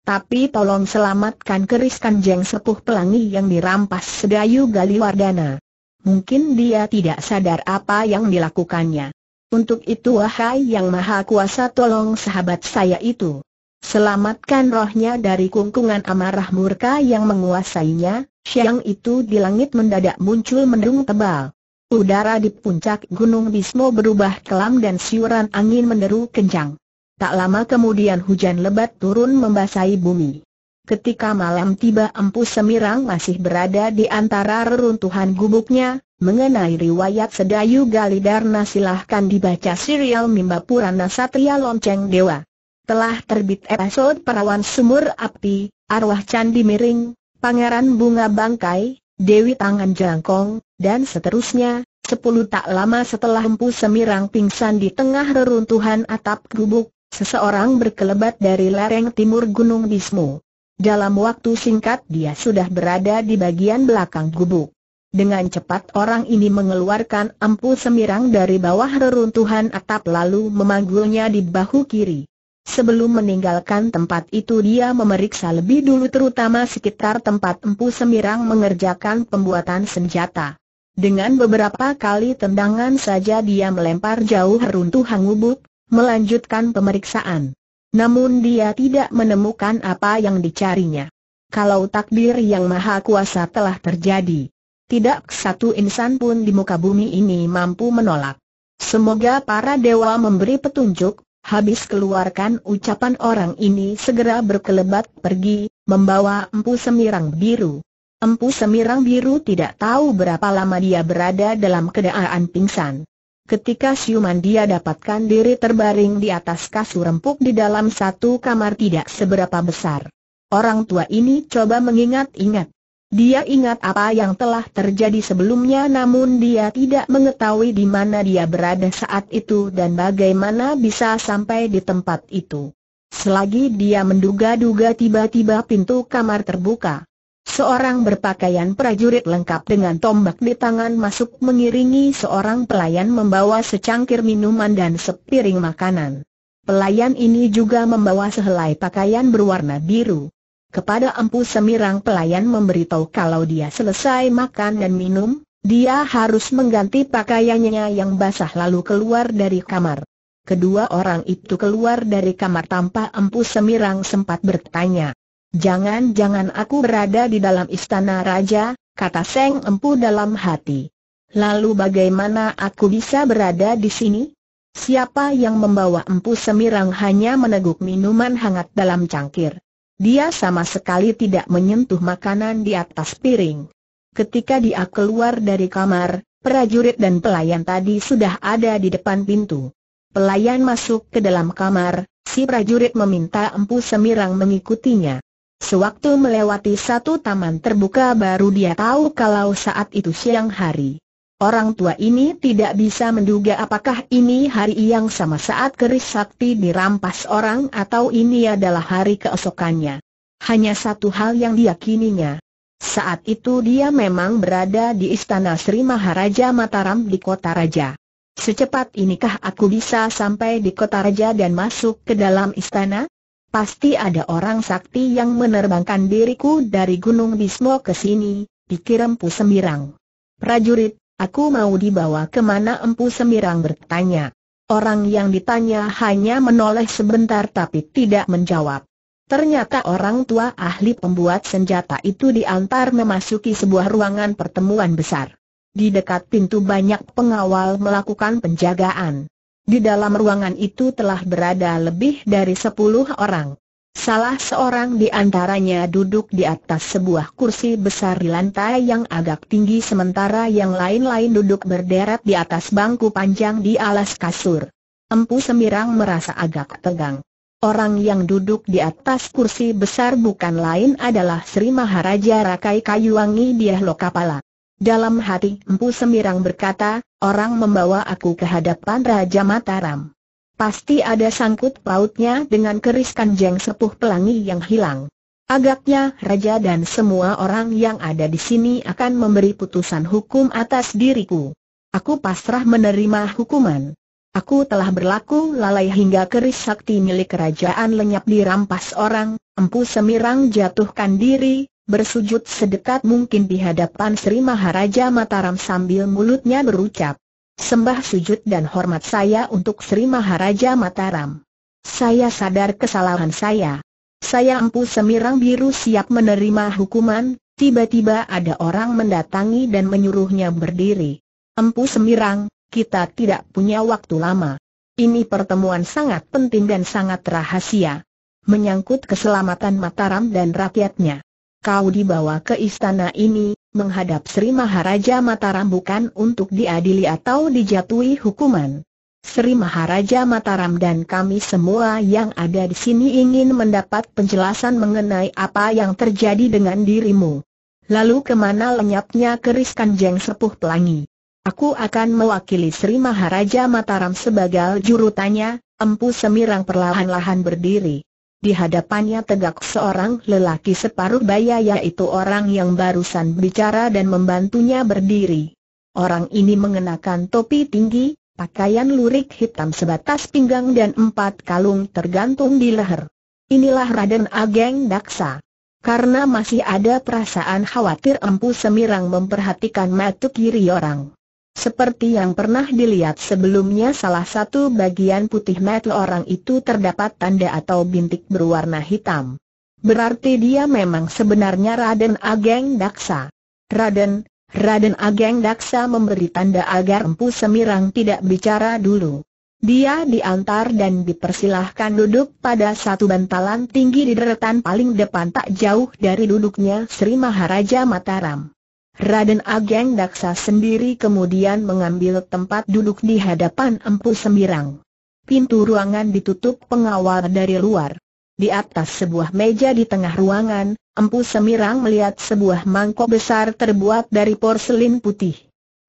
Tapi tolong selamatkan keris kanjeng sepuh pelangi yang dirampas Sedayu Galiwardana. Mungkin dia tidak sadar apa yang dilakukannya. Untuk itu wahai yang maha kuasa tolong sahabat saya itu. Selamatkan rohnya dari kungkungan amarah murka yang menguasainya, siang itu di langit mendadak muncul mendung tebal. Udara di puncak Gunung Bismo berubah kelam dan siuran angin menderu kencang. Tak lama kemudian hujan lebat turun membasahi bumi. Ketika malam tiba Empu Semirang masih berada di antara reruntuhan gubuknya, mengenai riwayat Sedayu Galidarna silahkan dibaca serial Mimba Purana Satria Lonceng Dewa. Telah terbit episode Perawan Sumur Api, Arwah Candi Miring, Pangeran Bunga Bangkai, Dewi Tangan Jangkong, dan seterusnya, sepuluh tak lama setelah Empu Semirang pingsan di tengah reruntuhan atap gubuk, seseorang berkelebat dari lereng timur Gunung Bismu. Dalam waktu singkat dia sudah berada di bagian belakang gubuk. Dengan cepat orang ini mengeluarkan Empu Semirang dari bawah reruntuhan atap lalu memanggulnya di bahu kiri. Sebelum meninggalkan tempat itu dia memeriksa lebih dulu terutama sekitar tempat Empu Semirang mengerjakan pembuatan senjata. Dengan beberapa kali tendangan saja dia melempar jauh runtuh Hangubuk, melanjutkan pemeriksaan. Namun dia tidak menemukan apa yang dicarinya. Kalau takdir yang maha kuasa telah terjadi, tidak satu insan pun di muka bumi ini mampu menolak. Semoga para dewa memberi petunjuk, habis keluarkan ucapan orang ini segera berkelebat pergi, membawa empu semirang biru. Empu Semirang Biru tidak tahu berapa lama dia berada dalam keadaan pingsan. Ketika siuman dia dapatkan diri terbaring di atas kasur empuk di dalam satu kamar tidak seberapa besar. Orang tua ini coba mengingat-ingat. Dia ingat apa yang telah terjadi sebelumnya namun dia tidak mengetahui di mana dia berada saat itu dan bagaimana bisa sampai di tempat itu. Selagi dia menduga-duga tiba-tiba pintu kamar terbuka. Seorang berpakaian prajurit lengkap dengan tombak di tangan masuk mengiringi seorang pelayan membawa secangkir minuman dan sepiring makanan. Pelayan ini juga membawa sehelai pakaian berwarna biru. Kepada Empu Semirang pelayan memberitahu kalau dia selesai makan dan minum, dia harus mengganti pakaiannya yang basah lalu keluar dari kamar. Kedua orang itu keluar dari kamar tanpa Empu Semirang sempat bertanya. Jangan-jangan aku berada di dalam istana raja, kata Seng Empu dalam hati. Lalu bagaimana aku bisa berada di sini? Siapa yang membawa Empu Semirang hanya meneguk minuman hangat dalam cangkir. Dia sama sekali tidak menyentuh makanan di atas piring. Ketika dia keluar dari kamar, prajurit dan pelayan tadi sudah ada di depan pintu. Pelayan masuk ke dalam kamar, si prajurit meminta Empu Semirang mengikutinya. Sewaktu melewati satu taman terbuka baru dia tahu kalau saat itu siang hari. Orang tua ini tidak bisa menduga apakah ini hari yang sama saat keris sakti dirampas orang atau ini adalah hari keesokannya. Hanya satu hal yang diyakininya. Saat itu dia memang berada di istana Sri Maharaja Mataram di kota raja. Secepat inikah aku bisa sampai di kota raja dan masuk ke dalam istana? Pasti ada orang sakti yang menerbangkan diriku dari Gunung Bismo ke sini, pikir Empu Semirang. Prajurit, aku mau dibawa kemana Empu Semirang bertanya. Orang yang ditanya hanya menoleh sebentar tapi tidak menjawab. Ternyata orang tua ahli pembuat senjata itu diantar memasuki sebuah ruangan pertemuan besar. Di dekat pintu banyak pengawal melakukan penjagaan. Di dalam ruangan itu telah berada lebih dari sepuluh orang. Salah seorang di antaranya duduk di atas sebuah kursi besar di lantai yang agak tinggi sementara yang lain-lain duduk berderet di atas bangku panjang di alas kasur. Empu Semirang merasa agak tegang. Orang yang duduk di atas kursi besar bukan lain adalah Sri Maharaja Rakai Kayuwangi Diahlo Lokapala. Dalam hati Empu Semirang berkata, orang membawa aku ke hadapan Raja Mataram. Pasti ada sangkut pautnya dengan keris kanjeng sepuh pelangi yang hilang. Agaknya Raja dan semua orang yang ada di sini akan memberi putusan hukum atas diriku. Aku pasrah menerima hukuman. Aku telah berlaku lalai hingga keris sakti milik kerajaan lenyap dirampas orang, Empu Semirang jatuhkan diri, bersujud sedekat mungkin di hadapan Sri Maharaja Mataram sambil mulutnya berucap. Sembah sujud dan hormat saya untuk Sri Maharaja Mataram. Saya sadar kesalahan saya. Saya empu semirang biru siap menerima hukuman, tiba-tiba ada orang mendatangi dan menyuruhnya berdiri. Empu semirang, kita tidak punya waktu lama. Ini pertemuan sangat penting dan sangat rahasia. Menyangkut keselamatan Mataram dan rakyatnya kau dibawa ke istana ini, menghadap Sri Maharaja Mataram bukan untuk diadili atau dijatuhi hukuman. Sri Maharaja Mataram dan kami semua yang ada di sini ingin mendapat penjelasan mengenai apa yang terjadi dengan dirimu. Lalu kemana lenyapnya keris kanjeng sepuh pelangi? Aku akan mewakili Sri Maharaja Mataram sebagai jurutanya. Empu Semirang perlahan-lahan berdiri. Di hadapannya tegak seorang lelaki separuh baya yaitu orang yang barusan bicara dan membantunya berdiri. Orang ini mengenakan topi tinggi, pakaian lurik hitam sebatas pinggang dan empat kalung tergantung di leher. Inilah Raden Ageng Daksa. Karena masih ada perasaan khawatir Empu Semirang memperhatikan mata kiri orang. Seperti yang pernah dilihat sebelumnya salah satu bagian putih mata orang itu terdapat tanda atau bintik berwarna hitam. Berarti dia memang sebenarnya Raden Ageng Daksa. Raden, Raden Ageng Daksa memberi tanda agar Empu Semirang tidak bicara dulu. Dia diantar dan dipersilahkan duduk pada satu bantalan tinggi di deretan paling depan tak jauh dari duduknya Sri Maharaja Mataram. Raden Ageng Daksa sendiri kemudian mengambil tempat duduk di hadapan Empu Sembirang. Pintu ruangan ditutup pengawal dari luar. Di atas sebuah meja di tengah ruangan, Empu Semirang melihat sebuah mangkok besar terbuat dari porselin putih.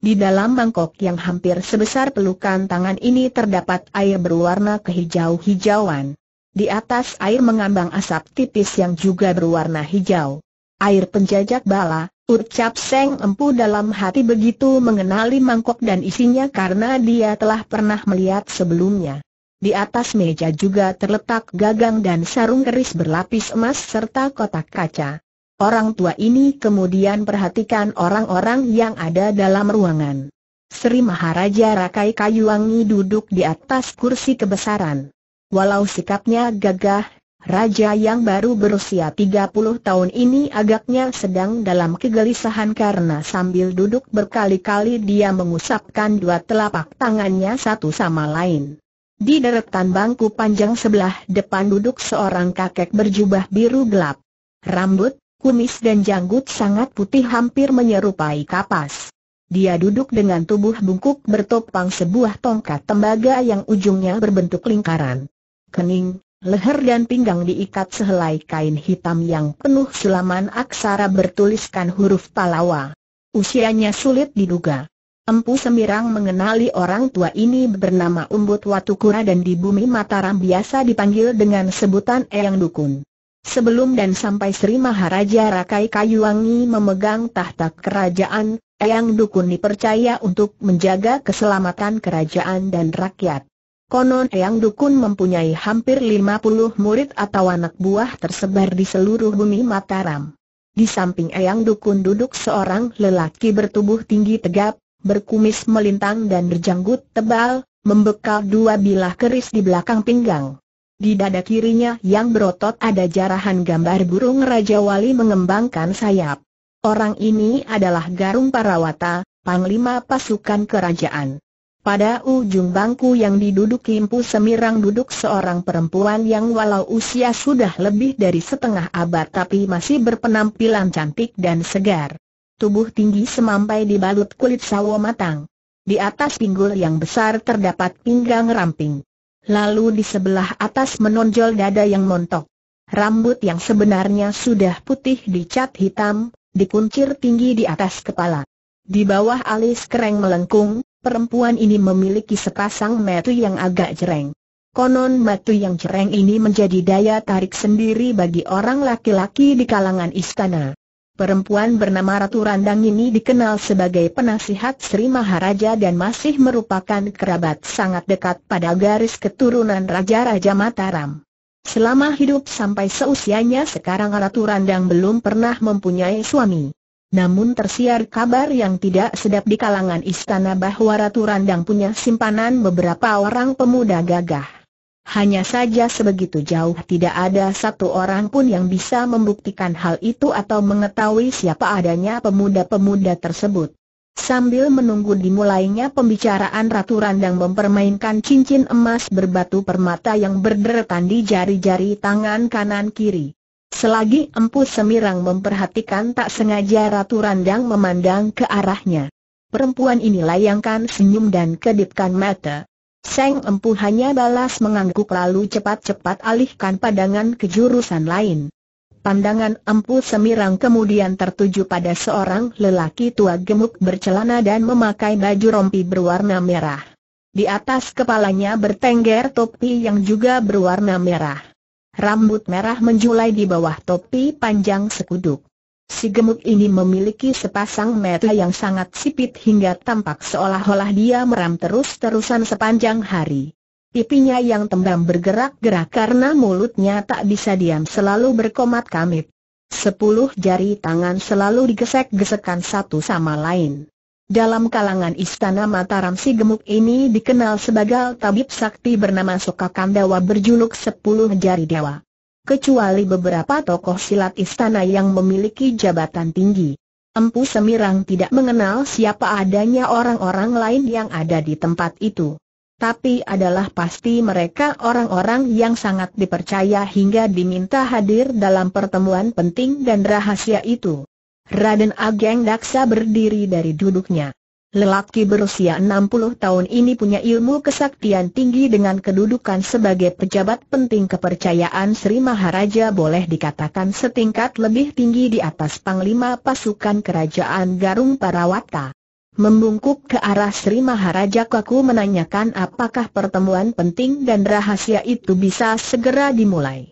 Di dalam mangkok yang hampir sebesar pelukan tangan ini terdapat air berwarna kehijau-hijauan. Di atas air mengambang asap tipis yang juga berwarna hijau. Air penjajak bala, Ucap Seng Empu dalam hati begitu mengenali mangkok dan isinya karena dia telah pernah melihat sebelumnya. Di atas meja juga terletak gagang dan sarung keris berlapis emas serta kotak kaca. Orang tua ini kemudian perhatikan orang-orang yang ada dalam ruangan. Sri Maharaja Rakai Kayuwangi duduk di atas kursi kebesaran. Walau sikapnya gagah Raja yang baru berusia 30 tahun ini agaknya sedang dalam kegelisahan karena sambil duduk berkali-kali dia mengusapkan dua telapak tangannya satu sama lain. Di deretan bangku panjang sebelah depan duduk seorang kakek berjubah biru gelap. Rambut, kumis dan janggut sangat putih hampir menyerupai kapas. Dia duduk dengan tubuh bungkuk bertopang sebuah tongkat tembaga yang ujungnya berbentuk lingkaran. Kening, Leher dan pinggang diikat sehelai kain hitam yang penuh sulaman aksara bertuliskan huruf Palawa. Usianya sulit diduga. Empu Semirang mengenali orang tua ini bernama Umbut Watukura dan di bumi Mataram biasa dipanggil dengan sebutan Eyang Dukun. Sebelum dan sampai Sri Maharaja Rakai Kayuwangi memegang tahta kerajaan, Eyang Dukun dipercaya untuk menjaga keselamatan kerajaan dan rakyat. Konon Eyang Dukun mempunyai hampir 50 murid atau anak buah tersebar di seluruh bumi Mataram. Di samping Eyang Dukun duduk seorang lelaki bertubuh tinggi tegap, berkumis melintang dan berjanggut tebal, membekal dua bilah keris di belakang pinggang. Di dada kirinya yang berotot ada jarahan gambar burung Raja Wali mengembangkan sayap. Orang ini adalah Garung Parawata, Panglima Pasukan Kerajaan. Pada ujung bangku yang diduduki Empu Semirang duduk seorang perempuan yang walau usia sudah lebih dari setengah abad tapi masih berpenampilan cantik dan segar. Tubuh tinggi semampai dibalut kulit sawo matang. Di atas pinggul yang besar terdapat pinggang ramping. Lalu di sebelah atas menonjol dada yang montok. Rambut yang sebenarnya sudah putih dicat hitam, dikuncir tinggi di atas kepala. Di bawah alis kereng melengkung, perempuan ini memiliki sepasang metu yang agak jereng. Konon metu yang jereng ini menjadi daya tarik sendiri bagi orang laki-laki di kalangan istana. Perempuan bernama Ratu Randang ini dikenal sebagai penasihat Sri Maharaja dan masih merupakan kerabat sangat dekat pada garis keturunan Raja-Raja Mataram. Selama hidup sampai seusianya sekarang Ratu Randang belum pernah mempunyai suami. Namun tersiar kabar yang tidak sedap di kalangan istana bahwa Ratu Randang punya simpanan beberapa orang pemuda gagah. Hanya saja sebegitu jauh tidak ada satu orang pun yang bisa membuktikan hal itu atau mengetahui siapa adanya pemuda-pemuda tersebut. Sambil menunggu dimulainya pembicaraan Ratu Randang mempermainkan cincin emas berbatu permata yang berderetan di jari-jari tangan kanan kiri. Selagi Empu Semirang memperhatikan tak sengaja Ratu Randang memandang ke arahnya. Perempuan ini layangkan senyum dan kedipkan mata. Seng Empu hanya balas mengangguk lalu cepat-cepat alihkan pandangan ke jurusan lain. Pandangan Empu Semirang kemudian tertuju pada seorang lelaki tua gemuk bercelana dan memakai baju rompi berwarna merah. Di atas kepalanya bertengger topi yang juga berwarna merah rambut merah menjulai di bawah topi panjang sekuduk. Si gemuk ini memiliki sepasang mata yang sangat sipit hingga tampak seolah-olah dia meram terus-terusan sepanjang hari. Pipinya yang tembam bergerak-gerak karena mulutnya tak bisa diam selalu berkomat kamit. Sepuluh jari tangan selalu digesek-gesekan satu sama lain. Dalam kalangan istana Mataram si gemuk ini dikenal sebagai tabib sakti bernama Sokakandawa berjuluk Sepuluh Jari Dewa. Kecuali beberapa tokoh silat istana yang memiliki jabatan tinggi. Empu Semirang tidak mengenal siapa adanya orang-orang lain yang ada di tempat itu. Tapi adalah pasti mereka orang-orang yang sangat dipercaya hingga diminta hadir dalam pertemuan penting dan rahasia itu. Raden Ageng Daksa berdiri dari duduknya. Lelaki berusia 60 tahun ini punya ilmu kesaktian tinggi dengan kedudukan sebagai pejabat penting kepercayaan Sri Maharaja boleh dikatakan setingkat lebih tinggi di atas Panglima Pasukan Kerajaan Garung Parawata. Membungkuk ke arah Sri Maharaja kaku menanyakan apakah pertemuan penting dan rahasia itu bisa segera dimulai.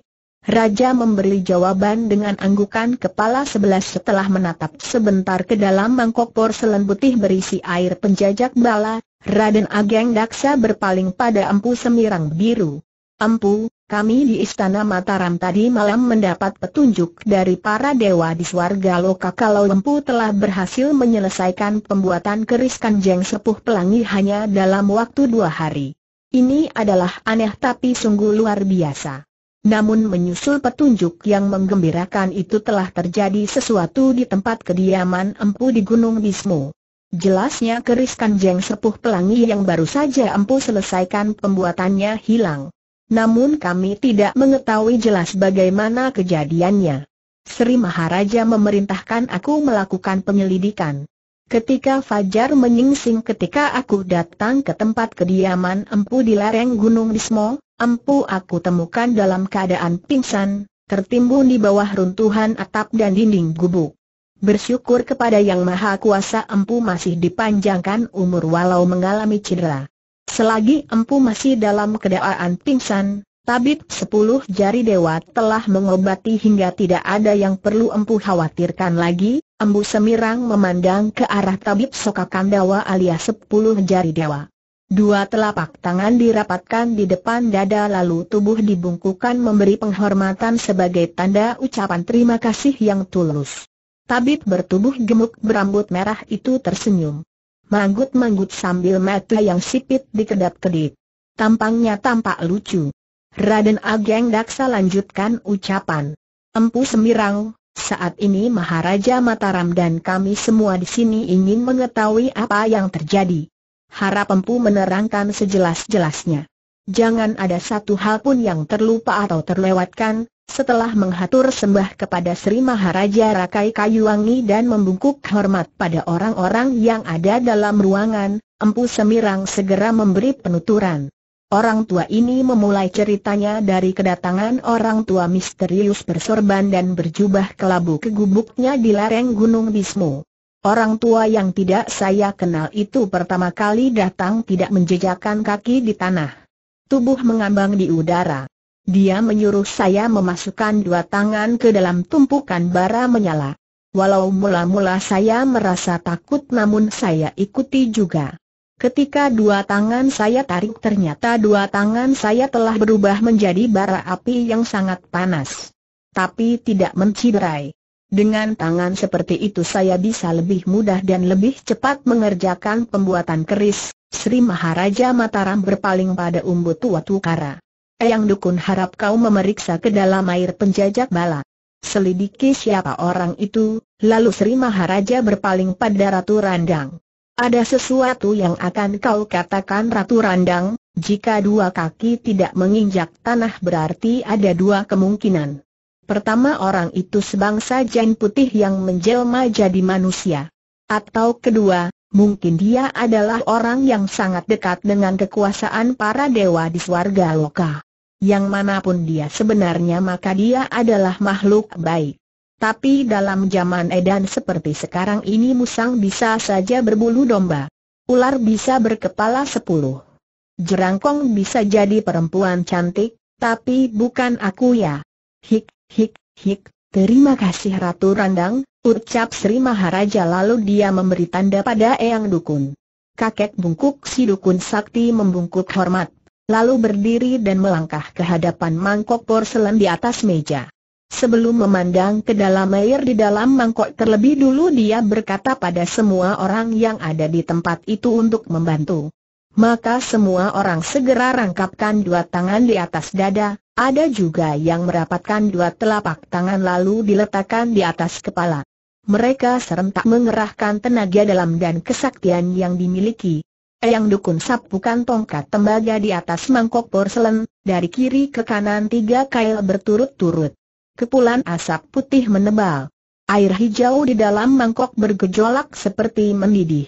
Raja memberi jawaban dengan anggukan kepala sebelas setelah menatap sebentar ke dalam mangkok porselen putih berisi air penjajak bala, Raden Ageng Daksa berpaling pada Empu Semirang Biru. Empu, kami di Istana Mataram tadi malam mendapat petunjuk dari para dewa di swarga loka kalau Empu telah berhasil menyelesaikan pembuatan keris kanjeng sepuh pelangi hanya dalam waktu dua hari. Ini adalah aneh tapi sungguh luar biasa. Namun menyusul petunjuk yang menggembirakan itu telah terjadi sesuatu di tempat kediaman Empu di Gunung Bismu. Jelasnya keris kanjeng sepuh pelangi yang baru saja Empu selesaikan pembuatannya hilang. Namun kami tidak mengetahui jelas bagaimana kejadiannya. Sri Maharaja memerintahkan aku melakukan penyelidikan. Ketika Fajar menyingsing ketika aku datang ke tempat kediaman Empu di lereng Gunung Bismo, Empu aku temukan dalam keadaan pingsan, tertimbun di bawah runtuhan atap dan dinding gubuk. Bersyukur kepada Yang Maha Kuasa Empu masih dipanjangkan umur walau mengalami cedera. Selagi Empu masih dalam keadaan pingsan, tabib sepuluh jari dewa telah mengobati hingga tidak ada yang perlu Empu khawatirkan lagi. Empu Semirang memandang ke arah tabib Sokakandawa alias sepuluh jari dewa. Dua telapak tangan dirapatkan di depan dada lalu tubuh dibungkukan memberi penghormatan sebagai tanda ucapan terima kasih yang tulus. Tabib bertubuh gemuk berambut merah itu tersenyum. Manggut-manggut sambil mata yang sipit dikedap-kedip. Tampangnya tampak lucu. Raden Ageng Daksa lanjutkan ucapan. Empu Semirang, saat ini Maharaja Mataram dan kami semua di sini ingin mengetahui apa yang terjadi harap empu menerangkan sejelas-jelasnya. Jangan ada satu hal pun yang terlupa atau terlewatkan, setelah menghatur sembah kepada Sri Maharaja Rakai Kayuwangi dan membungkuk hormat pada orang-orang yang ada dalam ruangan, Empu Semirang segera memberi penuturan. Orang tua ini memulai ceritanya dari kedatangan orang tua misterius bersorban dan berjubah kelabu ke gubuknya di lereng Gunung Bismu. Orang tua yang tidak saya kenal itu pertama kali datang tidak menjejakkan kaki di tanah. Tubuh mengambang di udara. Dia menyuruh saya memasukkan dua tangan ke dalam tumpukan bara menyala. Walau mula-mula saya merasa takut namun saya ikuti juga. Ketika dua tangan saya tarik ternyata dua tangan saya telah berubah menjadi bara api yang sangat panas. Tapi tidak menciderai. Dengan tangan seperti itu saya bisa lebih mudah dan lebih cepat mengerjakan pembuatan keris. Sri Maharaja Mataram berpaling pada umbu tua Tukara. Eyang Dukun harap kau memeriksa ke dalam air penjajak bala. Selidiki siapa orang itu, lalu Sri Maharaja berpaling pada Ratu Randang. Ada sesuatu yang akan kau katakan Ratu Randang, jika dua kaki tidak menginjak tanah berarti ada dua kemungkinan. Pertama orang itu sebangsa jain Putih yang menjelma jadi manusia. Atau kedua, mungkin dia adalah orang yang sangat dekat dengan kekuasaan para dewa di swarga loka. Yang manapun dia sebenarnya maka dia adalah makhluk baik. Tapi dalam zaman edan seperti sekarang ini musang bisa saja berbulu domba. Ular bisa berkepala sepuluh. Jerangkong bisa jadi perempuan cantik, tapi bukan aku ya. Hik, Hik, hik, terima kasih Ratu Randang, ucap Sri Maharaja lalu dia memberi tanda pada Eyang Dukun. Kakek bungkuk si Dukun Sakti membungkuk hormat, lalu berdiri dan melangkah ke hadapan mangkok porselen di atas meja. Sebelum memandang ke dalam air di dalam mangkok terlebih dulu dia berkata pada semua orang yang ada di tempat itu untuk membantu. Maka semua orang segera rangkapkan dua tangan di atas dada, ada juga yang merapatkan dua telapak tangan lalu diletakkan di atas kepala. Mereka serentak mengerahkan tenaga dalam dan kesaktian yang dimiliki. Yang Dukun sapukan tongkat tembaga di atas mangkok porselen, dari kiri ke kanan tiga kail berturut-turut. Kepulan asap putih menebal. Air hijau di dalam mangkok bergejolak seperti mendidih.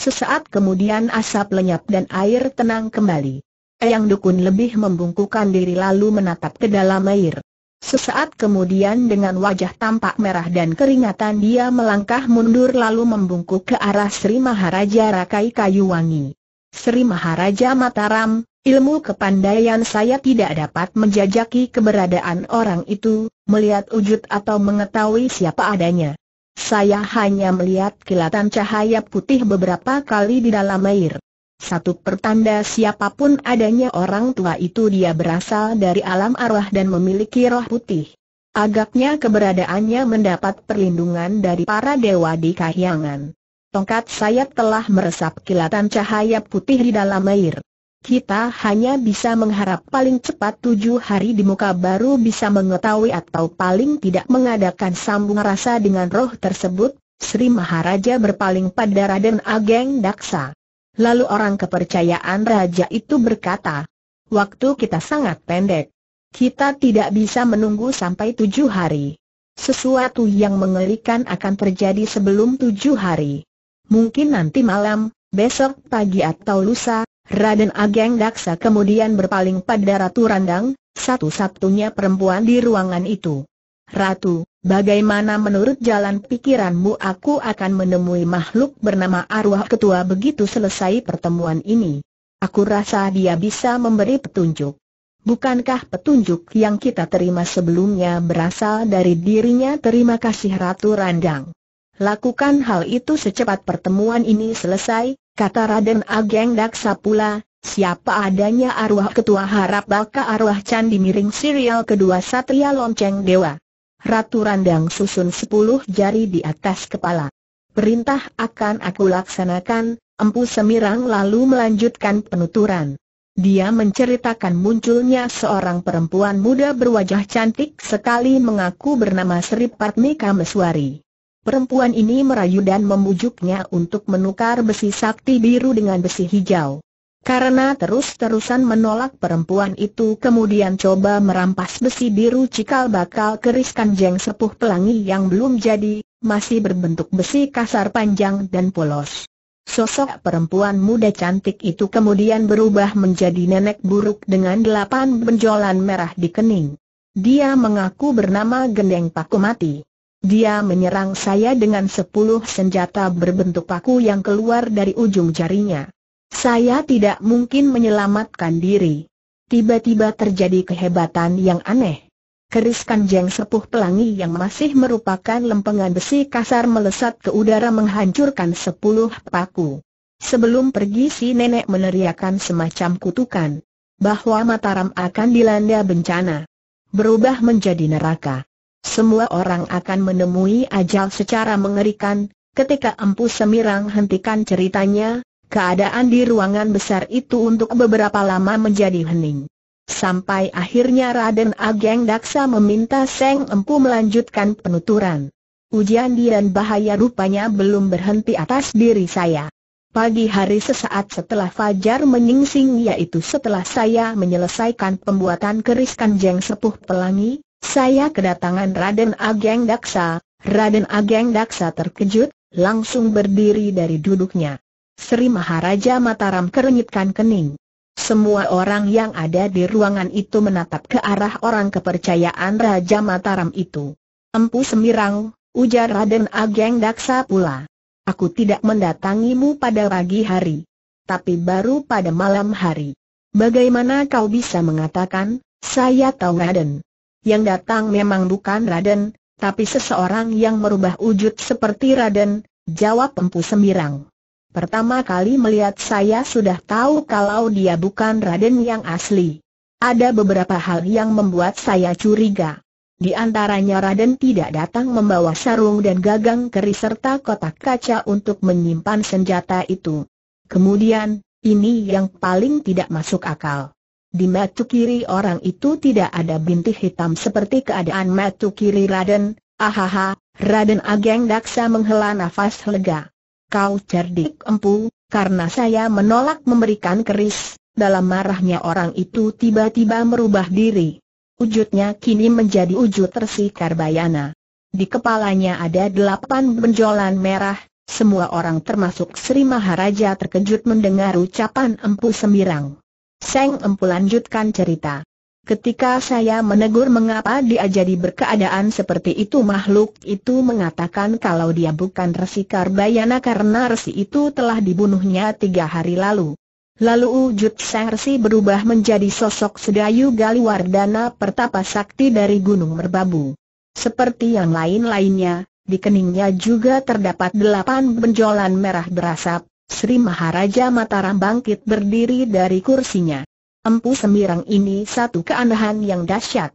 Sesaat kemudian asap lenyap dan air tenang kembali. Eyang Dukun lebih membungkukkan diri lalu menatap ke dalam air. Sesaat kemudian dengan wajah tampak merah dan keringatan dia melangkah mundur lalu membungkuk ke arah Sri Maharaja Rakai Kayu Wangi. Sri Maharaja Mataram, ilmu kepandaian saya tidak dapat menjajaki keberadaan orang itu, melihat wujud atau mengetahui siapa adanya. Saya hanya melihat kilatan cahaya putih beberapa kali di dalam air. Satu pertanda siapapun adanya orang tua itu dia berasal dari alam arwah dan memiliki roh putih. Agaknya keberadaannya mendapat perlindungan dari para dewa di kahyangan. Tongkat saya telah meresap kilatan cahaya putih di dalam air. Kita hanya bisa mengharap paling cepat tujuh hari di muka baru bisa mengetahui atau paling tidak mengadakan sambung rasa dengan roh tersebut, Sri Maharaja berpaling pada Raden Ageng Daksa. Lalu orang kepercayaan Raja itu berkata, waktu kita sangat pendek. Kita tidak bisa menunggu sampai tujuh hari. Sesuatu yang mengerikan akan terjadi sebelum tujuh hari. Mungkin nanti malam, besok pagi atau lusa, Raden Ageng Daksa kemudian berpaling pada Ratu Randang, satu-satunya perempuan di ruangan itu. Ratu, bagaimana menurut jalan pikiranmu aku akan menemui makhluk bernama arwah ketua begitu selesai pertemuan ini? Aku rasa dia bisa memberi petunjuk. Bukankah petunjuk yang kita terima sebelumnya berasal dari dirinya terima kasih Ratu Randang? Lakukan hal itu secepat pertemuan ini selesai, Kata Raden Ageng Daksa pula, siapa adanya arwah ketua harap baka arwah candi miring serial kedua Satria Lonceng Dewa. Ratu Randang susun sepuluh jari di atas kepala. Perintah akan aku laksanakan, Empu Semirang lalu melanjutkan penuturan. Dia menceritakan munculnya seorang perempuan muda berwajah cantik sekali mengaku bernama Sri Patmika Meswari. Perempuan ini merayu dan memujuknya untuk menukar besi sakti biru dengan besi hijau. Karena terus-terusan menolak perempuan itu kemudian coba merampas besi biru cikal bakal keris kanjeng sepuh pelangi yang belum jadi, masih berbentuk besi kasar panjang dan polos. Sosok perempuan muda cantik itu kemudian berubah menjadi nenek buruk dengan delapan benjolan merah di kening. Dia mengaku bernama Gendeng Pakumati. Dia menyerang saya dengan sepuluh senjata berbentuk paku yang keluar dari ujung jarinya. Saya tidak mungkin menyelamatkan diri. Tiba-tiba terjadi kehebatan yang aneh. Keris kanjeng sepuh pelangi yang masih merupakan lempengan besi kasar melesat ke udara menghancurkan sepuluh paku. Sebelum pergi si nenek meneriakan semacam kutukan. Bahwa Mataram akan dilanda bencana. Berubah menjadi neraka. Semua orang akan menemui ajal secara mengerikan, ketika Empu Semirang hentikan ceritanya, keadaan di ruangan besar itu untuk beberapa lama menjadi hening. Sampai akhirnya Raden Ageng Daksa meminta Seng Empu melanjutkan penuturan. Ujian dan bahaya rupanya belum berhenti atas diri saya. Pagi hari sesaat setelah fajar menyingsing yaitu setelah saya menyelesaikan pembuatan keris kanjeng sepuh pelangi, saya kedatangan Raden Ageng Daksa, Raden Ageng Daksa terkejut, langsung berdiri dari duduknya. Sri Maharaja Mataram kerenyitkan kening. Semua orang yang ada di ruangan itu menatap ke arah orang kepercayaan Raja Mataram itu. Empu Semirang, ujar Raden Ageng Daksa pula. Aku tidak mendatangimu pada pagi hari, tapi baru pada malam hari. Bagaimana kau bisa mengatakan, saya tahu Raden? yang datang memang bukan Raden, tapi seseorang yang merubah wujud seperti Raden, jawab Empu Semirang. Pertama kali melihat saya sudah tahu kalau dia bukan Raden yang asli. Ada beberapa hal yang membuat saya curiga. Di antaranya Raden tidak datang membawa sarung dan gagang keris serta kotak kaca untuk menyimpan senjata itu. Kemudian, ini yang paling tidak masuk akal. Di matu kiri orang itu tidak ada bintik hitam seperti keadaan matu kiri Raden, ahaha, Raden Ageng Daksa menghela nafas lega. Kau cerdik empu, karena saya menolak memberikan keris, dalam marahnya orang itu tiba-tiba merubah diri. Wujudnya kini menjadi wujud tersikar bayana. Di kepalanya ada delapan benjolan merah, semua orang termasuk Sri Maharaja terkejut mendengar ucapan empu sembirang. Seng Empu lanjutkan cerita. Ketika saya menegur mengapa dia jadi berkeadaan seperti itu makhluk itu mengatakan kalau dia bukan Resi Karbayana karena Resi itu telah dibunuhnya tiga hari lalu. Lalu wujud sang Resi berubah menjadi sosok Sedayu Galiwardana Pertapa Sakti dari Gunung Merbabu. Seperti yang lain-lainnya, di keningnya juga terdapat delapan benjolan merah berasap, Sri Maharaja Mataram bangkit berdiri dari kursinya. Empu Semirang ini satu keanehan yang dahsyat.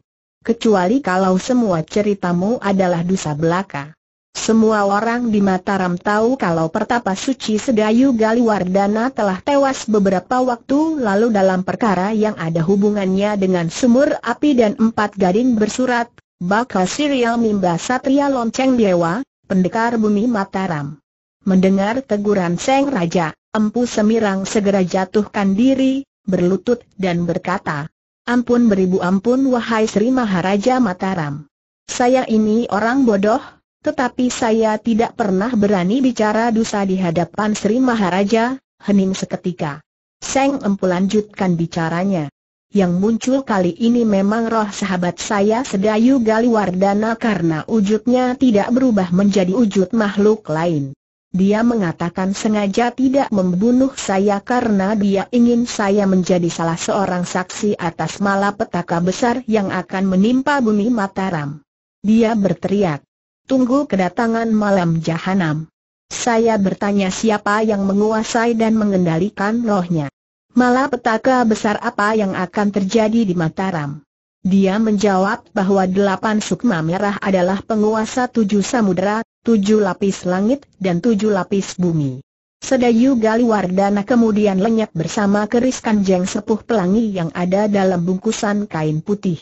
Kecuali kalau semua ceritamu adalah dosa belaka. Semua orang di Mataram tahu kalau Pertapa Suci Sedayu Galiwardana telah tewas beberapa waktu lalu dalam perkara yang ada hubungannya dengan sumur api dan empat gading bersurat, bakal serial Mimba Satria Lonceng Dewa, pendekar bumi Mataram. Mendengar teguran Seng Raja, Empu Semirang segera jatuhkan diri, berlutut dan berkata, Ampun beribu ampun wahai Sri Maharaja Mataram. Saya ini orang bodoh, tetapi saya tidak pernah berani bicara dosa di hadapan Sri Maharaja, hening seketika. Seng Empu lanjutkan bicaranya. Yang muncul kali ini memang roh sahabat saya Sedayu Galiwardana karena wujudnya tidak berubah menjadi wujud makhluk lain. Dia mengatakan sengaja tidak membunuh saya karena dia ingin saya menjadi salah seorang saksi atas malapetaka besar yang akan menimpa bumi Mataram. Dia berteriak, tunggu kedatangan malam jahanam. Saya bertanya siapa yang menguasai dan mengendalikan rohnya. Malapetaka besar apa yang akan terjadi di Mataram? Dia menjawab bahwa delapan sukma merah adalah penguasa tujuh samudera, tujuh lapis langit, dan tujuh lapis bumi. Sedayu Galiwardana kemudian lenyap bersama keris kanjeng sepuh pelangi yang ada dalam bungkusan kain putih.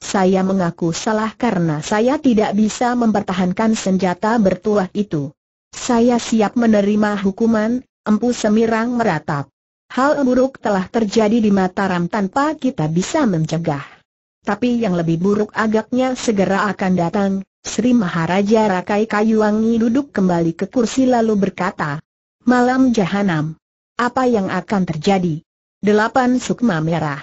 Saya mengaku salah karena saya tidak bisa mempertahankan senjata bertuah itu. Saya siap menerima hukuman, Empu Semirang meratap. Hal buruk telah terjadi di Mataram tanpa kita bisa mencegah. Tapi yang lebih buruk agaknya segera akan datang, Sri Maharaja Rakai Kayuwangi duduk kembali ke kursi lalu berkata, Malam Jahanam. Apa yang akan terjadi? Delapan sukma merah.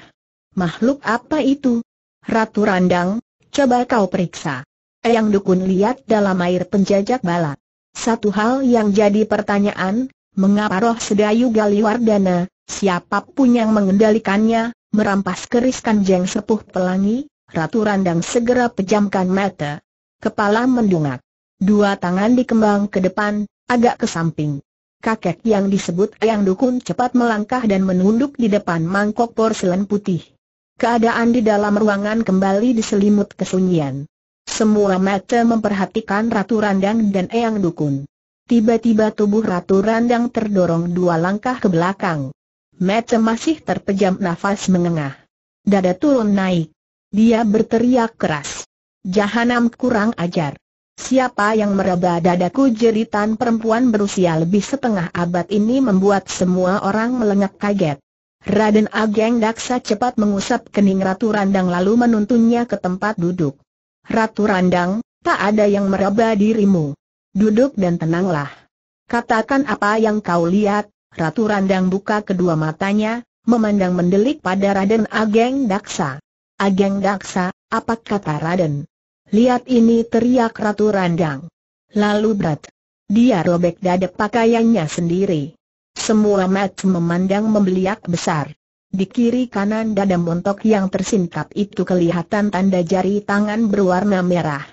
Makhluk apa itu? Ratu Randang, coba kau periksa. Eyang Dukun lihat dalam air penjajak balat. Satu hal yang jadi pertanyaan, mengapa roh sedayu Galiwardana, siapapun yang mengendalikannya, merampas keris kanjeng sepuh pelangi? Ratu Randang segera pejamkan mata kepala mendungak, Dua tangan dikembang ke depan, agak ke samping. Kakek yang disebut Eyang Dukun cepat melangkah dan menunduk di depan mangkok porselen putih. Keadaan di dalam ruangan kembali diselimut kesunyian. Semua mata memperhatikan Ratu Randang dan Eyang Dukun. Tiba-tiba tubuh Ratu Randang terdorong dua langkah ke belakang. Mata masih terpejam nafas mengengah. Dada turun naik. Dia berteriak keras. Jahanam kurang ajar. Siapa yang meraba dadaku jeritan perempuan berusia lebih setengah abad ini membuat semua orang melengak kaget. Raden Ageng Daksa cepat mengusap kening Ratu Randang lalu menuntunnya ke tempat duduk. Ratu Randang, tak ada yang meraba dirimu. Duduk dan tenanglah. Katakan apa yang kau lihat, Ratu Randang buka kedua matanya, memandang mendelik pada Raden Ageng Daksa. Ageng Daksa, apa kata Raden? Lihat ini teriak Ratu Randang. Lalu berat. Dia robek dada pakaiannya sendiri. Semua mat memandang membeliak besar. Di kiri kanan dada montok yang tersingkap itu kelihatan tanda jari tangan berwarna merah.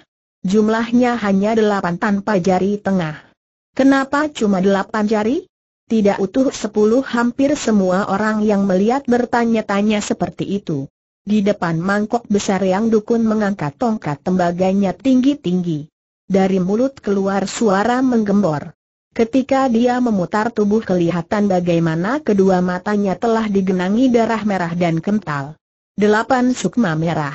Jumlahnya hanya delapan tanpa jari tengah. Kenapa cuma delapan jari? Tidak utuh sepuluh hampir semua orang yang melihat bertanya-tanya seperti itu. Di depan mangkok besar yang dukun mengangkat tongkat tembaganya tinggi-tinggi. Dari mulut keluar suara menggembor. Ketika dia memutar tubuh kelihatan bagaimana kedua matanya telah digenangi darah merah dan kental. Delapan sukma merah.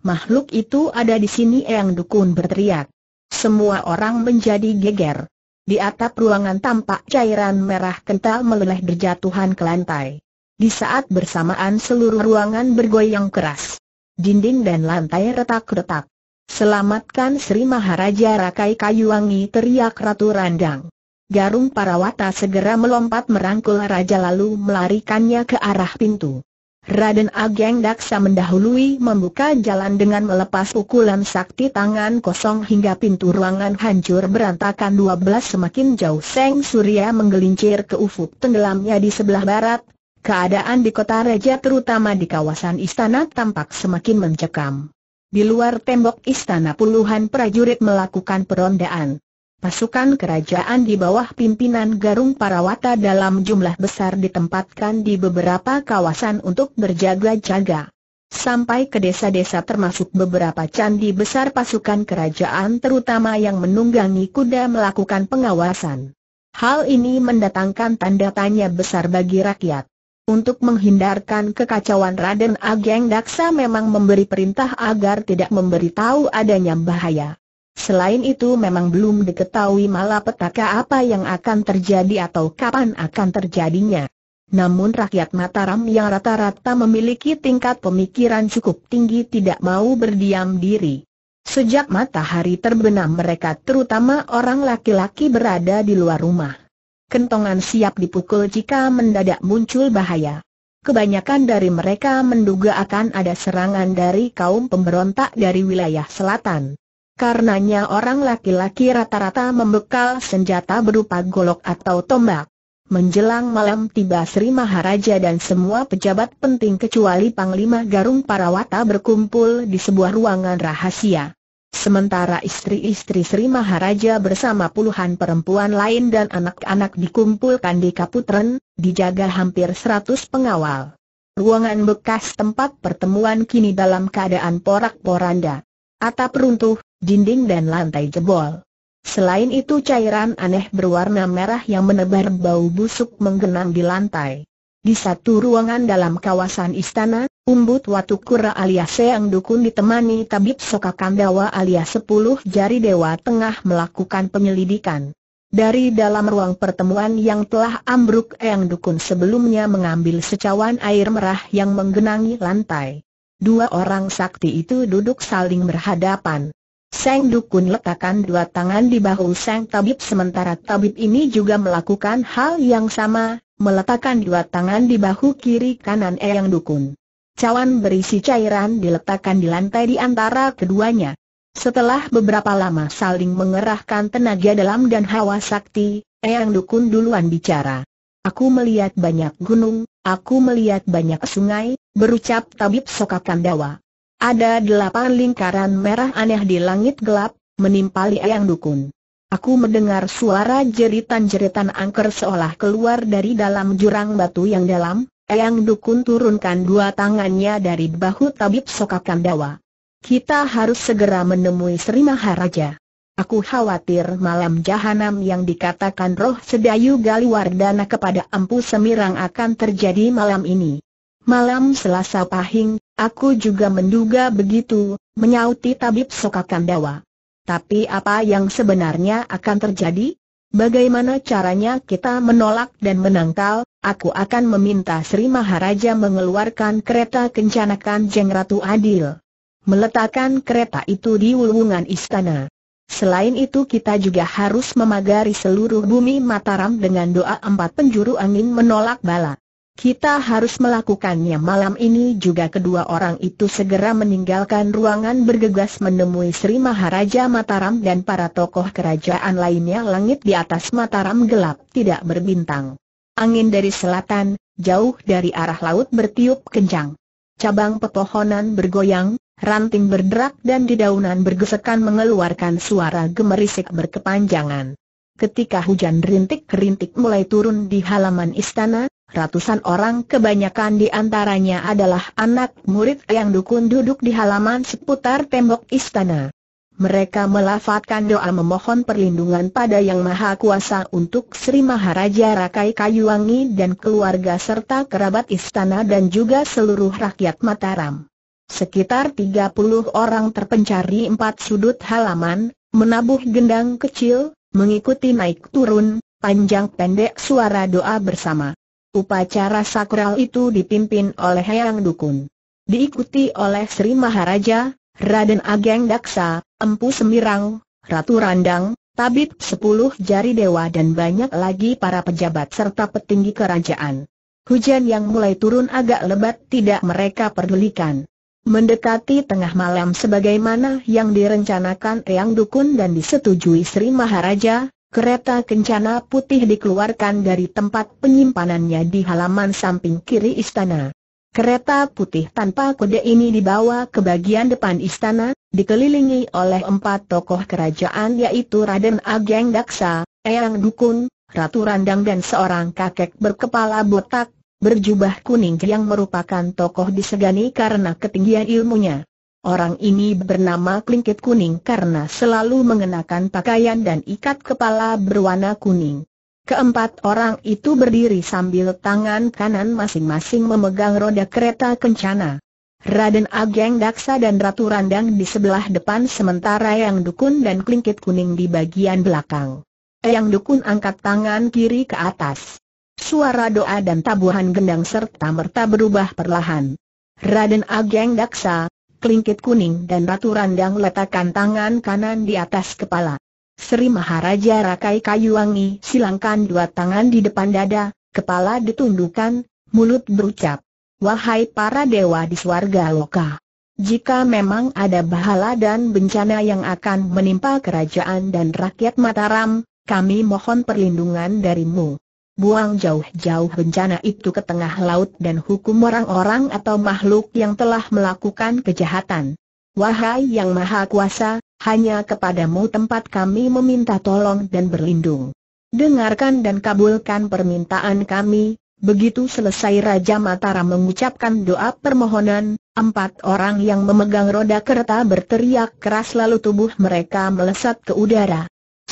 Makhluk itu ada di sini yang Dukun berteriak. Semua orang menjadi geger. Di atap ruangan tampak cairan merah kental meleleh berjatuhan ke lantai. Di saat bersamaan seluruh ruangan bergoyang keras. Dinding dan lantai retak-retak. Selamatkan Sri Maharaja Rakai Kayuwangi teriak Ratu Randang. Garung Parawata segera melompat merangkul raja lalu melarikannya ke arah pintu. Raden Ageng Daksa mendahului membuka jalan dengan melepas pukulan sakti tangan kosong hingga pintu ruangan hancur berantakan 12 semakin jauh Seng Surya menggelincir ke ufuk tenggelamnya di sebelah barat, keadaan di kota Raja, terutama di kawasan istana tampak semakin mencekam. Di luar tembok istana puluhan prajurit melakukan perondaan. Pasukan kerajaan di bawah pimpinan Garung Parawata dalam jumlah besar ditempatkan di beberapa kawasan untuk berjaga-jaga. Sampai ke desa-desa termasuk beberapa candi besar pasukan kerajaan terutama yang menunggangi kuda melakukan pengawasan. Hal ini mendatangkan tanda tanya besar bagi rakyat. Untuk menghindarkan kekacauan Raden Ageng Daksa memang memberi perintah agar tidak memberitahu adanya bahaya. Selain itu memang belum diketahui malah petaka apa yang akan terjadi atau kapan akan terjadinya. Namun rakyat Mataram yang rata-rata memiliki tingkat pemikiran cukup tinggi tidak mau berdiam diri. Sejak matahari terbenam mereka terutama orang laki-laki berada di luar rumah kentongan siap dipukul jika mendadak muncul bahaya. Kebanyakan dari mereka menduga akan ada serangan dari kaum pemberontak dari wilayah selatan. Karenanya orang laki-laki rata-rata membekal senjata berupa golok atau tombak. Menjelang malam tiba Sri Maharaja dan semua pejabat penting kecuali Panglima Garung Parawata berkumpul di sebuah ruangan rahasia. Sementara istri-istri Sri Maharaja bersama puluhan perempuan lain dan anak-anak dikumpulkan di Kaputren, dijaga hampir seratus pengawal. Ruangan bekas tempat pertemuan kini dalam keadaan porak-poranda. Atap runtuh, dinding dan lantai jebol. Selain itu cairan aneh berwarna merah yang menebar bau busuk menggenang di lantai. Di satu ruangan dalam kawasan istana, Umbut Watu Kura alias Seang Dukun ditemani Tabib Soka Kandawa alias Sepuluh Jari Dewa tengah melakukan penyelidikan. Dari dalam ruang pertemuan yang telah ambruk Eyang Dukun sebelumnya mengambil secawan air merah yang menggenangi lantai. Dua orang sakti itu duduk saling berhadapan. Seng Dukun letakkan dua tangan di bahu Seng Tabib sementara Tabib ini juga melakukan hal yang sama, meletakkan dua tangan di bahu kiri kanan Eyang Dukun cawan berisi cairan diletakkan di lantai di antara keduanya. Setelah beberapa lama saling mengerahkan tenaga dalam dan hawa sakti, Eyang Dukun duluan bicara. Aku melihat banyak gunung, aku melihat banyak sungai, berucap tabib Sokakandawa. Ada delapan lingkaran merah aneh di langit gelap, menimpali Eyang Dukun. Aku mendengar suara jeritan-jeritan angker seolah keluar dari dalam jurang batu yang dalam, Eyang Dukun turunkan dua tangannya dari bahu tabib Sokakandawa. Kita harus segera menemui Sri Maharaja. Aku khawatir malam jahanam yang dikatakan roh sedayu Galiwardana kepada Empu Semirang akan terjadi malam ini. Malam Selasa Pahing, aku juga menduga begitu, menyauti Tabib Sokakandawa. Tapi apa yang sebenarnya akan terjadi? Bagaimana caranya kita menolak dan menangkal, aku akan meminta Sri Maharaja mengeluarkan kereta kencana Kanjeng Ratu Adil. Meletakkan kereta itu di wulungan istana. Selain itu kita juga harus memagari seluruh bumi Mataram dengan doa empat penjuru angin menolak bala. Kita harus melakukannya malam ini juga kedua orang itu segera meninggalkan ruangan bergegas menemui Sri Maharaja Mataram dan para tokoh kerajaan lainnya langit di atas Mataram gelap tidak berbintang. Angin dari selatan, jauh dari arah laut bertiup kencang. Cabang pepohonan bergoyang, ranting berderak dan di daunan bergesekan mengeluarkan suara gemerisik berkepanjangan. Ketika hujan rintik-rintik mulai turun di halaman istana, Ratusan orang kebanyakan di antaranya adalah anak murid yang dukun duduk di halaman seputar tembok istana. Mereka melafatkan doa memohon perlindungan pada Yang Maha Kuasa untuk Sri Maharaja Rakai Kayuwangi dan keluarga serta kerabat istana dan juga seluruh rakyat Mataram. Sekitar 30 orang terpencari empat sudut halaman, menabuh gendang kecil, mengikuti naik turun, panjang pendek suara doa bersama. Upacara sakral itu dipimpin oleh Hayang Dukun. Diikuti oleh Sri Maharaja, Raden Ageng Daksa, Empu Semirang, Ratu Randang, Tabib Sepuluh Jari Dewa dan banyak lagi para pejabat serta petinggi kerajaan. Hujan yang mulai turun agak lebat tidak mereka pedulikan. Mendekati tengah malam sebagaimana yang direncanakan Eyang Dukun dan disetujui Sri Maharaja, Kereta kencana putih dikeluarkan dari tempat penyimpanannya di halaman samping kiri istana. Kereta putih tanpa kode ini dibawa ke bagian depan istana, dikelilingi oleh empat tokoh kerajaan yaitu Raden Ageng Daksa, Eyang Dukun, Ratu Randang dan seorang kakek berkepala botak, berjubah kuning yang merupakan tokoh disegani karena ketinggian ilmunya. Orang ini bernama Klingkit Kuning karena selalu mengenakan pakaian dan ikat kepala berwarna kuning. Keempat orang itu berdiri sambil tangan kanan masing-masing memegang roda kereta kencana. Raden Ageng Daksa dan Ratu Randang di sebelah depan sementara yang dukun dan Klingkit Kuning di bagian belakang. Yang dukun angkat tangan kiri ke atas. Suara doa dan tabuhan gendang serta merta berubah perlahan. Raden Ageng Daksa, Kelingkit kuning dan batu randang letakkan tangan kanan di atas kepala. Sri Maharaja Rakai Kayuwangi silangkan dua tangan di depan dada, kepala ditundukkan, mulut berucap. Wahai para dewa di swarga loka. Jika memang ada bahala dan bencana yang akan menimpa kerajaan dan rakyat Mataram, kami mohon perlindungan darimu. Buang jauh-jauh bencana itu ke tengah laut dan hukum orang-orang atau makhluk yang telah melakukan kejahatan. Wahai yang maha kuasa, hanya kepadamu tempat kami meminta tolong dan berlindung. Dengarkan dan kabulkan permintaan kami, Begitu selesai Raja Matara mengucapkan doa permohonan, empat orang yang memegang roda kereta berteriak keras lalu tubuh mereka melesat ke udara.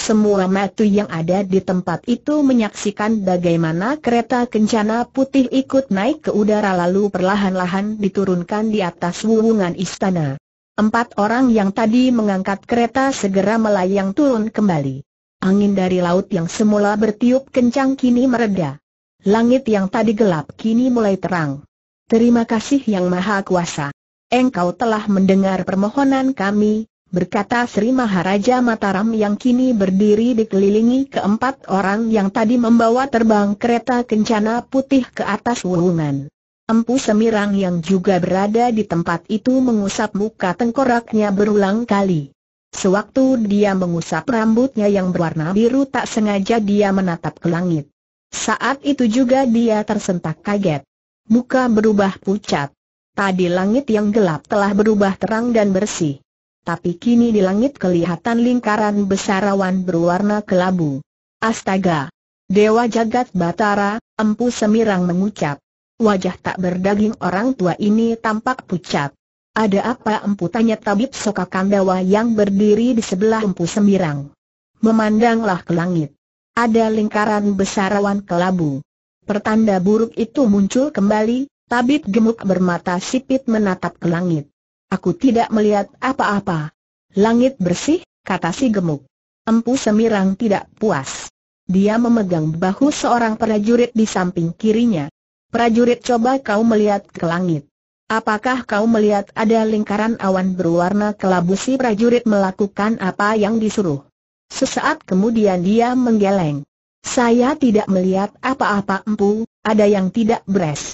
Semua matu yang ada di tempat itu menyaksikan bagaimana kereta kencana putih ikut naik ke udara lalu perlahan-lahan diturunkan di atas wuwungan istana. Empat orang yang tadi mengangkat kereta segera melayang turun kembali. Angin dari laut yang semula bertiup kencang kini mereda. Langit yang tadi gelap kini mulai terang. Terima kasih Yang Maha Kuasa. Engkau telah mendengar permohonan kami, berkata Sri Maharaja Mataram yang kini berdiri dikelilingi keempat orang yang tadi membawa terbang kereta kencana putih ke atas wuhungan. Empu Semirang yang juga berada di tempat itu mengusap muka tengkoraknya berulang kali. Sewaktu dia mengusap rambutnya yang berwarna biru tak sengaja dia menatap ke langit. Saat itu juga dia tersentak kaget. Muka berubah pucat. Tadi langit yang gelap telah berubah terang dan bersih tapi kini di langit kelihatan lingkaran besar awan berwarna kelabu. Astaga! Dewa jagat batara, empu semirang mengucap. Wajah tak berdaging orang tua ini tampak pucat. Ada apa empu tanya tabib Soka Kandawa yang berdiri di sebelah empu semirang. Memandanglah ke langit. Ada lingkaran besar awan kelabu. Pertanda buruk itu muncul kembali, tabib gemuk bermata sipit menatap ke langit. Aku tidak melihat apa-apa. Langit bersih, kata si gemuk. Empu Semirang tidak puas. Dia memegang bahu seorang prajurit di samping kirinya. Prajurit coba kau melihat ke langit. Apakah kau melihat ada lingkaran awan berwarna kelabu si prajurit melakukan apa yang disuruh? Sesaat kemudian dia menggeleng. Saya tidak melihat apa-apa empu, ada yang tidak beres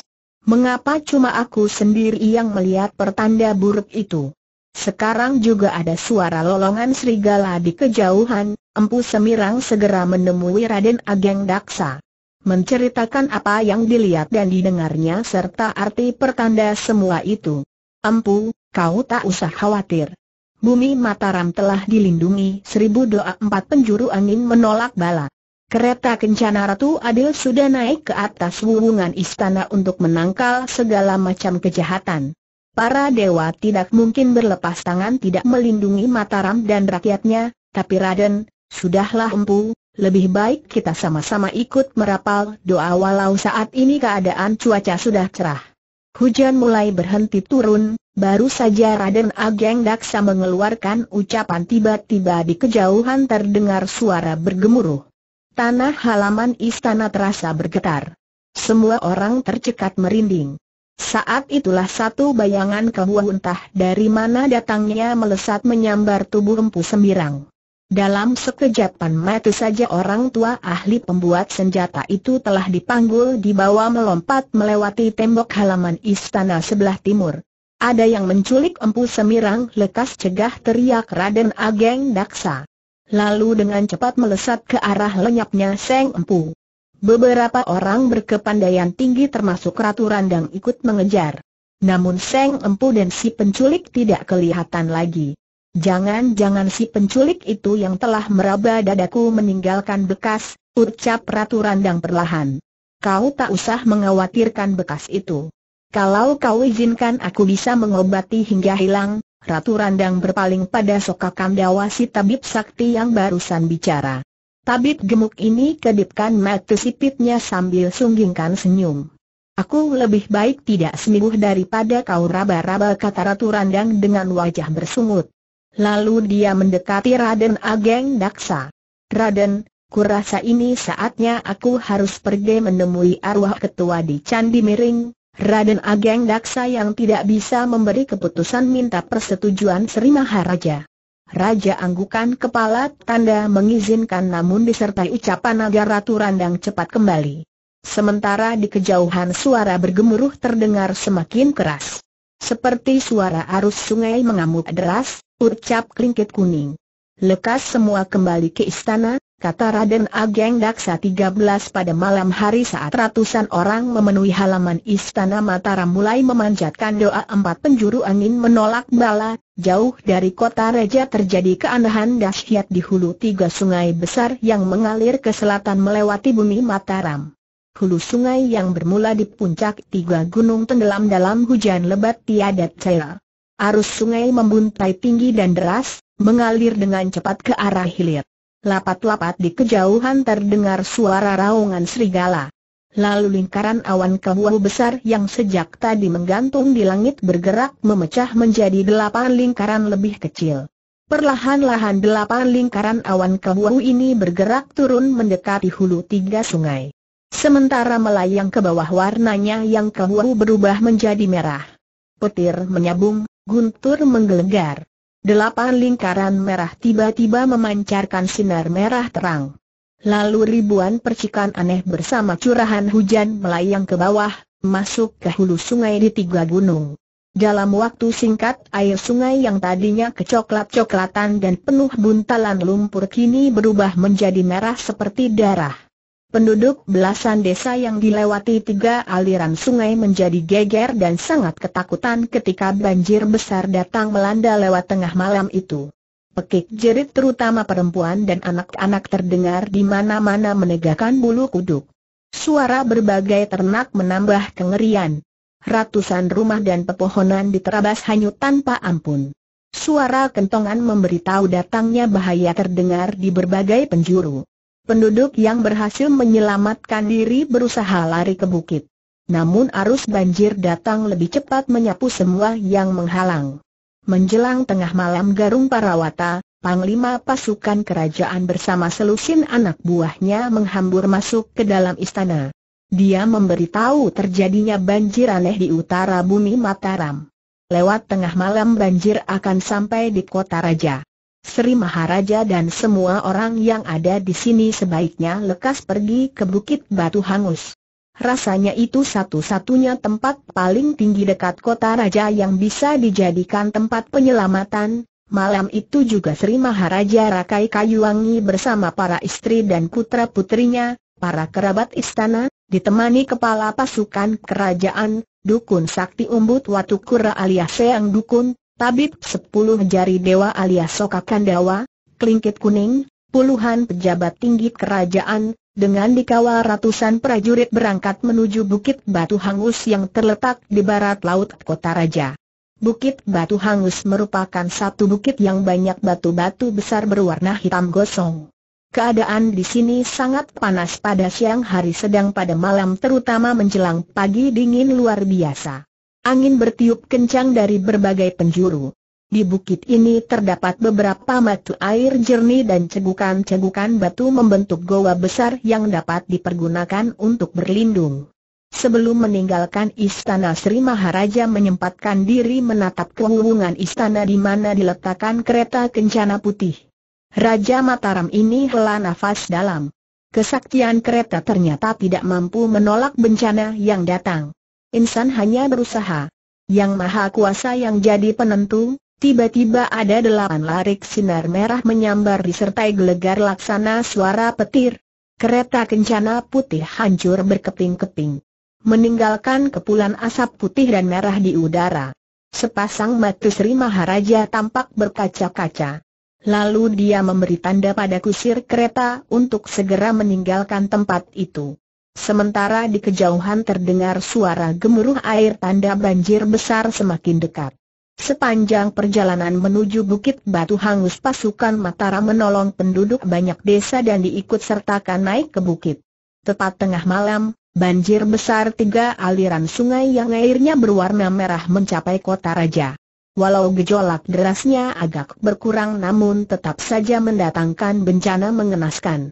mengapa cuma aku sendiri yang melihat pertanda buruk itu? Sekarang juga ada suara lolongan serigala di kejauhan, Empu Semirang segera menemui Raden Ageng Daksa. Menceritakan apa yang dilihat dan didengarnya serta arti pertanda semua itu. Empu, kau tak usah khawatir. Bumi Mataram telah dilindungi seribu doa empat penjuru angin menolak bala. Kereta kencana Ratu Adil sudah naik ke atas wuwungan istana untuk menangkal segala macam kejahatan. Para dewa tidak mungkin berlepas tangan tidak melindungi Mataram dan rakyatnya, tapi Raden, sudahlah empu, lebih baik kita sama-sama ikut merapal doa walau saat ini keadaan cuaca sudah cerah. Hujan mulai berhenti turun, baru saja Raden Ageng Daksa mengeluarkan ucapan tiba-tiba di kejauhan terdengar suara bergemuruh. Tanah halaman istana terasa bergetar. Semua orang tercekat merinding. Saat itulah satu bayangan kehuntah dari mana datangnya melesat menyambar tubuh Empu Sembirang. Dalam sekejapan mata saja orang tua ahli pembuat senjata itu telah dipanggul di bawah melompat melewati tembok halaman istana sebelah timur. Ada yang menculik Empu Semirang lekas cegah teriak Raden Ageng Daksa lalu dengan cepat melesat ke arah lenyapnya Seng Empu. Beberapa orang berkepandaian tinggi termasuk Ratu Randang ikut mengejar. Namun Seng Empu dan si penculik tidak kelihatan lagi. Jangan-jangan si penculik itu yang telah meraba dadaku meninggalkan bekas, ucap Ratu Randang perlahan. Kau tak usah mengkhawatirkan bekas itu. Kalau kau izinkan aku bisa mengobati hingga hilang, Ratu Randang berpaling pada Sokakam Dawasi Tabib Sakti yang barusan bicara. Tabib gemuk ini kedipkan mata sipitnya sambil sunggingkan senyum. Aku lebih baik tidak sembuh daripada kau raba-raba kata Ratu Randang dengan wajah bersungut. Lalu dia mendekati Raden Ageng Daksa. Raden, kurasa ini saatnya aku harus pergi menemui arwah ketua di Candi Miring, Raden Ageng Daksa yang tidak bisa memberi keputusan minta persetujuan Sri Maharaja. Raja anggukan kepala tanda mengizinkan namun disertai ucapan agar Ratu Randang cepat kembali. Sementara di kejauhan suara bergemuruh terdengar semakin keras. Seperti suara arus sungai mengamuk deras, ucap klingkit kuning. Lekas semua kembali ke istana, kata Raden Ageng Daksa 13 pada malam hari saat ratusan orang memenuhi halaman Istana Mataram mulai memanjatkan doa empat penjuru angin menolak bala, jauh dari kota Reja terjadi keanehan dahsyat di hulu tiga sungai besar yang mengalir ke selatan melewati bumi Mataram. Hulu sungai yang bermula di puncak tiga gunung tenggelam dalam hujan lebat tiada cera. Arus sungai membuntai tinggi dan deras, mengalir dengan cepat ke arah hilir. Lapat-lapat di kejauhan terdengar suara raungan serigala. Lalu lingkaran awan kehuau besar yang sejak tadi menggantung di langit bergerak memecah menjadi delapan lingkaran lebih kecil. Perlahan-lahan delapan lingkaran awan kehuau ini bergerak turun mendekati hulu tiga sungai. Sementara melayang ke bawah warnanya yang kehuau berubah menjadi merah. Petir menyabung, guntur menggelegar. Delapan lingkaran merah tiba-tiba memancarkan sinar merah terang. Lalu ribuan percikan aneh bersama curahan hujan melayang ke bawah, masuk ke hulu sungai di tiga gunung. Dalam waktu singkat air sungai yang tadinya kecoklat-coklatan dan penuh buntalan lumpur kini berubah menjadi merah seperti darah. Penduduk belasan desa yang dilewati tiga aliran sungai menjadi geger dan sangat ketakutan ketika banjir besar datang melanda lewat tengah malam itu. Pekik jerit terutama perempuan dan anak-anak terdengar di mana-mana menegakkan bulu kuduk. Suara berbagai ternak menambah kengerian. Ratusan rumah dan pepohonan diterabas hanyut tanpa ampun. Suara kentongan memberitahu datangnya bahaya terdengar di berbagai penjuru. Penduduk yang berhasil menyelamatkan diri berusaha lari ke bukit. Namun arus banjir datang lebih cepat menyapu semua yang menghalang. Menjelang tengah malam Garung Parawata, Panglima pasukan kerajaan bersama selusin anak buahnya menghambur masuk ke dalam istana. Dia memberitahu terjadinya banjir aneh di utara bumi Mataram. Lewat tengah malam banjir akan sampai di kota raja. Sri Maharaja dan semua orang yang ada di sini sebaiknya lekas pergi ke Bukit Batu Hangus. Rasanya itu satu-satunya tempat paling tinggi dekat kota raja yang bisa dijadikan tempat penyelamatan. Malam itu juga Sri Maharaja Rakai Kayuwangi bersama para istri dan putra-putrinya, para kerabat istana, ditemani kepala pasukan kerajaan, Dukun Sakti Umbut Watukura alias Seang Dukun, tabib sepuluh jari dewa alias Soka Kandawa, kelingkit kuning, puluhan pejabat tinggi kerajaan, dengan dikawal ratusan prajurit berangkat menuju Bukit Batu Hangus yang terletak di barat laut Kota Raja. Bukit Batu Hangus merupakan satu bukit yang banyak batu-batu besar berwarna hitam gosong. Keadaan di sini sangat panas pada siang hari sedang pada malam terutama menjelang pagi dingin luar biasa. Angin bertiup kencang dari berbagai penjuru. Di bukit ini terdapat beberapa mata air jernih dan cegukan-cegukan batu membentuk goa besar yang dapat dipergunakan untuk berlindung. Sebelum meninggalkan istana Sri Maharaja menyempatkan diri menatap kewungan istana di mana diletakkan kereta kencana putih. Raja Mataram ini hela nafas dalam. Kesaktian kereta ternyata tidak mampu menolak bencana yang datang insan hanya berusaha. Yang maha kuasa yang jadi penentu, tiba-tiba ada delapan larik sinar merah menyambar disertai gelegar laksana suara petir. Kereta kencana putih hancur berkeping-keping. Meninggalkan kepulan asap putih dan merah di udara. Sepasang mata Sri Maharaja tampak berkaca-kaca. Lalu dia memberi tanda pada kusir kereta untuk segera meninggalkan tempat itu. Sementara di kejauhan terdengar suara gemuruh air tanda banjir besar semakin dekat. Sepanjang perjalanan menuju Bukit Batu Hangus pasukan Mataram menolong penduduk banyak desa dan diikut sertakan naik ke bukit. Tepat tengah malam, banjir besar tiga aliran sungai yang airnya berwarna merah mencapai kota raja. Walau gejolak derasnya agak berkurang namun tetap saja mendatangkan bencana mengenaskan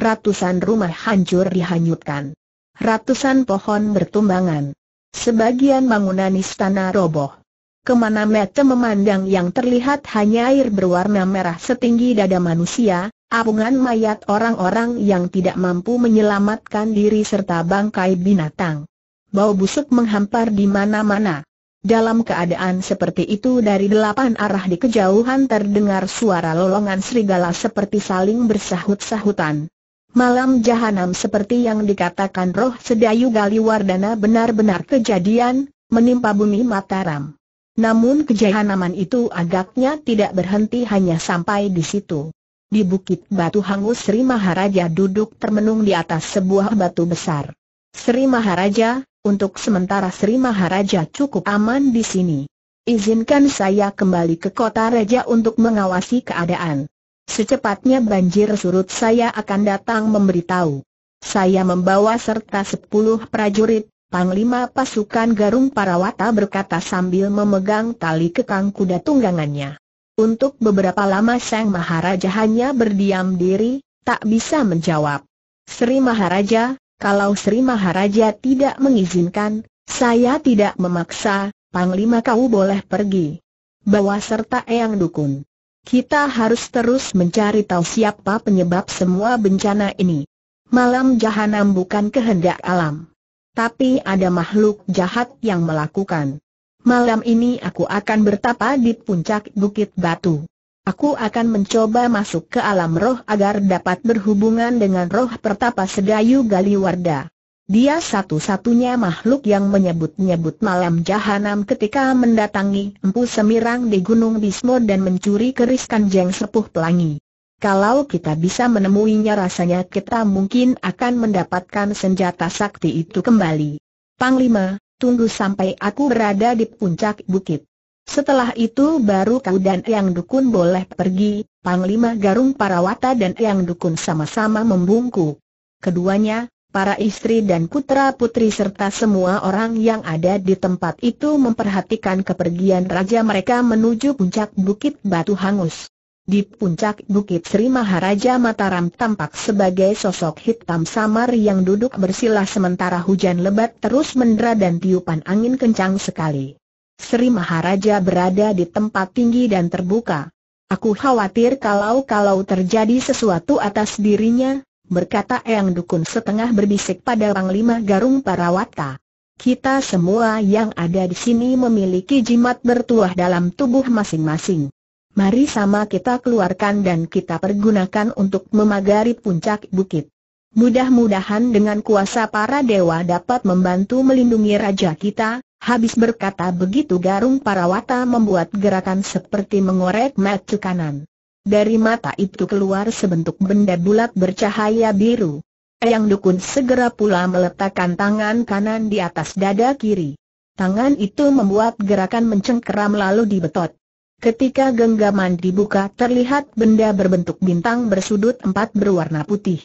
ratusan rumah hancur dihanyutkan. Ratusan pohon bertumbangan. Sebagian bangunan istana roboh. Kemana mata memandang yang terlihat hanya air berwarna merah setinggi dada manusia, abungan mayat orang-orang yang tidak mampu menyelamatkan diri serta bangkai binatang. Bau busuk menghampar di mana-mana. Dalam keadaan seperti itu dari delapan arah di kejauhan terdengar suara lolongan serigala seperti saling bersahut-sahutan. Malam jahanam seperti yang dikatakan roh sedayu Galiwardana benar-benar kejadian, menimpa bumi Mataram. Namun kejahanaman itu agaknya tidak berhenti hanya sampai di situ. Di bukit batu hangus Sri Maharaja duduk termenung di atas sebuah batu besar. Sri Maharaja, untuk sementara Sri Maharaja cukup aman di sini. Izinkan saya kembali ke kota raja untuk mengawasi keadaan. Secepatnya banjir surut saya akan datang memberitahu. Saya membawa serta sepuluh prajurit, Panglima pasukan Garung Parawata berkata sambil memegang tali kekang kuda tunggangannya. Untuk beberapa lama Sang Maharaja hanya berdiam diri, tak bisa menjawab. Sri Maharaja, kalau Sri Maharaja tidak mengizinkan, saya tidak memaksa, Panglima kau boleh pergi. Bawa serta Eyang Dukun. Kita harus terus mencari tahu siapa penyebab semua bencana ini. Malam jahanam bukan kehendak alam. Tapi ada makhluk jahat yang melakukan. Malam ini aku akan bertapa di puncak Bukit Batu. Aku akan mencoba masuk ke alam roh agar dapat berhubungan dengan roh pertapa Sedayu Galiwarda. Dia satu-satunya makhluk yang menyebut-nyebut malam jahanam ketika mendatangi Empu Semirang di Gunung Bismo dan mencuri keris kanjeng sepuh pelangi. Kalau kita bisa menemuinya rasanya kita mungkin akan mendapatkan senjata sakti itu kembali. Panglima, tunggu sampai aku berada di puncak bukit. Setelah itu baru kau dan Yang Dukun boleh pergi, Panglima Garung Parawata dan Yang Dukun sama-sama membungkuk. Keduanya, para istri dan putra-putri serta semua orang yang ada di tempat itu memperhatikan kepergian raja mereka menuju puncak Bukit Batu Hangus. Di puncak Bukit Sri Maharaja Mataram tampak sebagai sosok hitam samar yang duduk bersila sementara hujan lebat terus mendera dan tiupan angin kencang sekali. Sri Maharaja berada di tempat tinggi dan terbuka. Aku khawatir kalau-kalau terjadi sesuatu atas dirinya, berkata Eyang Dukun setengah berbisik pada lima Garung Parawata. Kita semua yang ada di sini memiliki jimat bertuah dalam tubuh masing-masing. Mari sama kita keluarkan dan kita pergunakan untuk memagari puncak bukit. Mudah-mudahan dengan kuasa para dewa dapat membantu melindungi raja kita, habis berkata begitu Garung Parawata membuat gerakan seperti mengorek mata kanan. Dari mata itu keluar sebentuk benda bulat bercahaya biru. Eyang Dukun segera pula meletakkan tangan kanan di atas dada kiri. Tangan itu membuat gerakan mencengkeram lalu dibetot. Ketika genggaman dibuka terlihat benda berbentuk bintang bersudut empat berwarna putih.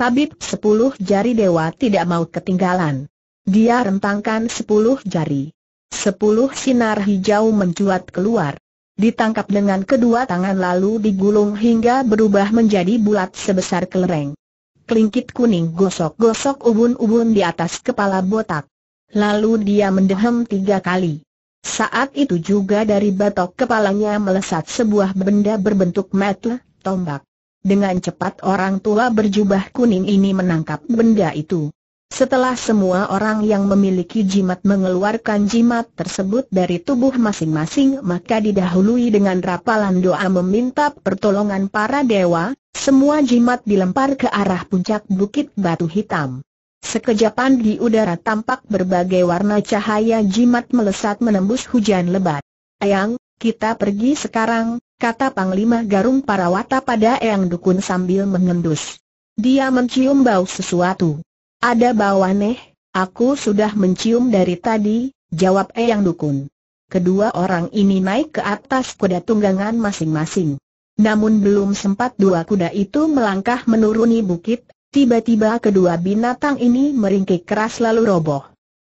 Tabib sepuluh jari dewa tidak mau ketinggalan. Dia rentangkan sepuluh jari. Sepuluh sinar hijau mencuat keluar ditangkap dengan kedua tangan lalu digulung hingga berubah menjadi bulat sebesar kelereng. Kelingkit kuning gosok-gosok ubun-ubun di atas kepala botak. Lalu dia mendehem tiga kali. Saat itu juga dari batok kepalanya melesat sebuah benda berbentuk metu, tombak. Dengan cepat orang tua berjubah kuning ini menangkap benda itu. Setelah semua orang yang memiliki jimat mengeluarkan jimat tersebut dari tubuh masing-masing maka didahului dengan rapalan doa meminta pertolongan para dewa, semua jimat dilempar ke arah puncak bukit batu hitam. Sekejapan di udara tampak berbagai warna cahaya jimat melesat menembus hujan lebat. Ayang, kita pergi sekarang, kata Panglima Garung Parawata pada Eyang Dukun sambil mengendus. Dia mencium bau sesuatu. Ada bau aneh, aku sudah mencium dari tadi, jawab Eyang Dukun. Kedua orang ini naik ke atas kuda tunggangan masing-masing. Namun belum sempat dua kuda itu melangkah menuruni bukit, tiba-tiba kedua binatang ini meringkik keras lalu roboh.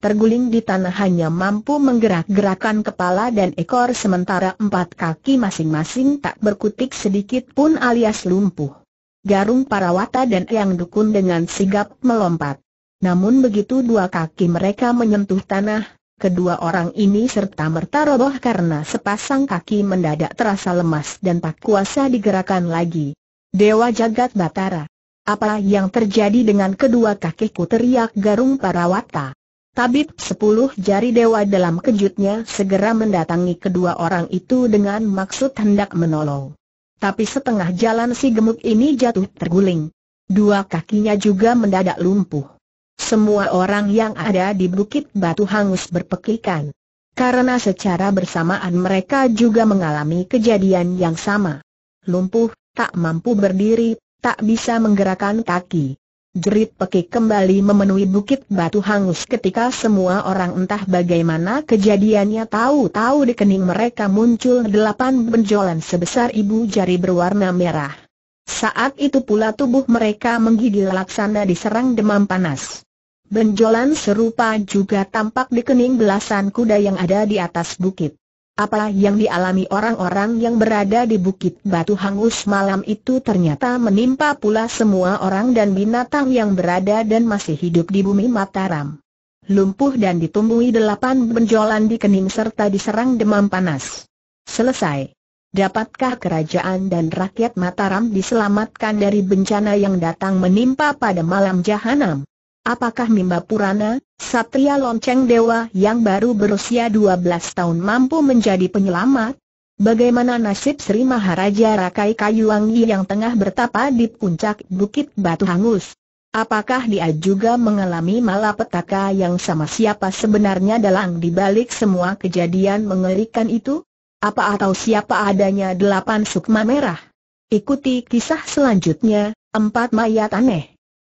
Terguling di tanah hanya mampu menggerak-gerakan kepala dan ekor sementara empat kaki masing-masing tak berkutik sedikit pun alias lumpuh. Garung Parawata dan Yang Dukun dengan sigap melompat. Namun begitu dua kaki mereka menyentuh tanah, kedua orang ini serta merta roboh karena sepasang kaki mendadak terasa lemas dan tak kuasa digerakkan lagi. Dewa Jagat Batara. Apa yang terjadi dengan kedua kakiku teriak Garung Parawata. Tabib sepuluh jari dewa dalam kejutnya segera mendatangi kedua orang itu dengan maksud hendak menolong. Tapi setengah jalan si gemuk ini jatuh terguling. Dua kakinya juga mendadak lumpuh. Semua orang yang ada di bukit batu hangus berpekikan. Karena secara bersamaan mereka juga mengalami kejadian yang sama. Lumpuh, tak mampu berdiri, tak bisa menggerakkan kaki. Jerit peki kembali memenuhi bukit batu hangus ketika semua orang entah bagaimana kejadiannya tahu-tahu di kening mereka muncul delapan benjolan sebesar ibu jari berwarna merah. Saat itu pula tubuh mereka menggigil laksana diserang demam panas. Benjolan serupa juga tampak di kening belasan kuda yang ada di atas bukit. Apa yang dialami orang-orang yang berada di Bukit Batu Hangus malam itu ternyata menimpa pula semua orang dan binatang yang berada dan masih hidup di bumi Mataram. Lumpuh dan ditumbuhi delapan benjolan di kening serta diserang demam panas. Selesai. Dapatkah kerajaan dan rakyat Mataram diselamatkan dari bencana yang datang menimpa pada malam jahanam? Apakah Mimba Purana, Satria Lonceng Dewa yang baru berusia 12 tahun mampu menjadi penyelamat? Bagaimana nasib Sri Maharaja Rakai Kayuwangi yang tengah bertapa di puncak Bukit Batu Hangus? Apakah dia juga mengalami malapetaka yang sama siapa sebenarnya dalang dibalik semua kejadian mengerikan itu? Apa atau siapa adanya delapan sukma merah? Ikuti kisah selanjutnya, empat mayat aneh.